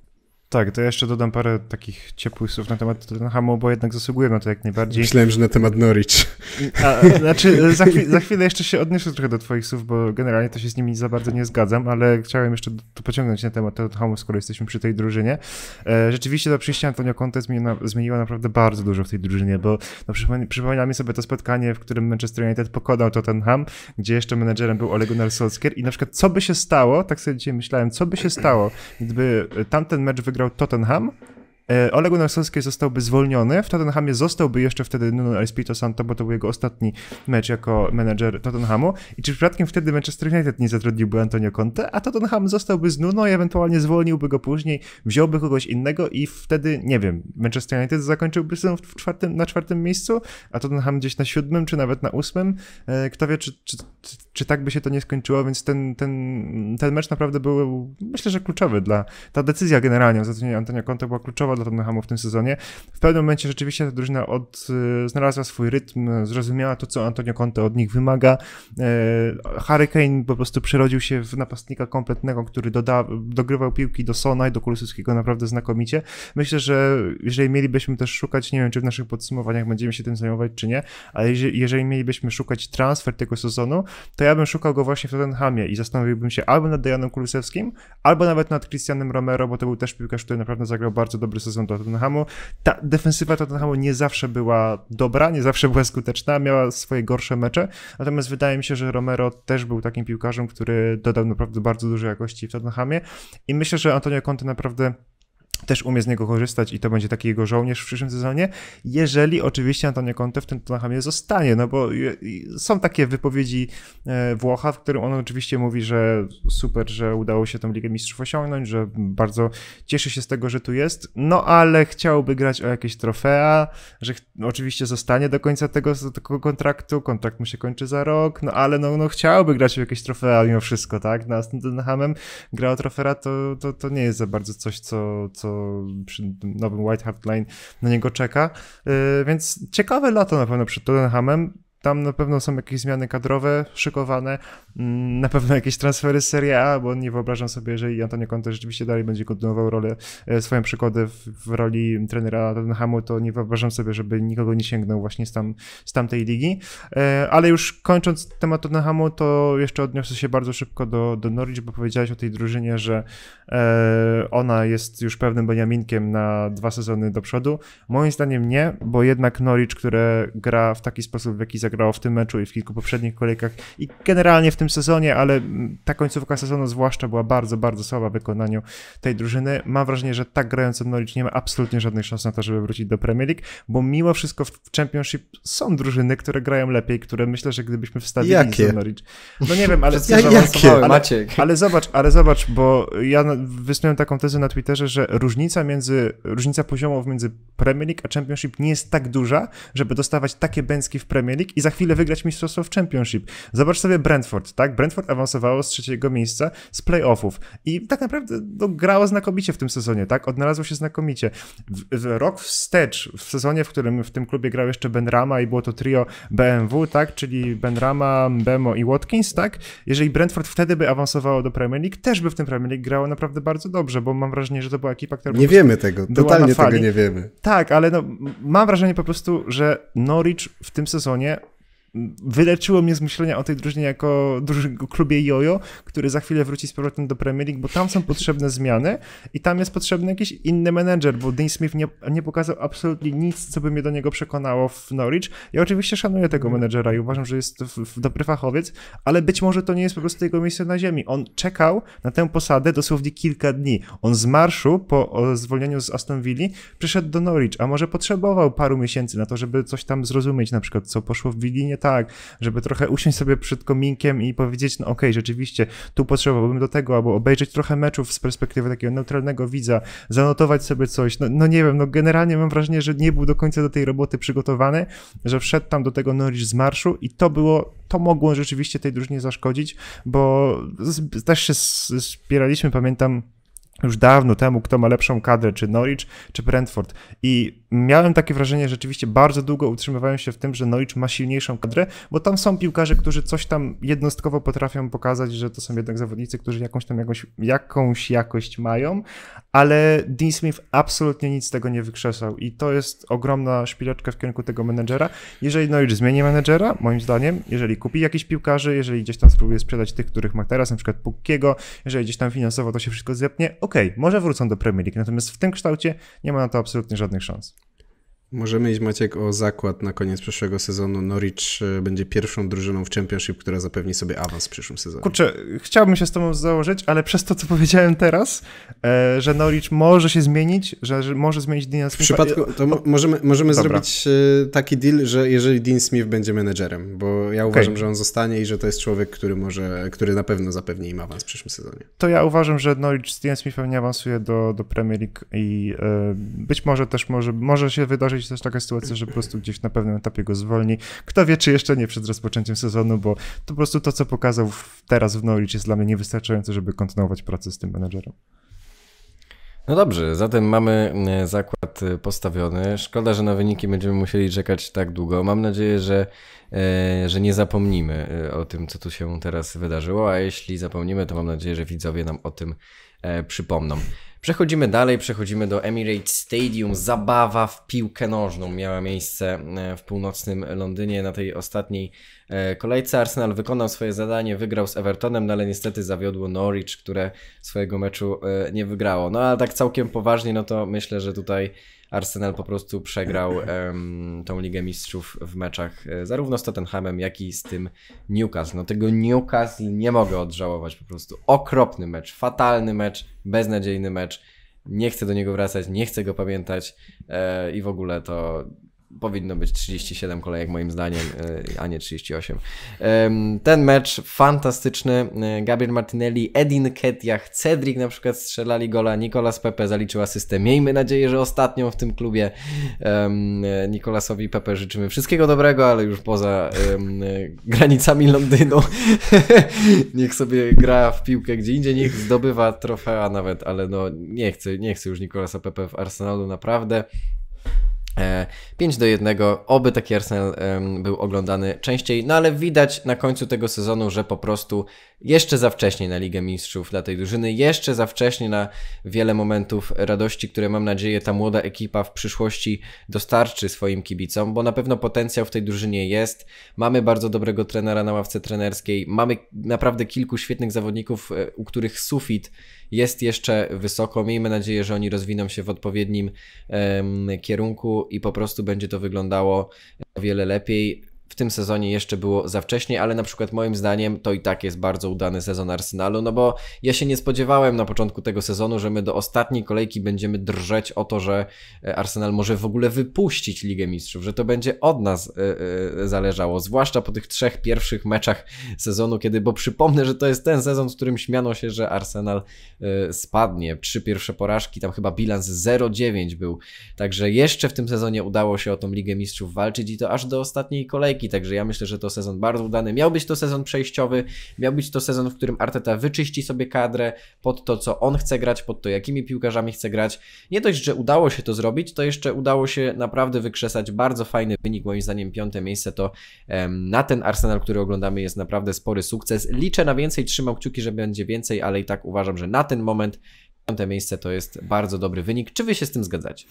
Tak, to ja jeszcze dodam parę takich ciepłych słów na temat Tottenhamu, bo jednak zasługuje na to jak najbardziej. Myślałem, że na temat Norwich. A, znaczy, za, chwil, za, chwilę jeszcze się odniosę trochę do twoich słów, bo generalnie to się z nimi za bardzo nie zgadzam, ale chciałem jeszcze tu pociągnąć na temat Tottenhamu, skoro jesteśmy przy tej drużynie. E, rzeczywiście to przyjście Antonio Conte zmieniło, naprawdę bardzo dużo w tej drużynie, bo no, sobie to spotkanie, w którym Manchester United pokonał Tottenham, gdzie jeszcze menedżerem był Ole Gunnar Solskjaer i na przykład co by się stało, tak sobie dzisiaj myślałem, co by się stało, gdyby e, tamten mecz wygrał wygrał Tottenham E, Olegu Gunnar zostałby zwolniony, w Tottenhamie zostałby jeszcze wtedy Nuno Espirito Santo, bo to był jego ostatni mecz jako menedżer Tottenhamu i czy przypadkiem wtedy Manchester United nie zatrudniłby Antonio Conte, a Tottenham zostałby z Nuno i ewentualnie zwolniłby go później, wziąłby kogoś innego i wtedy, nie wiem, Manchester United zakończyłby sezon w czwartym, na czwartym miejscu, a Tottenham gdzieś na siódmym, czy nawet na ósmym. E, kto wie, czy, czy, czy, czy tak by się to nie skończyło, więc ten, ten, ten mecz naprawdę był, myślę, że kluczowy dla, ta decyzja generalnie o zatrudnieniu Antonio Conte była kluczowa dla Tottenhamu w tym sezonie. W pewnym momencie rzeczywiście ta drużyna od, e, znalazła swój rytm, zrozumiała to, co Antonio Conte od nich wymaga. E, Harry Kane po prostu przerodził się w napastnika kompletnego, który doda, dogrywał piłki do Sona i do Kulusewskiego naprawdę znakomicie. Myślę, że jeżeli mielibyśmy też szukać, nie wiem, czy w naszych podsumowaniach będziemy się tym zajmować, czy nie, ale jeżeli mielibyśmy szukać transfer tego sezonu, to ja bym szukał go właśnie w Tottenhamie i zastanowiłbym się albo nad Dejanem Kulusewskim, albo nawet nad Christianem Romero, bo to był też piłkarz, który naprawdę zagrał bardzo dobry sezon sezon do Tottenhamu. Ta defensywa Tottenhamu nie zawsze była dobra, nie zawsze była skuteczna, miała swoje gorsze mecze, natomiast wydaje mi się, że Romero też był takim piłkarzem, który dodał naprawdę bardzo dużo jakości w Tottenhamie i myślę, że Antonio Conte naprawdę też umie z niego korzystać i to będzie taki jego żołnierz w przyszłym sezonie, jeżeli oczywiście Antonio Conte w tym Tottenhamie zostanie, no bo są takie wypowiedzi e, Włocha, w którym on oczywiście mówi, że super, że udało się tę Ligę Mistrzów osiągnąć, że bardzo cieszy się z tego, że tu jest, no ale chciałby grać o jakieś trofea, że oczywiście zostanie do końca tego, tego kontraktu, kontrakt mu się kończy za rok, no ale no, no chciałby grać o jakieś trofea mimo wszystko, tak? No, z Tottenhamem gra o trofea to, to, to nie jest za bardzo coś, co, co co przy nowym White Hart Lane na niego czeka. Y, więc ciekawe lato na pewno przed Tottenhamem. Tam na pewno są jakieś zmiany kadrowe szykowane, mm, na pewno jakieś transfery z Serie A, bo nie wyobrażam sobie, jeżeli Antonio Conte rzeczywiście dalej będzie kontynuował rolę, e, swoją przygodę w, w roli trenera Tottenhamu, to nie wyobrażam sobie, żeby nikogo nie sięgnął właśnie z, tam, z tamtej ligi. E, ale już kończąc temat Tottenhamu, to jeszcze odniosę się bardzo szybko do, do Norwich, bo powiedziałeś o tej drużynie, że e, ona jest już pewnym Beniaminkiem na dwa sezony do przodu. Moim zdaniem nie, bo jednak Norwich, które gra w taki sposób, w jaki zagra grało w tym meczu i w kilku poprzednich kolejkach i generalnie w tym sezonie, ale ta końcówka sezonu zwłaszcza była bardzo, bardzo słaba w wykonaniu tej drużyny. Mam wrażenie, że tak grając Norwich nie ma absolutnie żadnych szans na to, żeby wrócić do Premier League, bo mimo wszystko w Championship są drużyny, które grają lepiej, które myślę, że gdybyśmy wstawili Jakie? Norwich. No nie wiem, ale, (laughs) ja, jakie? Ale, Maciek. ale zobacz, ale zobacz, bo ja wysunąłem taką tezę na Twitterze, że różnica między, różnica poziomów między Premier League a Championship nie jest tak duża, żeby dostawać takie bęcki w Premier League i za chwilę wygrać Mistrzostwo w Championship. Zobacz sobie Brentford, tak? Brentford awansowało z trzeciego miejsca z playoffów i tak naprawdę no, grało znakomicie w tym sezonie, tak? Odnalazło się znakomicie. W, w, rok wstecz, w sezonie, w którym w tym klubie grał jeszcze Ben Rama i było to trio BMW, tak? Czyli Ben Rama, Bemo i Watkins, tak? Jeżeli Brentford wtedy by awansowało do Premier League, też by w tym Premier League grało naprawdę bardzo dobrze, bo mam wrażenie, że to była ekipa, która... Nie wiemy tego, totalnie tego nie wiemy. Tak, ale no, mam wrażenie po prostu, że Norwich w tym sezonie wyleczyło mnie z myślenia o tej drużynie jako drużynie, klubie jojo, który za chwilę wróci z powrotem do Premier League, bo tam są potrzebne zmiany i tam jest potrzebny jakiś inny menedżer, bo Dean Smith nie, nie pokazał absolutnie nic, co by mnie do niego przekonało w Norwich. Ja oczywiście szanuję tego menedżera i uważam, że jest w, w dobry fachowiec, ale być może to nie jest po prostu jego miejsce na ziemi. On czekał na tę posadę dosłownie kilka dni. On z marszu po zwolnieniu z Aston Villa przyszedł do Norwich, a może potrzebował paru miesięcy na to, żeby coś tam zrozumieć, na przykład co poszło w Willi nie tak, tak, żeby trochę usiąść sobie przed kominkiem i powiedzieć, no okej, okay, rzeczywiście, tu potrzebowałbym do tego, albo obejrzeć trochę meczów z perspektywy takiego neutralnego widza, zanotować sobie coś, no, no nie wiem, no generalnie mam wrażenie, że nie był do końca do tej roboty przygotowany, że wszedł tam do tego Norwich z marszu i to było, to mogło rzeczywiście tej drużynie zaszkodzić, bo też się spieraliśmy, pamiętam, już dawno temu, kto ma lepszą kadrę, czy Norwich, czy Brentford. I miałem takie wrażenie, że rzeczywiście bardzo długo utrzymywałem się w tym, że Norwich ma silniejszą kadrę, bo tam są piłkarze, którzy coś tam jednostkowo potrafią pokazać, że to są jednak zawodnicy, którzy jakąś tam jakąś, jakąś jakość mają, ale Dean Smith absolutnie nic z tego nie wykrzesał i to jest ogromna szpileczka w kierunku tego menedżera. Jeżeli Norwich zmieni menedżera, moim zdaniem, jeżeli kupi jakiś piłkarzy, jeżeli gdzieś tam spróbuje sprzedać tych, których ma teraz, na przykład Pukiego, jeżeli gdzieś tam finansowo to się wszystko zepnie, okej, okay, może wrócą do Premier League, natomiast w tym kształcie nie ma na to absolutnie żadnych szans. Możemy iść, Maciek, o zakład na koniec przyszłego sezonu. Norwich e, będzie pierwszą drużyną w Championship, która zapewni sobie awans w przyszłym sezonie. Kurczę, chciałbym się z tobą założyć, ale przez to, co (laughs) powiedziałem teraz, e, że Norwich może się zmienić, że może zmienić Dean Smith. W przypadku, to możemy, możemy zrobić e, taki deal, że jeżeli Dean Smith będzie menedżerem, bo ja uważam, okay. że on zostanie i że to jest człowiek, który może, który na pewno zapewni im awans w przyszłym sezonie. To ja uważam, że Norwich z Dean Smithem nie awansuje do, do Premier League i być może też może, może się wydarzyć może być też taka sytuacja, że po prostu gdzieś na pewnym etapie go zwolni. Kto wie, czy jeszcze nie przed rozpoczęciem sezonu, bo to po prostu to, co pokazał teraz w Norwich jest dla mnie niewystarczające, żeby kontynuować pracę z tym menedżerem. No dobrze, zatem mamy mm, zakład y, postawiony. Szkoda, że na wyniki będziemy musieli czekać tak długo. Mam nadzieję, że, e, że nie zapomnimy y, o tym, co tu się teraz wydarzyło, a jeśli zapomnimy, to mam nadzieję, że widzowie nam o tym e, przypomną. Przechodzimy dalej, przechodzimy do Emirates Stadium. Zabawa w piłkę nożną miała miejsce e, w północnym Londynie na tej ostatniej e, kolejce. Arsenal wykonał swoje zadanie, wygrał z Evertonem, no ale niestety zawiodło Norwich, które swojego meczu e, nie wygrało. No ale tak całkiem poważnie, no to myślę, że tutaj Arsenal po prostu przegrał um, (laughs) tą Ligę Mistrzów w meczach e, zarówno z Tottenhamem, jak i z tym Newcastle. No tego Newcastle nie mogę odżałować po prostu. Okropny mecz, fatalny mecz, beznadziejny mecz. Nie chcę do niego wracać, nie chcę go pamiętać e, i w ogóle to powinno być 37 kolejek moim zdaniem, e, a nie 38. Ten mecz fantastyczny. E, Gabriel Martinelli, Edin Ketiach, Cedric na przykład strzelali gola, Nicolas Pepe zaliczył asystę. Miejmy nadzieję, że ostatnią w tym klubie. E, Nicolasowi Pepe życzymy wszystkiego dobrego, ale już poza granicami Londynu. (laughs) niech sobie gra w piłkę gdzie indziej, niech zdobywa trofea nawet, ale no nie chcę, nie chcę już Nicolasa Pepe w Arsenalu naprawdę. 5 e, do 1, oby taki Arsenal był oglądany częściej, no ale widać na końcu tego sezonu, że po prostu jeszcze za wcześnie na Ligę Mistrzów dla tej drużyny, jeszcze za wcześnie na wiele momentów radości, które mam nadzieję ta młoda ekipa w przyszłości dostarczy swoim kibicom, bo na pewno potencjał w tej drużynie jest. Mamy bardzo dobrego trenera na ławce trenerskiej, mamy naprawdę kilku świetnych zawodników, e, u których sufit jest jeszcze wysoko. Miejmy nadzieję, że oni rozwiną się w odpowiednim kierunku i po prostu będzie to wyglądało o wiele lepiej w tym sezonie jeszcze było za wcześnie, ale na przykład moim zdaniem to i tak jest bardzo udany sezon Arsenalu, no bo ja się nie spodziewałem na początku tego sezonu, że my do ostatniej kolejki będziemy drżeć o to, że e, Arsenal może w ogóle wypuścić Ligę Mistrzów, że to będzie od nas e, e, zależało, zwłaszcza po tych trzech pierwszych meczach sezonu, kiedy, bo przypomnę, że to jest ten sezon, w którym śmiano się, że Arsenal spadnie. Trzy pierwsze porażki, tam chyba bilans 0-9 był, także jeszcze w tym sezonie udało się o tą Ligę Mistrzów walczyć i to aż do ostatniej kolejki także ja myślę, że to sezon bardzo udany. Miał być to sezon przejściowy, miał być to sezon, w którym Arteta wyczyści sobie kadrę pod to, co on chce grać, pod to, jakimi piłkarzami chce grać. Nie dość, że udało się to zrobić, to jeszcze udało się naprawdę wykrzesać bardzo fajny wynik, moim zdaniem piąte miejsce to na ten Arsenal, który oglądamy jest naprawdę spory sukces. Liczę na więcej, trzymam kciuki, że będzie więcej, ale i tak uważam, że na ten moment te miejsce to jest bardzo dobry wynik. Czy wy się z tym zgadzacie?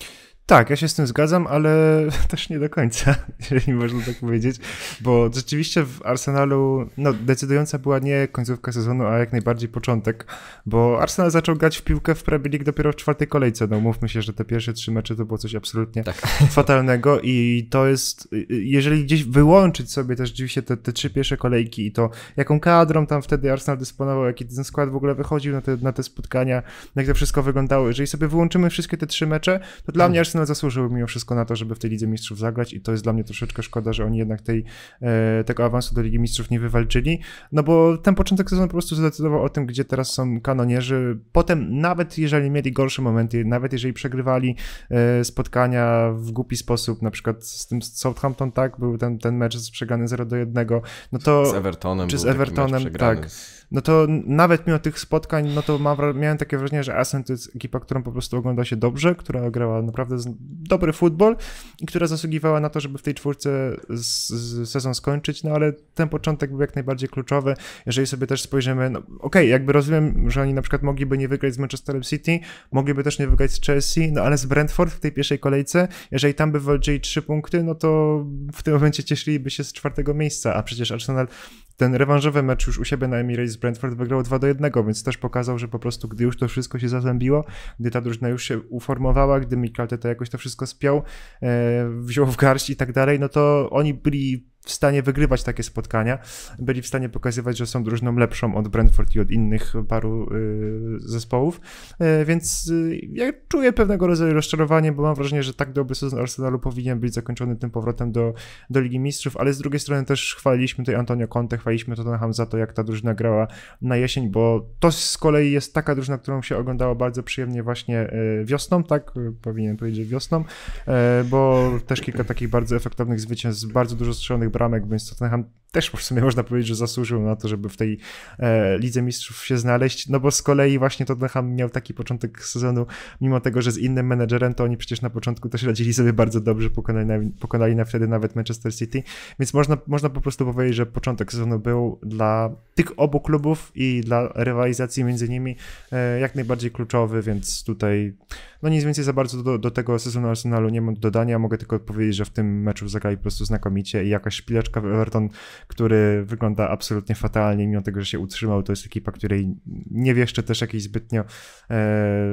Tak, ja się z tym zgadzam, ale (laughs) też nie do końca, (laughs) jeżeli można tak powiedzieć, bo rzeczywiście w Arsenalu no, decydująca była nie końcówka sezonu, a jak najbardziej początek, bo Arsenal zaczął grać w piłkę w Premier League dopiero w czwartej kolejce. No mówmy się, że te pierwsze trzy mecze to było coś absolutnie tak. (laughs) fatalnego i to jest, jeżeli gdzieś wyłączyć sobie też rzeczywiście te, te trzy pierwsze kolejki i to, jaką kadrą tam wtedy Arsenal dysponował, jaki ten skład w ogóle wychodził na te, na te spotkania, jak jak to wszystko wyglądało. Jeżeli sobie wyłączymy wszystkie te trzy mecze, to dla tak. mnie Arsenal zasłużył mimo wszystko na to, żeby w tej Lidze Mistrzów zagrać i to jest dla mnie troszeczkę szkoda, że oni jednak tej, e, tego awansu do Ligi Mistrzów nie wywalczyli, no bo ten początek sezonu po prostu zdecydował o tym, gdzie teraz są kanonierzy. Potem nawet jeżeli mieli gorsze momenty, nawet jeżeli przegrywali e, spotkania w głupi sposób, na przykład z tym Southampton, tak, był ten, ten mecz z przegrany 0 do 1, no to... Z Evertonem. Czy z Evertonem, tak no to nawet mimo tych spotkań, no to mam, miałem takie wrażenie, że Ascent to jest ekipa, którą po prostu ogląda się dobrze, która grała naprawdę dobry futbol i która zasługiwała na to, żeby w tej czwórce z, z sezon skończyć, no ale ten początek był jak najbardziej kluczowy. Jeżeli sobie też spojrzymy, no okej, okay, jakby rozumiem, że oni na przykład mogliby nie wygrać z Manchesterem City, mogliby też nie wygrać z Chelsea, no ale z Brentford w tej pierwszej kolejce, jeżeli tam by walczyli trzy punkty, no to w tym momencie cieszyliby się z czwartego miejsca, a przecież Arsenal ten rewanżowy mecz już u siebie na Emirates Brentford wygrał 2 do 1, więc też pokazał, że po prostu gdy już to wszystko się zazębiło, gdy ta drużyna już się uformowała, gdy Mikel to jakoś to wszystko spiął, e, wziął w garść i tak dalej, no to oni byli w stanie wygrywać takie spotkania, byli w stanie pokazywać, że są drużyną lepszą od Brentford i od innych paru y, zespołów, y, więc y, ja czuję pewnego rodzaju rozczarowanie, bo mam wrażenie, że tak dobry sezon Arsenalu powinien być zakończony tym powrotem do, do Ligi Mistrzów, ale z drugiej strony też chwaliliśmy tutaj Antonio Conte, chwaliliśmy Tottenham za to, jak ta drużyna grała na jesień, bo to z kolei jest taka drużyna, którą się oglądało bardzo przyjemnie właśnie e, wiosną, tak? Powinienem powiedzieć wiosną, e, bo też kilka takich bardzo efektownych zwycięstw, bardzo dużo strzelonych bramek, bądź Tottenham też w sumie można powiedzieć, że zasłużył na to, żeby w tej e, Lidze Mistrzów się znaleźć, no bo z kolei właśnie Tottenham miał taki początek sezonu, mimo tego, że z innym menedżerem, to oni przecież na początku też radzili sobie bardzo dobrze, pokonali, pokonali na wtedy nawet Manchester City, więc można, można po prostu powiedzieć, że początek sezonu był dla tych obu klubów i dla rywalizacji między nimi e, jak najbardziej kluczowy, więc tutaj no nic więcej za bardzo do, do tego sezonu Arsenalu nie mam dodania, mogę tylko powiedzieć, że w tym meczu zagrali po prostu znakomicie i jakaś szpileczka w Everton który wygląda absolutnie fatalnie, mimo tego, że się utrzymał. To jest ekipa, której nie czy też jakiejś zbytnio e,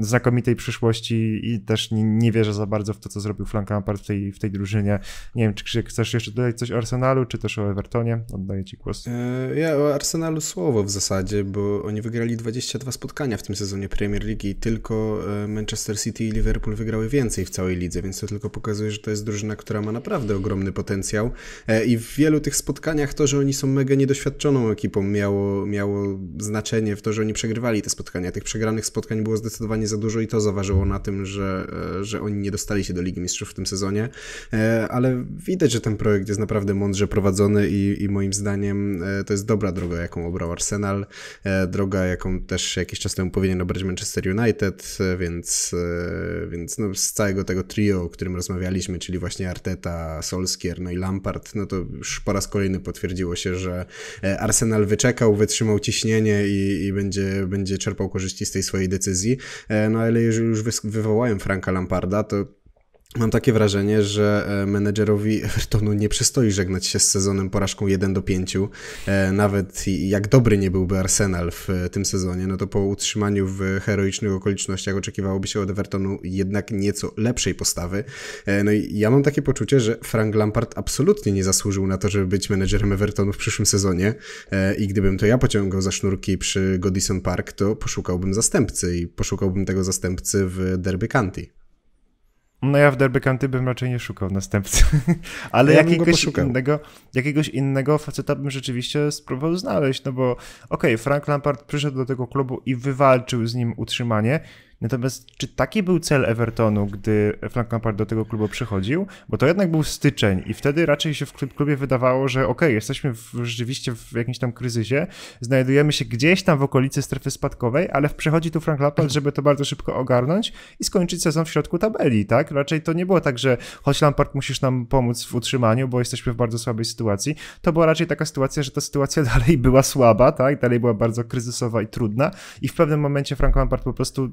znakomitej przyszłości i też nie, nie wierzę za bardzo w to, co zrobił Flanka Lampard w tej, w tej drużynie. Nie wiem, czy Krzysiek chcesz jeszcze dodać coś o Arsenalu, czy też o Evertonie? Oddaję ci głos. E, ja o Arsenalu słowo w zasadzie, bo oni wygrali 22 spotkania w tym sezonie Premier League i tylko e, Manchester City i Liverpool wygrały więcej w całej lidze, więc to tylko pokazuje, że to jest drużyna, która ma naprawdę ogromny potencjał e, i w wielu tych spotkaniach spotkaniach to, że oni są mega niedoświadczoną ekipą miało, miało znaczenie w to, że oni przegrywali te spotkania. Tych przegranych spotkań było zdecydowanie za dużo i to zaważyło na tym, że, e, że oni nie dostali się do Ligi Mistrzów w tym sezonie, e, ale widać, że ten projekt jest naprawdę mądrze prowadzony i, i moim zdaniem e, to jest dobra droga, jaką obrał Arsenal, droga, jaką też jakiś czas temu powinien obrać Manchester United, więc, więc no z całego tego trio, o którym rozmawialiśmy, czyli właśnie Arteta, Solskier, no i Lampard, no to już po raz kolejny kolejny potwierdziło się, że e, Arsenal wyczekał, wytrzymał ciśnienie i, i będzie, będzie czerpał korzyści z tej swojej decyzji. E, no ale jeżeli już wywołałem Franka Lamparda, to Mam takie wrażenie, że e, menedżerowi (laughs) Evertonu nie przystoi żegnać się z sezonem porażką 1 do 5. E, nawet jak dobry nie byłby Arsenal w e, tym sezonie, no to po utrzymaniu w heroicznych okolicznościach oczekiwałoby się od Evertonu jednak nieco lepszej postawy. No i ja mam takie poczucie, że Frank Lampard absolutnie nie zasłużył na to, żeby być menedżerem Evertonu w przyszłym sezonie. I gdybym to ja pociągał za sznurki przy Godison Park, to poszukałbym zastępcy i poszukałbym tego zastępcy w Derby County. No ja w Derby County bym raczej nie szukał następcy, (laughs) ale ja jakiegoś, innego, jakiegoś innego faceta bym rzeczywiście spróbował znaleźć, no bo okej, okay, Frank Lampard przyszedł do tego klubu i wywalczył z nim utrzymanie, Natomiast czy taki był cel Evertonu, gdy Frank Lampard do tego klubu przychodził? Bo to jednak był styczeń i wtedy raczej się w klubie wydawało, że okej, okay, jesteśmy w, rzeczywiście w jakimś tam kryzysie, znajdujemy się gdzieś tam w okolicy strefy spadkowej, ale przychodzi tu Frank Lampard, żeby to bardzo szybko ogarnąć i skończyć sezon w środku tabeli, tak? Raczej to nie było tak, że choć Lampard musisz nam pomóc w utrzymaniu, bo jesteśmy w bardzo słabej sytuacji. To była raczej taka sytuacja, że ta sytuacja (laughs) dalej była słaba, tak? Dalej była bardzo kryzysowa i trudna i w pewnym momencie Frank Lampard po prostu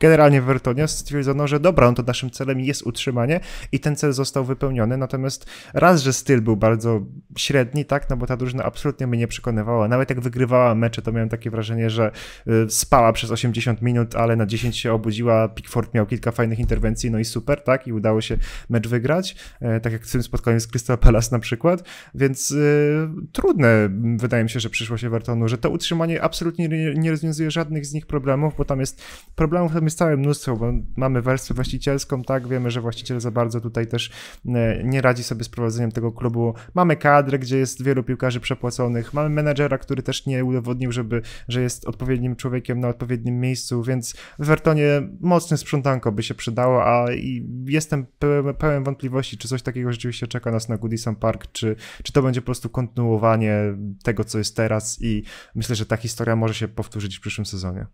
generalnie w Wertonie stwierdzono, że dobra, no to naszym celem jest utrzymanie i ten cel został wypełniony, natomiast raz, że styl był bardzo średni, tak, no bo ta drużyna absolutnie mnie nie przekonywała, nawet jak wygrywała mecze, to miałem takie wrażenie, że y, spała przez 80 minut, ale na 10 się obudziła, Pickford miał kilka fajnych interwencji, no i super, tak, i udało się mecz wygrać, y, tak jak w tym spotkaniu z Crystal Palace na przykład, więc y, trudne wydaje mi się, że przyszło się Wertonu, że to utrzymanie absolutnie nie rozwiązuje żadnych z nich problemów, bo tam jest problemów problem jest całe mnóstwo, bo mamy wersję właścicielską, tak, wiemy, że właściciel za bardzo tutaj też e, nie radzi sobie z prowadzeniem tego klubu. Mamy kadrę, gdzie jest wielu piłkarzy przepłaconych, mamy menedżera, który też nie udowodnił, żeby, że jest odpowiednim człowiekiem na odpowiednim miejscu, więc w Evertonie mocne sprzątanko by się przydało, a i jestem pełen wątpliwości, czy coś takiego rzeczywiście czeka nas na Goodison Park, czy, czy to będzie po prostu kontynuowanie tego, co jest teraz i myślę, że ta historia może się powtórzyć w przyszłym sezonie.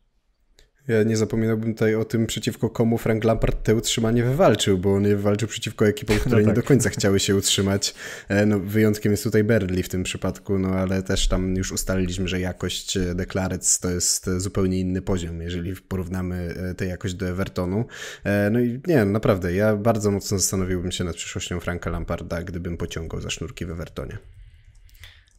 Ja nie zapominałbym tutaj o tym, przeciwko komu Frank Lampard te utrzymanie wywalczył, bo on je wywalczył przeciwko ekipom, (laughs) no które no tak. nie do końca chciały się utrzymać. E, no, wyjątkiem jest tutaj Berli w tym przypadku, no ale też tam już ustaliliśmy, że jakość e, Deklarec to jest e, zupełnie inny poziom, jeżeli porównamy tę jakość do Evertonu. No i nie, no, naprawdę, ja bardzo mocno zastanowiłbym się nad przyszłością Franka Lamparda, gdybym pociągał za sznurki w Evertonie.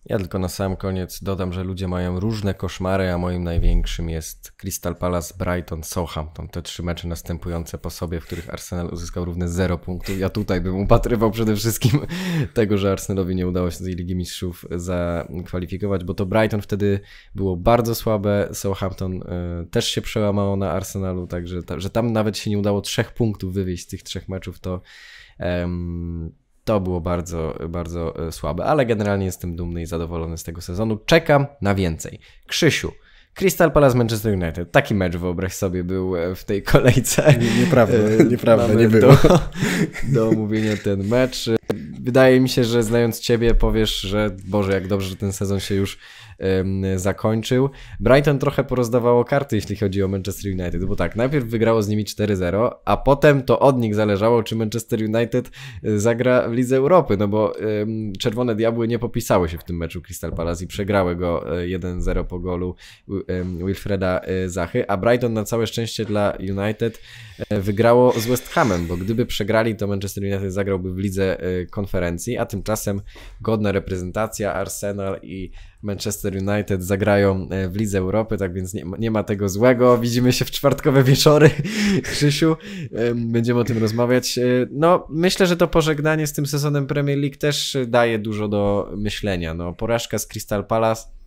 Ja tylko na sam koniec dodam, że ludzie mają różne koszmary, a moim największym jest Crystal Palace, Brighton, Southampton. Te trzy mecze następujące po sobie, w których Arsenal uzyskał równe 0 punktów. Ja tutaj bym upatrywał przede wszystkim (laughs) tego, że Arsenalowi nie udało się z Ligi Mistrzów zakwalifikować, bo to Brighton wtedy było bardzo słabe, Southampton e, też się przełamało na Arsenalu, także że tam nawet się nie udało trzech punktów wywieźć z tych trzech meczów, to... Um, to było bardzo, bardzo e, słabe, ale generalnie jestem dumny i zadowolony z tego sezonu. Czekam na więcej. Krzysiu, Crystal Palace Manchester United. Taki mecz, wyobraź sobie, był e, w tej kolejce. nieprawda, e, nieprawda, nie było. Do, (laughs) do omówienia ten mecz. Wydaje mi się, że znając Ciebie powiesz, że Boże, jak dobrze, że ten sezon się już zakończył. Brighton trochę porozdawało karty, jeśli chodzi o Manchester United, bo tak, najpierw wygrało z nimi 4-0, a potem to od nich zależało, czy Manchester United e, zagra w Lidze Europy, no bo Czerwone Diabły nie popisały się w tym meczu Crystal Palace i przegrały go 1-0 e, po golu Wilfreda e, Zachy, a Brighton na całe szczęście dla United wygrało z West Hamem, bo gdyby przegrali, to Manchester United zagrałby w lidze konferencji, a tymczasem godna reprezentacja, Arsenal i Manchester United zagrają e, w Lidze Europy, tak więc nie, nie ma tego złego. Widzimy się w czwartkowe wieczory, (laughs) Krzysiu. Będziemy o tym rozmawiać. E, no, myślę, że to pożegnanie z tym sezonem Premier League też daje dużo do myślenia. No, porażka z Crystal Palace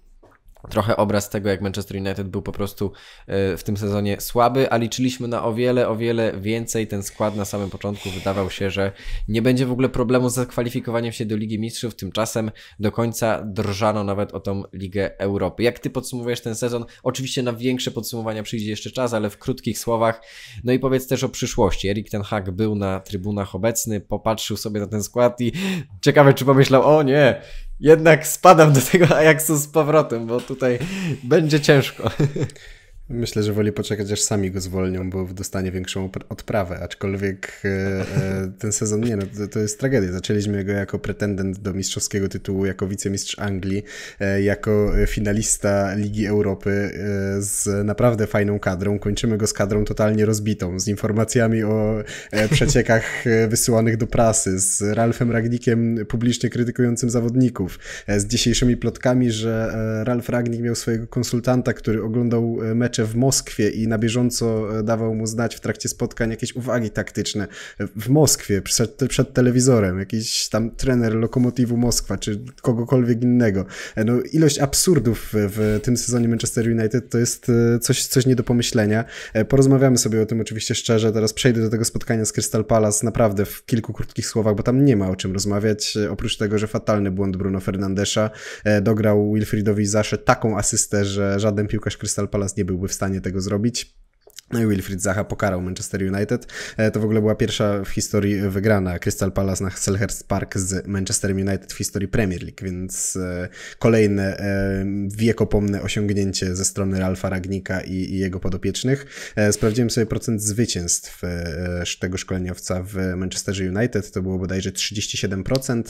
trochę obraz tego, jak Manchester United był po prostu e, w tym sezonie słaby, a liczyliśmy na o wiele, o wiele więcej. Ten skład na samym początku wydawał się, że nie będzie w ogóle problemu z zakwalifikowaniem się do Ligi Mistrzów. Tymczasem do końca drżano nawet o tą Ligę Europy. Jak ty podsumowujesz ten sezon? Oczywiście na większe podsumowania przyjdzie jeszcze czas, ale w krótkich słowach. No i powiedz też o przyszłości. Erik ten Hag był na trybunach obecny, popatrzył sobie na ten skład i ciekawe, czy pomyślał, o nie, jednak spadam do tego Ajaxu z powrotem, bo tutaj będzie ciężko. (laughs) Myślę, że woli poczekać, aż sami go zwolnią, bo dostanie większą odprawę, aczkolwiek e, e, ten sezon, nie no, to, to, jest tragedia. Zaczęliśmy go jako pretendent do mistrzowskiego tytułu, jako wicemistrz Anglii, e, jako finalista Ligi Europy z naprawdę fajną kadrą. Kończymy go z kadrą totalnie rozbitą, z informacjami o przeciekach wysyłanych do prasy, z Ralfem Ragnikiem publicznie krytykującym zawodników, z dzisiejszymi plotkami, że Ralf Ragnik miał swojego konsultanta, który oglądał mecze jeszcze w Moskwie i na bieżąco e, dawał mu znać w trakcie spotkań jakieś uwagi taktyczne. E, w Moskwie, przed, przed telewizorem, jakiś tam trener Lokomotivu Moskwa, czy kogokolwiek innego. E, no, ilość absurdów w tym sezonie Manchester United to jest coś, coś nie do pomyślenia. Porozmawiamy sobie o tym oczywiście szczerze, teraz przejdę do tego spotkania z Crystal Palace naprawdę w kilku krótkich słowach, bo tam nie ma o czym rozmawiać, oprócz tego, że fatalny błąd Bruno Fernandesza dograł Wilfridowi Zasze taką asystę, że żaden piłkarz Crystal Palace nie był byłby w stanie tego zrobić. No Wilfried Zaha pokarał Manchester United. E, to w ogóle była pierwsza w historii wygrana Crystal Palace na Selhurst Park z Manchester United w historii Premier League, więc e, kolejne e, wiekopomne osiągnięcie ze strony Ralfa Ragnika i jego podopiecznych. Sprawdziłem sobie procent zwycięstw tego szkoleniowca w Manchester United, to było bodajże 37%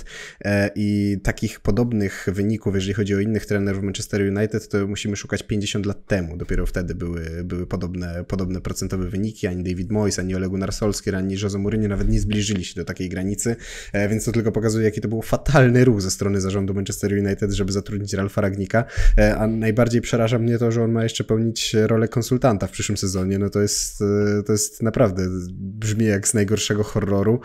i takich podobnych wyników, jeżeli chodzi o innych trenerów Manchester United, to musimy szukać 50 lat temu, dopiero wtedy były, były podobne, podobne podobne procentowe wyniki, ani David Moyes, ani Ole Gunnar Solskjaer, ani Jose Mourinho nawet nie zbliżyli się do takiej granicy, e, więc to tylko pokazuje, jaki to był fatalny ruch ze strony zarządu Manchester United, żeby zatrudnić Ralfa Ragnika, e, a najbardziej przeraża mnie to, że on ma jeszcze pełnić rolę konsultanta w przyszłym sezonie, no to jest, e, to jest naprawdę, brzmi jak z najgorszego horroru,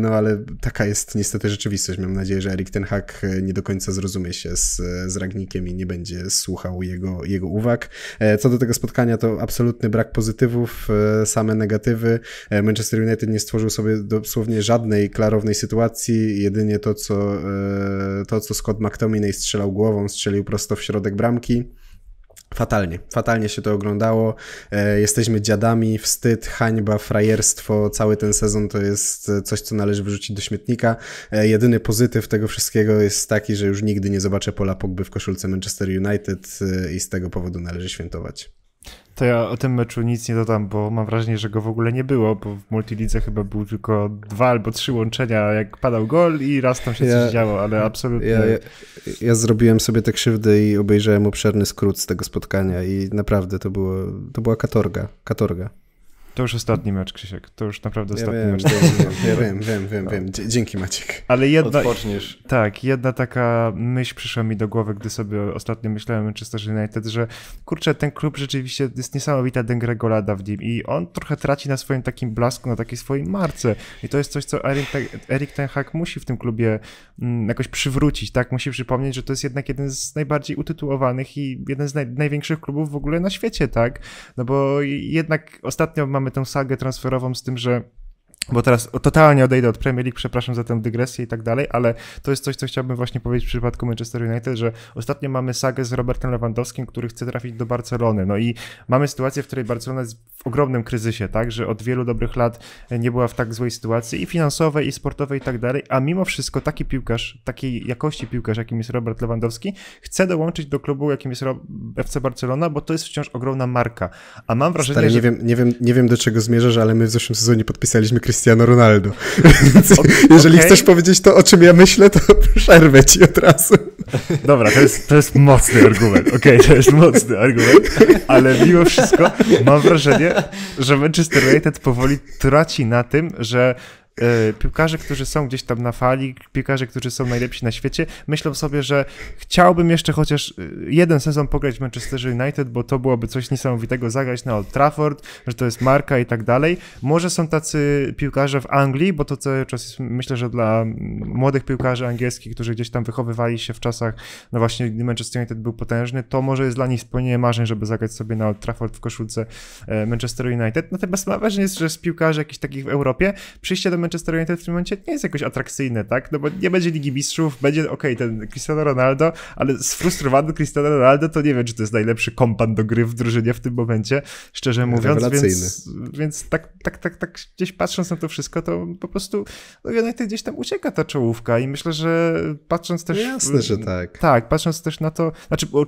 no ale taka jest niestety rzeczywistość. Mam nadzieję, że Erik Ten Hag nie do końca zrozumie się z, z Ragnikiem i nie będzie słuchał jego, jego uwag. Co do tego spotkania, to absolutny brak pozycji pozytywów, e, same negatywy. E, Manchester United nie stworzył sobie dosłownie żadnej klarownej sytuacji, jedynie to, co, e, to, co Scott McTominay strzelał głową, strzelił prosto w środek bramki. Fatalnie, fatalnie się to oglądało. jesteśmy dziadami, wstyd, hańba, frajerstwo. Cały ten sezon to jest coś, co należy wyrzucić do śmietnika. jedyny pozytyw tego wszystkiego jest taki, że już nigdy nie zobaczę Pola Pogby w koszulce Manchester United i z tego powodu należy świętować. To ja o tym meczu nic nie dodam, bo mam wrażenie, że go w ogóle nie było, bo w Multilidze chyba były tylko dwa albo trzy łączenia, jak padał gol i raz tam się ja, coś działo, ale absolutnie... Ja, ja, ja zrobiłem sobie te krzywdy i obejrzałem obszerny skrót z tego spotkania i naprawdę to, było, to była katorga, katorga. To już ostatni mecz, Krzysiek. To już naprawdę ja ostatni wiem, mecz. Wiem, wiem, wiem, wiem, wiem. Dzięki Maciek. Ale jedna, Odpoczniesz. Tak, jedna taka myśl przyszła mi do głowy, gdy sobie ostatnio myślałem o Manchester United, że kurczę, ten klub rzeczywiście jest niesamowita dęgragolada w nim i on trochę traci na swoim takim blasku, na takiej swojej marce. I to jest coś, co Erik Ten Hag musi w tym klubie mm, jakoś przywrócić, tak? Musi przypomnieć, że to jest jednak jeden z najbardziej utytułowanych i jeden z naj, największych klubów w ogóle na świecie, tak? No bo jednak ostatnio mamy mamy tę sagę transferową z tym, że bo teraz totalnie odejdę od Premier League, przepraszam za tę dygresję i tak dalej, ale to jest coś, co chciałbym właśnie powiedzieć w przypadku Manchester United, że ostatnio mamy sagę z Robertem Lewandowskim, który chce trafić do Barcelony. No i mamy sytuację, w której Barcelona jest w ogromnym kryzysie, tak, że od wielu dobrych lat nie była w tak złej sytuacji i finansowej, i sportowej, i tak dalej, a mimo wszystko taki piłkarz, takiej jakości piłkarz, jakim jest Robert Lewandowski, chce dołączyć do klubu, jakim jest FC Barcelona, bo to jest wciąż ogromna marka. A mam wrażenie, Stary, nie że... Wiem, nie, wiem, nie wiem, do czego zmierzasz, ale my w zeszłym sezonie podpisaliśmy Cristiano Cristiano Ronaldo. (laughs) Więc okay. jeżeli chcesz powiedzieć to, o czym ja myślę, to (laughs) przerwę ci od razu. Dobra, to jest, to jest mocny argument. Okej, okay, to jest mocny argument, ale mimo wszystko mam wrażenie, że Manchester United powoli traci na tym, że E, piłkarze, którzy są gdzieś tam na fali, piłkarze, którzy są najlepsi na świecie, myślą sobie, że chciałbym jeszcze chociaż e, jeden sezon pograć w Manchester United, bo to byłoby coś niesamowitego zagrać na Old Trafford, że to jest marka i tak dalej. Może są tacy piłkarze w Anglii, bo to cały czas jest, myślę, że dla młodych piłkarzy angielskich, którzy gdzieś tam wychowywali się w czasach, no właśnie, gdy Manchester United był potężny, to może jest dla nich spełnienie marzeń, żeby zagrać sobie na Old Trafford w koszulce e, Manchester United. Natomiast mam wrażenie, że z piłkarzy jakichś takich w Europie przyjście do Manchester United w tym momencie nie jest jakoś atrakcyjny, tak? No bo nie będzie Ligi Mistrzów, będzie okej, okay, ten Cristiano Ronaldo, ale sfrustrowany Cristiano Ronaldo to nie wiem, czy to jest najlepszy kompan do gry w drużynie w tym momencie, szczerze mówiąc, więc, więc tak, tak, tak, tak gdzieś patrząc na to wszystko, to po prostu no United gdzieś tam ucieka ta czołówka i myślę, że patrząc też... No jasne, że tak. Tak, patrząc też na to, znaczy bo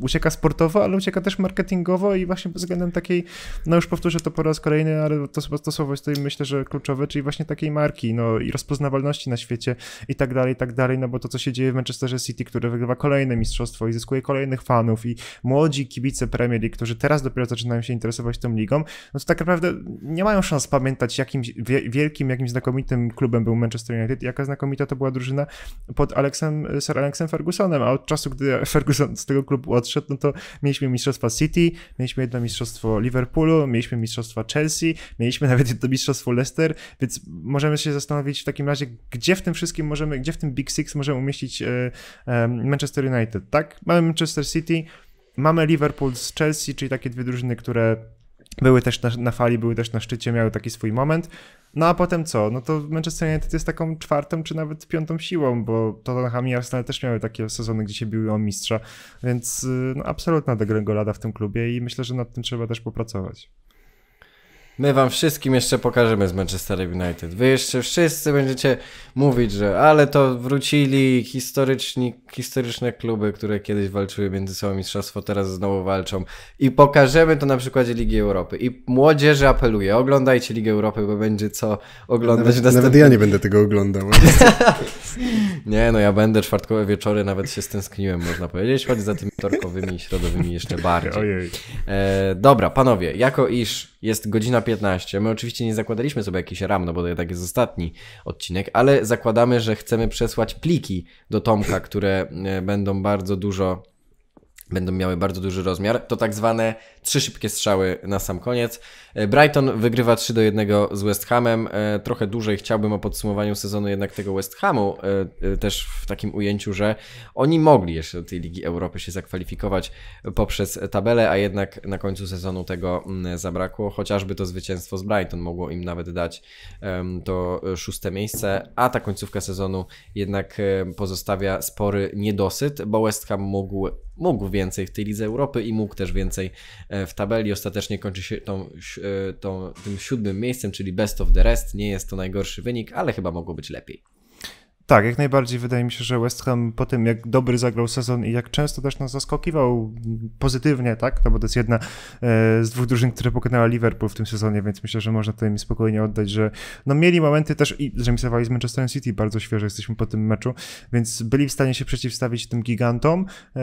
ucieka sportowo, ale ucieka też marketingowo i właśnie względem takiej, no już powtórzę to po raz kolejny, ale to, to słowo jest tutaj myślę, że kluczowe, czyli właśnie takiej marki, no i rozpoznawalności na świecie i tak dalej, i tak dalej, no bo to, co się dzieje w Manchesterze City, które wygrywa kolejne mistrzostwo i zyskuje kolejnych fanów i młodzi kibice Premier League, którzy teraz dopiero zaczynają się interesować tą ligą, no to tak naprawdę nie mają szans pamiętać, jakim wielkim, jakim znakomitym klubem był Manchester United, jaka znakomita to była drużyna pod Alexem, Sir Alexem Fergusonem, a od czasu, gdy Ferguson z tego klubu odszedł, no to mieliśmy mistrzostwa City, mieliśmy jedno mistrzostwo Liverpoolu, mieliśmy mistrzostwa Chelsea, mieliśmy nawet jedno mistrzostwo Leicester, więc możemy się zastanowić w takim razie, gdzie w tym wszystkim możemy, gdzie w tym Big Six możemy umieścić e, e, Manchester United, tak? Mamy Manchester City, mamy Liverpool z Chelsea, czyli takie dwie drużyny, które były też na, na, fali, były też na szczycie, miały taki swój moment. No a potem co? No to Manchester United jest taką czwartą czy nawet piątą siłą, bo Tottenham i Arsenal też miały takie sezony, gdzie się biły o mistrza, więc y, no, absolutna degrengolada w tym klubie i myślę, że nad tym trzeba też popracować. My wam wszystkim jeszcze pokażemy z Manchester United. Wy jeszcze wszyscy będziecie mówić, że ale to wrócili historyczni, historyczne kluby, które kiedyś walczyły między sobą mistrzostwo, teraz znowu walczą. I pokażemy to na przykładzie Ligi Europy. I młodzieży apeluję, oglądajcie Ligę Europy, bo będzie co oglądać nawet, Nawet ja nie będę tego oglądał. (laughs) (laughs) Nie, no ja będę czwartkowe wieczory, nawet się stęskniłem, można powiedzieć, choć za tymi torkowymi i środowymi jeszcze (laughs) bardziej. Ojej. E, dobra, panowie, jako iż jest godzina 15, my oczywiście nie zakładaliśmy sobie jakiś ram, no bo to jednak jest ostatni odcinek, ale zakładamy, że chcemy przesłać pliki do Tomka, które e, będą bardzo dużo będą miały bardzo duży rozmiar. To tak zwane trzy szybkie strzały na sam koniec. E, Brighton wygrywa 3 do 1 z West Hamem. E, trochę dłużej chciałbym o podsumowaniu sezonu jednak tego West Hamu, e, też w takim ujęciu, że oni mogli jeszcze do tej Ligi Europy się zakwalifikować poprzez tabelę, a jednak na końcu sezonu tego mm, zabrakło. Chociażby to zwycięstwo z Brighton mogło im nawet dać to szóste miejsce, a ta końcówka sezonu jednak pozostawia spory niedosyt, bo West Ham mógł mógł więcej w tej Lidze Europy i mógł też więcej e, w tabeli. Ostatecznie kończy się tą, e, tą, tym siódmym miejscem, czyli best of the rest. Nie jest to najgorszy wynik, ale chyba mogło być lepiej. Tak, jak najbardziej wydaje mi się, że West Ham po tym, jak dobry zagrał sezon i jak często też nas zaskakiwał pozytywnie, tak? No bo to jest jedna e, z dwóch drużyn, które pokonała Liverpool w tym sezonie, więc myślę, że można to im spokojnie oddać, że no mieli momenty też i zremisowali z Manchesterem City, bardzo świeżo jesteśmy po tym meczu, więc byli w stanie się przeciwstawić tym gigantom, e,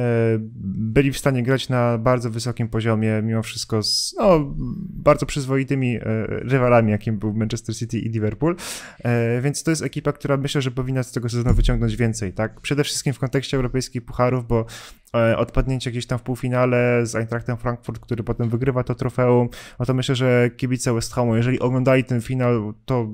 byli w stanie grać na bardzo wysokim poziomie, mimo wszystko z no, bardzo przyzwoitymi e, rywalami, jakim był Manchester City i Liverpool, więc to jest ekipa, która myślę, że powinna tego sezonu wyciągnąć więcej, tak? Przede wszystkim w kontekście europejskich pucharów, bo e, odpadnięcie gdzieś tam w półfinale z Eintrachtem Frankfurt, który potem wygrywa to trofeum, no to myślę, że kibice West Hamu, jeżeli oglądali ten finał, to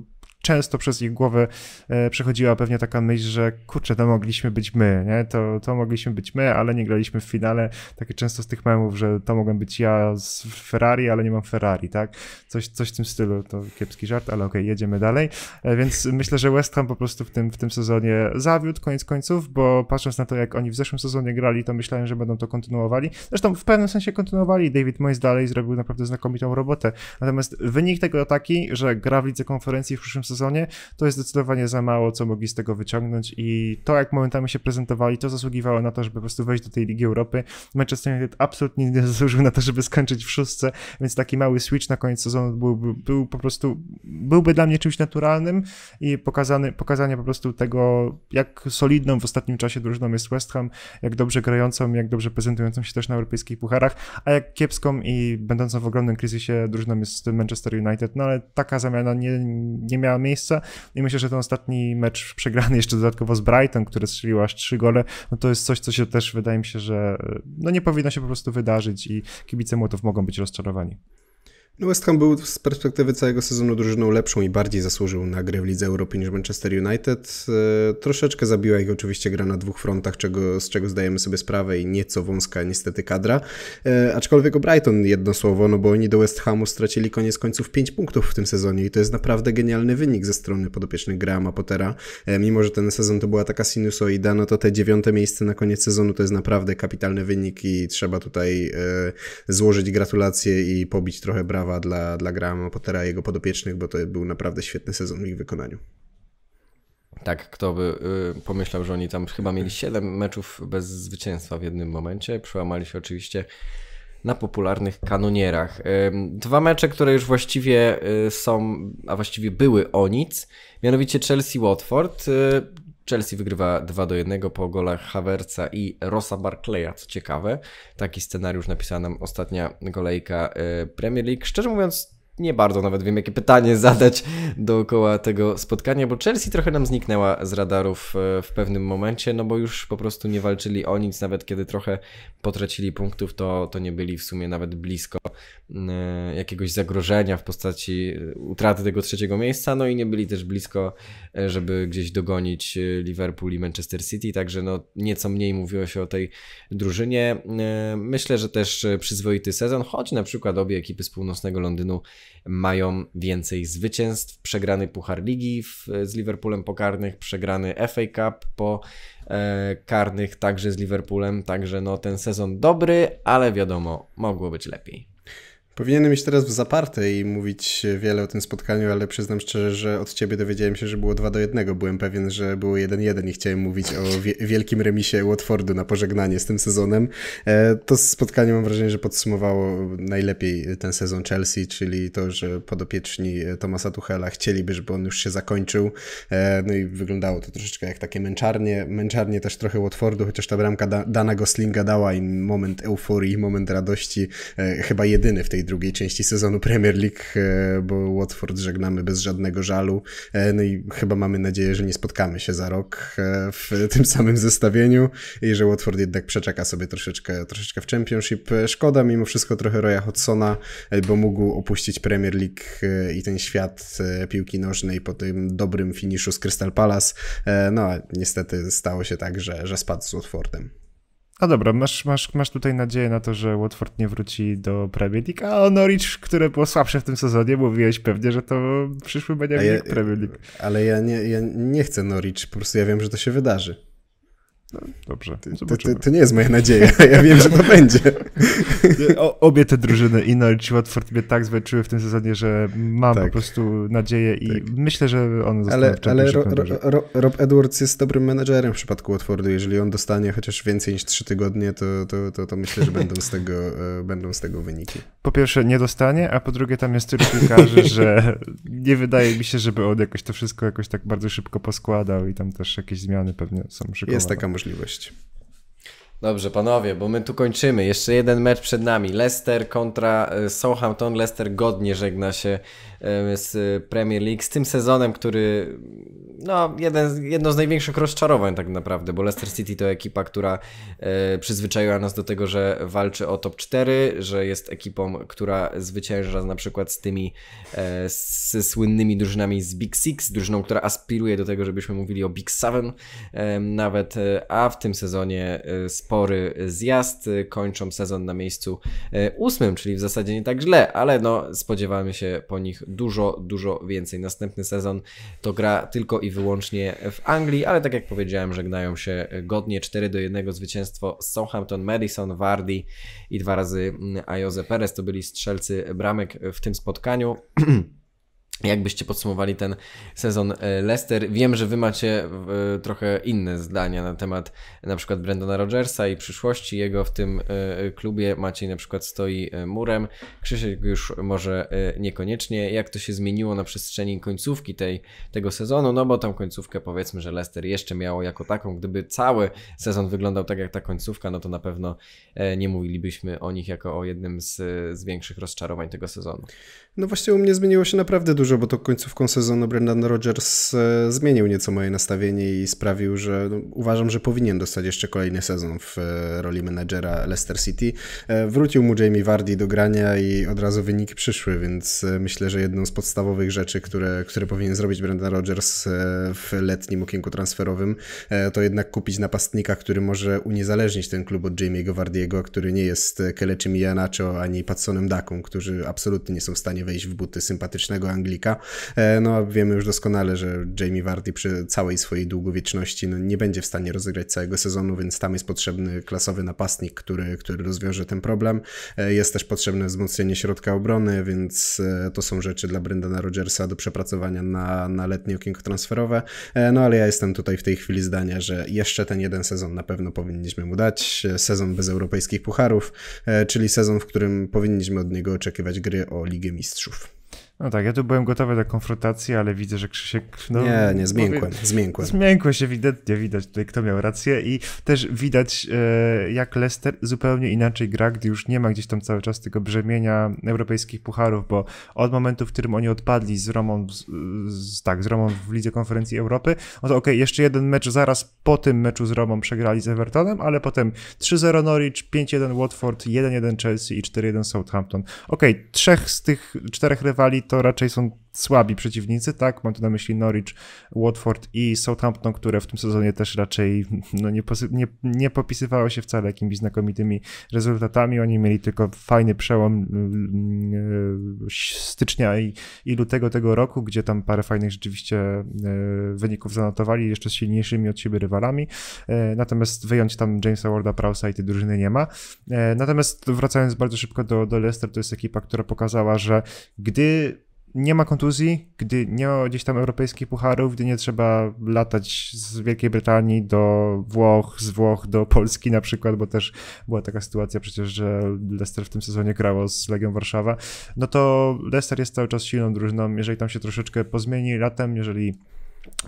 często przez ich głowy e, przechodziła pewnie taka myśl, że kurczę, to mogliśmy być my, nie? To, to mogliśmy być my, ale nie graliśmy w finale. Takie często z tych memów, że to mogłem być ja z Ferrari, ale nie mam Ferrari, tak? Coś, coś w tym stylu, to kiepski żart, ale okej, okay, jedziemy dalej. E, więc myślę, że West Ham po prostu w tym, w tym sezonie zawiódł koniec końców, bo patrząc na to, jak oni w zeszłym sezonie grali, to myślałem, że będą to kontynuowali. Zresztą w pewnym sensie kontynuowali. David Moyes dalej zrobił naprawdę znakomitą robotę. Natomiast wynik tego taki, że gra w lidze konferencji w przyszłym sezonie sezonie, to jest zdecydowanie za mało, co mogli z tego wyciągnąć i to, jak momentami się prezentowali, to zasługiwało na to, żeby po prostu wejść do tej Ligi Europy. Manchester United absolutnie nie zasłużył na to, żeby skończyć w szóstce, więc taki mały switch na koniec sezonu byłby, był po prostu, byłby dla mnie czymś naturalnym i pokazany, pokazanie po prostu tego, jak solidną w ostatnim czasie drużyną jest West Ham, jak dobrze grającą, jak dobrze prezentującą się też na europejskich pucharach, a jak kiepską i będącą w ogromnym kryzysie drużyną jest Manchester United, no ale taka zamiana nie, nie miała miejsca i myślę, że ten ostatni mecz przegrany jeszcze dodatkowo z Brighton, który strzelił aż trzy gole, no to jest coś, co się też wydaje mi się, że e, no nie powinno się po prostu wydarzyć i kibice Młotów mogą być rozczarowani. No West Ham był z perspektywy całego sezonu drużyną lepszą i bardziej zasłużył na grę w Lidze Europy niż Manchester United. E, troszeczkę zabiła ich oczywiście gra na dwóch frontach, czego, z czego zdajemy sobie sprawę i nieco wąska niestety kadra. E, aczkolwiek o Brighton jedno słowo, no bo oni do West Hamu stracili koniec końców 5 punktów w tym sezonie i to jest naprawdę genialny wynik ze strony podopiecznych Grahama Pottera. E, mimo, że ten sezon to była taka sinusoida, no to te dziewiąte miejsce na koniec sezonu to jest naprawdę kapitalny wynik i trzeba tutaj złożyć gratulacje i pobić trochę brawo brawa dla, dla Grahama Pottera i jego podopiecznych, bo to był naprawdę świetny sezon w ich wykonaniu. Tak, kto by y, pomyślał, że oni tam chyba mieli 7 meczów bez zwycięstwa w jednym momencie. Przełamali się oczywiście na popularnych kanonierach. Y, dwa mecze, które już właściwie y, są, a właściwie były o nic. Mianowicie Chelsea-Watford. Y, Chelsea wygrywa 2 do 1 po golach Havertza i Rosa Barclaya, co ciekawe. Taki scenariusz napisała nam ostatnia kolejka e, Premier League. Szczerze mówiąc, nie bardzo nawet wiem, jakie pytanie (laughs) zadać dookoła tego spotkania, bo Chelsea trochę nam zniknęła z radarów e, w pewnym momencie, no bo już po prostu nie walczyli o nic, nawet kiedy trochę potracili punktów, to, to nie byli w sumie nawet blisko e, jakiegoś zagrożenia w postaci e, utraty tego trzeciego miejsca, no i nie byli też blisko, żeby gdzieś dogonić Liverpool i Manchester City, także no nieco mniej mówiło się o tej drużynie. Myślę, że też przyzwoity sezon, choć na przykład obie ekipy z północnego Londynu mają więcej zwycięstw. Przegrany Puchar Ligi w, z Liverpoolem po karnych, przegrany FA Cup po e, karnych także z Liverpoolem. Także no, ten sezon dobry, ale wiadomo, mogło być lepiej. Powinienem mieć teraz w zaparte i mówić wiele o tym spotkaniu, ale przyznam szczerze, że od ciebie dowiedziałem się, że było 2 do 1. Byłem pewien, że było 1-1 i chciałem mówić o wie wielkim remisie Watfordu na pożegnanie z tym sezonem. E, to spotkanie mam wrażenie, że podsumowało najlepiej ten sezon Chelsea, czyli to, że podopieczni Tomasa Tuchela chcieliby, żeby on już się zakończył. E, no i wyglądało to troszeczkę jak takie męczarnie. Męczarnie też trochę Watfordu, chociaż ta bramka da Dana Goslinga dała im moment euforii, moment radości, e, chyba jedyny w tej tej drugiej części sezonu Premier League, e, bo Watford żegnamy bez żadnego żalu. E, no i chyba mamy nadzieję, że nie spotkamy się za rok e, w (laughs) tym samym zestawieniu i że Watford jednak przeczeka sobie troszeczkę, troszeczkę w Championship. Szkoda mimo wszystko trochę Roya Hodsona, bo mógł opuścić Premier League i ten świat piłki nożnej po tym dobrym finiszu z Crystal Palace. No a niestety stało się tak, że, że spadł z Watfordem. A no dobra, masz, masz, masz tutaj nadzieję na to, że Watford nie wróci do Premier League, a o Norwich, które było słabsze w tym sezonie, mówiłeś pewnie, że to przyszły będzie ja, Premier League. Ale ja nie, ja nie chcę Norwich, po prostu ja wiem, że to się wydarzy. No. dobrze. To, to, to, nie jest moja nadzieja. (laughs) Ja wiem, że to będzie. O, obie te drużyny, Ino i Watford, mnie tak zwalczyły w tym sezonie, że mam tak. po prostu nadzieję i tak. myślę, że on zostanie Ale, ale Ro, Ro, Ro, Rob Edwards jest dobrym menedżerem w przypadku Watfordu. Jeżeli on dostanie chociaż więcej niż trzy tygodnie, to, to, to, to myślę, że będą z, tego, e, będą z tego wyniki. Po pierwsze nie dostanie, a po drugie tam jest tylko piłkarzy, (laughs) że nie wydaje mi się, żeby on jakoś to wszystko jakoś tak bardzo szybko poskładał i tam też jakieś zmiany pewnie są szykowane. Jest taka możliwość możliwość. Dobrze, panowie, bo my tu kończymy. Jeszcze jeden mecz przed nami. Leicester kontra e, Southampton. Leicester godnie żegna się z Premier League, z tym sezonem, który no, jeden, jedno z największych rozczarowań tak naprawdę, bo Leicester City to ekipa, która e, przyzwyczaiła nas do tego, że walczy o top 4, że jest ekipą, która zwycięża na przykład z tymi e, słynnymi drużynami z Big Six, drużyną, która aspiruje do tego, żebyśmy mówili o Big Seven nawet, e, a w tym sezonie spory zjazd, kończą sezon na miejscu ósmym, czyli w zasadzie nie tak źle, ale no spodziewamy się po nich dużo, dużo więcej. Następny sezon to gra tylko i wyłącznie w Anglii, ale tak jak powiedziałem, żegnają się godnie 4 do 1 zwycięstwo Southampton, Madison, Vardy i dwa razy Ajoze Perez. To byli strzelcy bramek w tym spotkaniu. (clears throat) Jakbyście podsumowali ten sezon e, Leicester? Wiem, że wy macie e, trochę inne zdania na temat na przykład Brendona Rodgersa i przyszłości jego w tym e, klubie. Maciej na przykład stoi murem, Krzysiek już może niekoniecznie. Jak to się zmieniło na przestrzeni końcówki tej, tego sezonu? No bo tą końcówkę powiedzmy, że Leicester jeszcze miało jako taką. Gdyby cały sezon wyglądał tak jak ta końcówka, no to na pewno nie mówilibyśmy o nich jako o jednym z, z większych rozczarowań tego sezonu. No właśnie u mnie zmieniło się naprawdę dużo dużo, bo to końcówką sezonu Brendan Rodgers e, zmienił nieco moje nastawienie i sprawił, że no, uważam, że powinien dostać jeszcze kolejny sezon w e, roli menedżera Leicester City. E, wrócił mu Jamie Vardy do grania i od razu wyniki przyszły, więc myślę, że jedną z podstawowych rzeczy, które, które powinien zrobić Brendan Rodgers w letnim okienku transferowym, to jednak kupić napastnika, który może uniezależnić ten klub od Jamie'ego Vardiego, który nie jest Keleczym Janacho ani Patsonem Daką, którzy absolutnie nie są w stanie wejść w buty sympatycznego Anglii E, no wiemy już doskonale, że Jamie Vardy przy całej swojej długowieczności no, nie będzie w stanie rozegrać całego sezonu, więc tam jest potrzebny klasowy napastnik, który, który rozwiąże ten problem. E, jest też potrzebne wzmocnienie środka obrony, więc e, to są rzeczy dla Brendana Rodgersa do przepracowania na, na letnie okienko transferowe. No ale ja jestem tutaj w tej chwili zdania, że jeszcze ten jeden sezon na pewno powinniśmy mu dać. Sezon bez europejskich pucharów, czyli sezon, w którym powinniśmy od niego oczekiwać gry o Ligę Mistrzów. No tak, ja tu byłem gotowy do konfrontacji, ale widzę, że Krzysiek... No, nie, nie, zmiękłem, powie... zmiękłem. się, ewidentnie, widać tutaj kto miał rację i też widać e, jak Leicester zupełnie inaczej gra, gdy już nie ma gdzieś tam cały czas tego brzemienia europejskich pucharów, bo od momentu, w którym oni odpadli z Romą, z, z, tak, z Romą w Lidze Konferencji Europy, no to okej, okay, jeszcze jeden mecz zaraz po tym meczu z Romą przegrali z Evertonem, ale potem 3-0 Norwich, 5-1 Watford, 1-1 Chelsea i 4-1 Southampton. Okej, okay, trzech z tych czterech rywali to raczej są słabi przeciwnicy, tak? Mam tu na myśli Norwich, Watford i Southampton, które w tym sezonie też raczej no, nie, nie, nie popisywały się wcale jakimiś znakomitymi rezultatami. Oni mieli tylko fajny przełom mm, mm, e, stycznia i, i lutego tego roku, gdzie tam parę fajnych rzeczywiście e, wyników zanotowali, jeszcze z silniejszymi od siebie rywalami. E, natomiast wyjąć tam Jamesa Warda Prowsa i tej drużyny nie ma. Natomiast wracając bardzo szybko do, do Leicester, to jest ekipa, która pokazała, że gdy nie ma kontuzji, gdy nie ma gdzieś tam europejskich pucharów, gdy nie trzeba latać z Wielkiej Brytanii do Włoch, z Włoch do Polski na przykład, bo też była taka sytuacja przecież, że Leicester w tym sezonie grało z Legią Warszawa, no to Leicester jest cały czas silną drużyną, jeżeli tam się troszeczkę pozmieni latem, jeżeli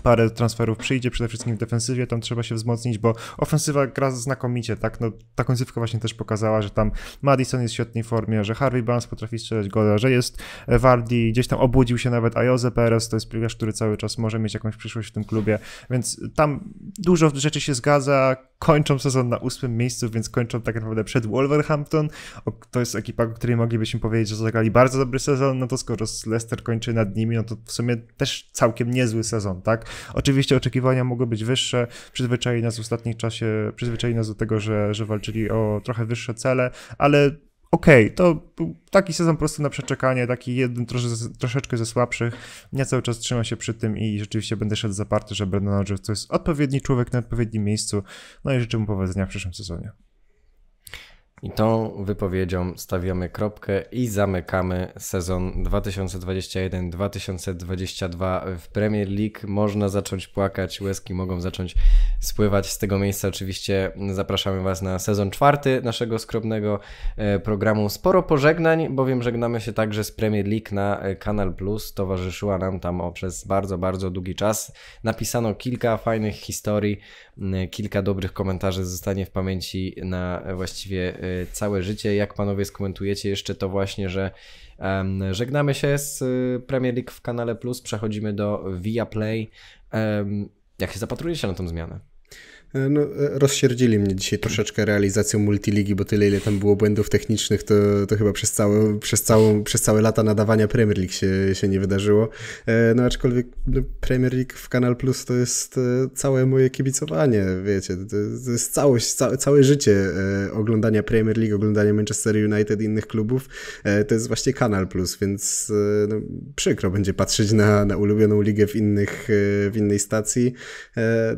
parę transferów przyjdzie, przede wszystkim w defensywie, tam trzeba się wzmocnić, bo ofensywa gra znakomicie, tak, no ta końcówka właśnie też pokazała, że tam Madison jest w świetnej formie, że Harvey Barnes potrafi strzelać gola, że jest Wardy, e, gdzieś tam obudził się nawet Ayoze Perez, to jest piłkarz, który cały czas może mieć jakąś przyszłość w tym klubie, więc tam dużo rzeczy się zgadza, kończą sezon na ósmym miejscu, więc kończą tak naprawdę przed Wolverhampton. To jest ekipa, o której moglibyśmy powiedzieć, że zagrali bardzo dobry sezon, no to skoro Leicester kończy nad nimi, no to w sumie też całkiem niezły sezon, tak? Oczywiście oczekiwania mogły być wyższe, przyzwyczaili nas w ostatnim czasie, przyzwyczaili nas do tego, że, że walczyli o trochę wyższe cele, ale okej, okay, to taki sezon prosty na przeczekanie, taki jeden trosze, troszeczkę ze słabszych. Ja cały czas trzymam się przy tym i rzeczywiście będę szedł zaparty, że Brandon Rodgers to jest odpowiedni człowiek na odpowiednim miejscu. No i życzę mu powodzenia w przyszłym sezonie. I tą wypowiedzią stawiamy kropkę i zamykamy sezon 2021-2022 w Premier League. Można zacząć płakać, łezki mogą zacząć spływać. Z tego miejsca oczywiście zapraszamy Was na sezon czwarty naszego skromnego e, programu. Sporo pożegnań, bowiem żegnamy się także z Premier League na e, Kanal Plus. Towarzyszyła nam tam przez bardzo, bardzo długi czas. Napisano kilka fajnych historii, e, kilka dobrych komentarzy zostanie w pamięci na właściwie Y, całe życie. Jak panowie skomentujecie jeszcze to właśnie, że żegnamy się z y, Premier League w kanale Plus, przechodzimy do Via Play. Jak się zapatrujecie na tą zmianę? E, no, e, rozsierdzili mnie dzisiaj troszeczkę realizacją multiligi, bo tyle ile tam było błędów technicznych, to, to chyba przez całe, przez, całą, przez całe lata nadawania Premier League się, się nie wydarzyło. E, no aczkolwiek no, Premier League w Kanal Plus to jest całe moje kibicowanie, wiecie, to, jest całość, całe całe życie oglądania Premier League, oglądania Manchester United i innych klubów, to jest właśnie Kanal Plus, więc no, przykro będzie patrzeć na, na ulubioną ligę w, innych, w innej stacji.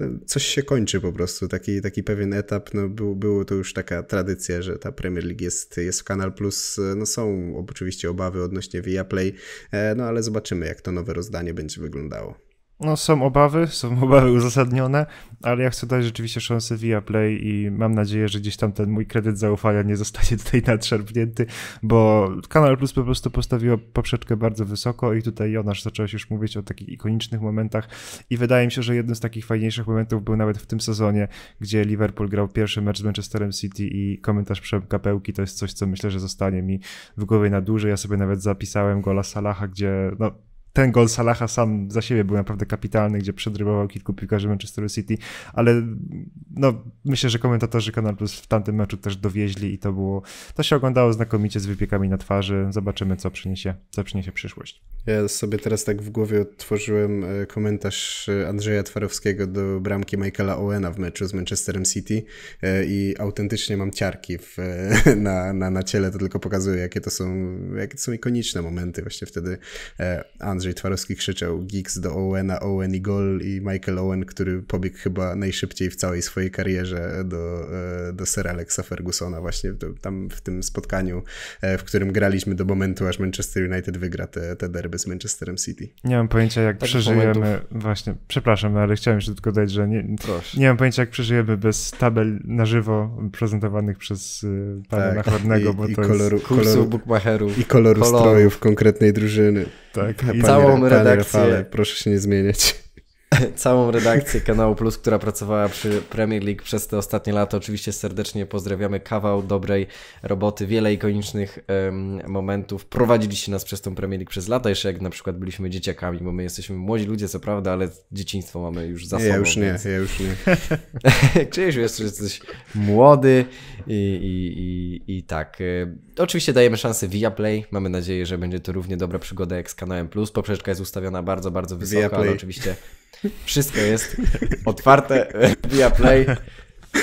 No, coś się kończy po prostu prostu taki, taki pewien etap, no był, było to już taka tradycja, że ta Premier League jest, jest w Kanal Plus, no są oczywiście obawy odnośnie play e, no ale zobaczymy jak to nowe rozdanie będzie wyglądało no są obawy, są (laughs) obawy uzasadnione, ale ja chcę dać rzeczywiście szansę via Play i mam nadzieję, że gdzieś tam ten mój kredyt zaufania nie zostanie (laughs) tutaj nadszarpnięty, bo Kanal Plus po prostu postawiło poprzeczkę bardzo wysoko i tutaj Jonasz zacząłeś już mówić o takich ikonicznych momentach i wydaje mi się, że jednym z takich fajniejszych momentów był nawet w tym sezonie, gdzie Liverpool grał pierwszy mecz z Manchesterem City i komentarz Przemka Pełki to jest coś, co myślę, że zostanie mi w głowie na dłużej. Ja sobie nawet zapisałem gola Salaha, gdzie no ten gol Salaha sam za siebie był naprawdę kapitalny, gdzie przedrybował kilku piłkarzy Manchester City, ale no, myślę, że komentatorzy Kanal Plus w tamtym meczu też dowieźli i to było, to się oglądało znakomicie z wypiekami na twarzy. Zobaczymy, co przyniesie, co przyniesie przyszłość. Ja sobie teraz tak w głowie odtworzyłem e, komentarz e, Andrzeja Twarowskiego do bramki Michaela Owena w meczu z Manchesterem City e, i autentycznie mam ciarki w, (laughs) na, na, na ciele, to tylko pokazuje, jakie to są, jakie to są ikoniczne momenty właśnie wtedy Andrzej Andrzej Twarowski krzyczał Geeks do Owena, Owen i gol i Michael Owen, który pobiegł chyba najszybciej w całej swojej karierze do, e, do Sir Alexa Fergusona właśnie tam w tym spotkaniu, e, w którym graliśmy do momentu, aż Manchester United wygra te, te derby z Manchesterem City. Nie mam pojęcia jak tak przeżyjemy, momentów. właśnie, przepraszam, no, ale chciałem jeszcze tylko dodać, że nie, nie mam pojęcia jak przeżyjemy bez tabel na żywo prezentowanych przez e, pana tak. bo i to koloru, jest... Koloru, koloru, I koloru, koloru strojów konkretnej drużyny. Tak, całą redakcję. Rafale, proszę się nie zmieniać. (laughs) całą redakcję kanału Plus, która pracowała przy Premier League przez te ostatnie lata. Oczywiście serdecznie pozdrawiamy. Kawał dobrej roboty, wiele ikonicznych um, momentów. Prowadziliście nas przez tą Premier League przez lata, jeszcze jak na przykład byliśmy dzieciakami, bo my jesteśmy młodzi ludzie, co prawda, ale dzieciństwo mamy już za sobą. Ja już nie, więc... ja już nie. Krzysiu, (laughs) (laughs) jeszcze jesteś młody i, i, i, i tak. E, oczywiście dajemy szansę via Play. Mamy nadzieję, że będzie to równie dobra przygoda jak z kanałem Plus. Poprzeczka jest ustawiona bardzo, bardzo wysoko, ale oczywiście wszystko jest otwarte (laughs) via Play.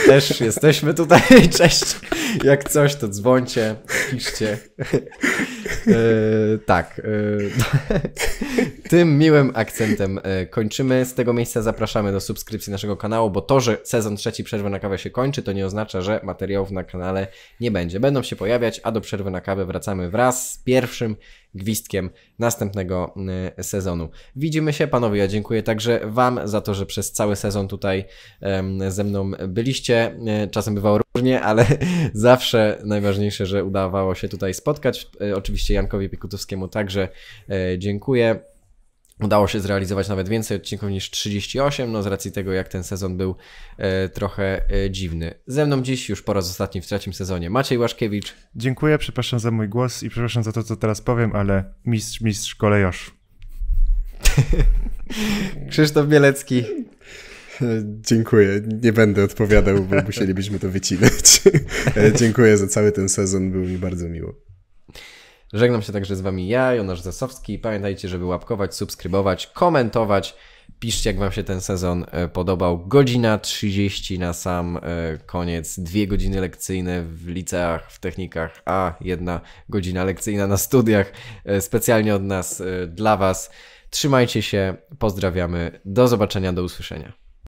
Też jesteśmy tutaj. (laughs) Cześć. Jak coś, to dzwońcie, piszcie. Yy, tak. Yy, (laughs) tym miłym akcentem e, kończymy. Z tego miejsca zapraszamy do subskrypcji naszego kanału, bo to, że sezon trzeci przerwy na kawę się kończy, to nie oznacza, że materiałów na kanale nie będzie. Będą się pojawiać, a do przerwy na kawę wracamy wraz z pierwszym gwizdkiem następnego e, sezonu. Widzimy się, panowie. Ja dziękuję także Wam za to, że przez cały sezon tutaj ze mną byliście. E, czasem bywało różnie, ale (laughs) zawsze najważniejsze, że udawało się tutaj spotkać. Oczywiście Jankowi Pikutowskiemu także dziękuję. Udało się zrealizować nawet więcej odcinków niż 38, no z racji tego, jak ten sezon był e, trochę e, dziwny. Ze mną dziś już po raz ostatni w trzecim sezonie Maciej Łaszkiewicz. Dziękuję, przepraszam za mój głos i przepraszam za to, co teraz powiem, ale mistrz, mistrz kolejosz. (laughs) Krzysztof Bielecki. Dziękuję. Nie będę odpowiadał, bo musielibyśmy to wycinać. (laughs) E, dziękuję za cały ten sezon, był mi bardzo miło. Żegnam się także z Wami ja, Jonasz Zasowski. Pamiętajcie, żeby łapkować, subskrybować, komentować. Piszcie, jak Wam się ten sezon e, podobał. Godzina 30 na sam e, koniec, dwie godziny lekcyjne w liceach, w technikach, a jedna godzina lekcyjna na studiach, e, specjalnie od nas, dla Was. Trzymajcie się, pozdrawiamy, do zobaczenia, do usłyszenia.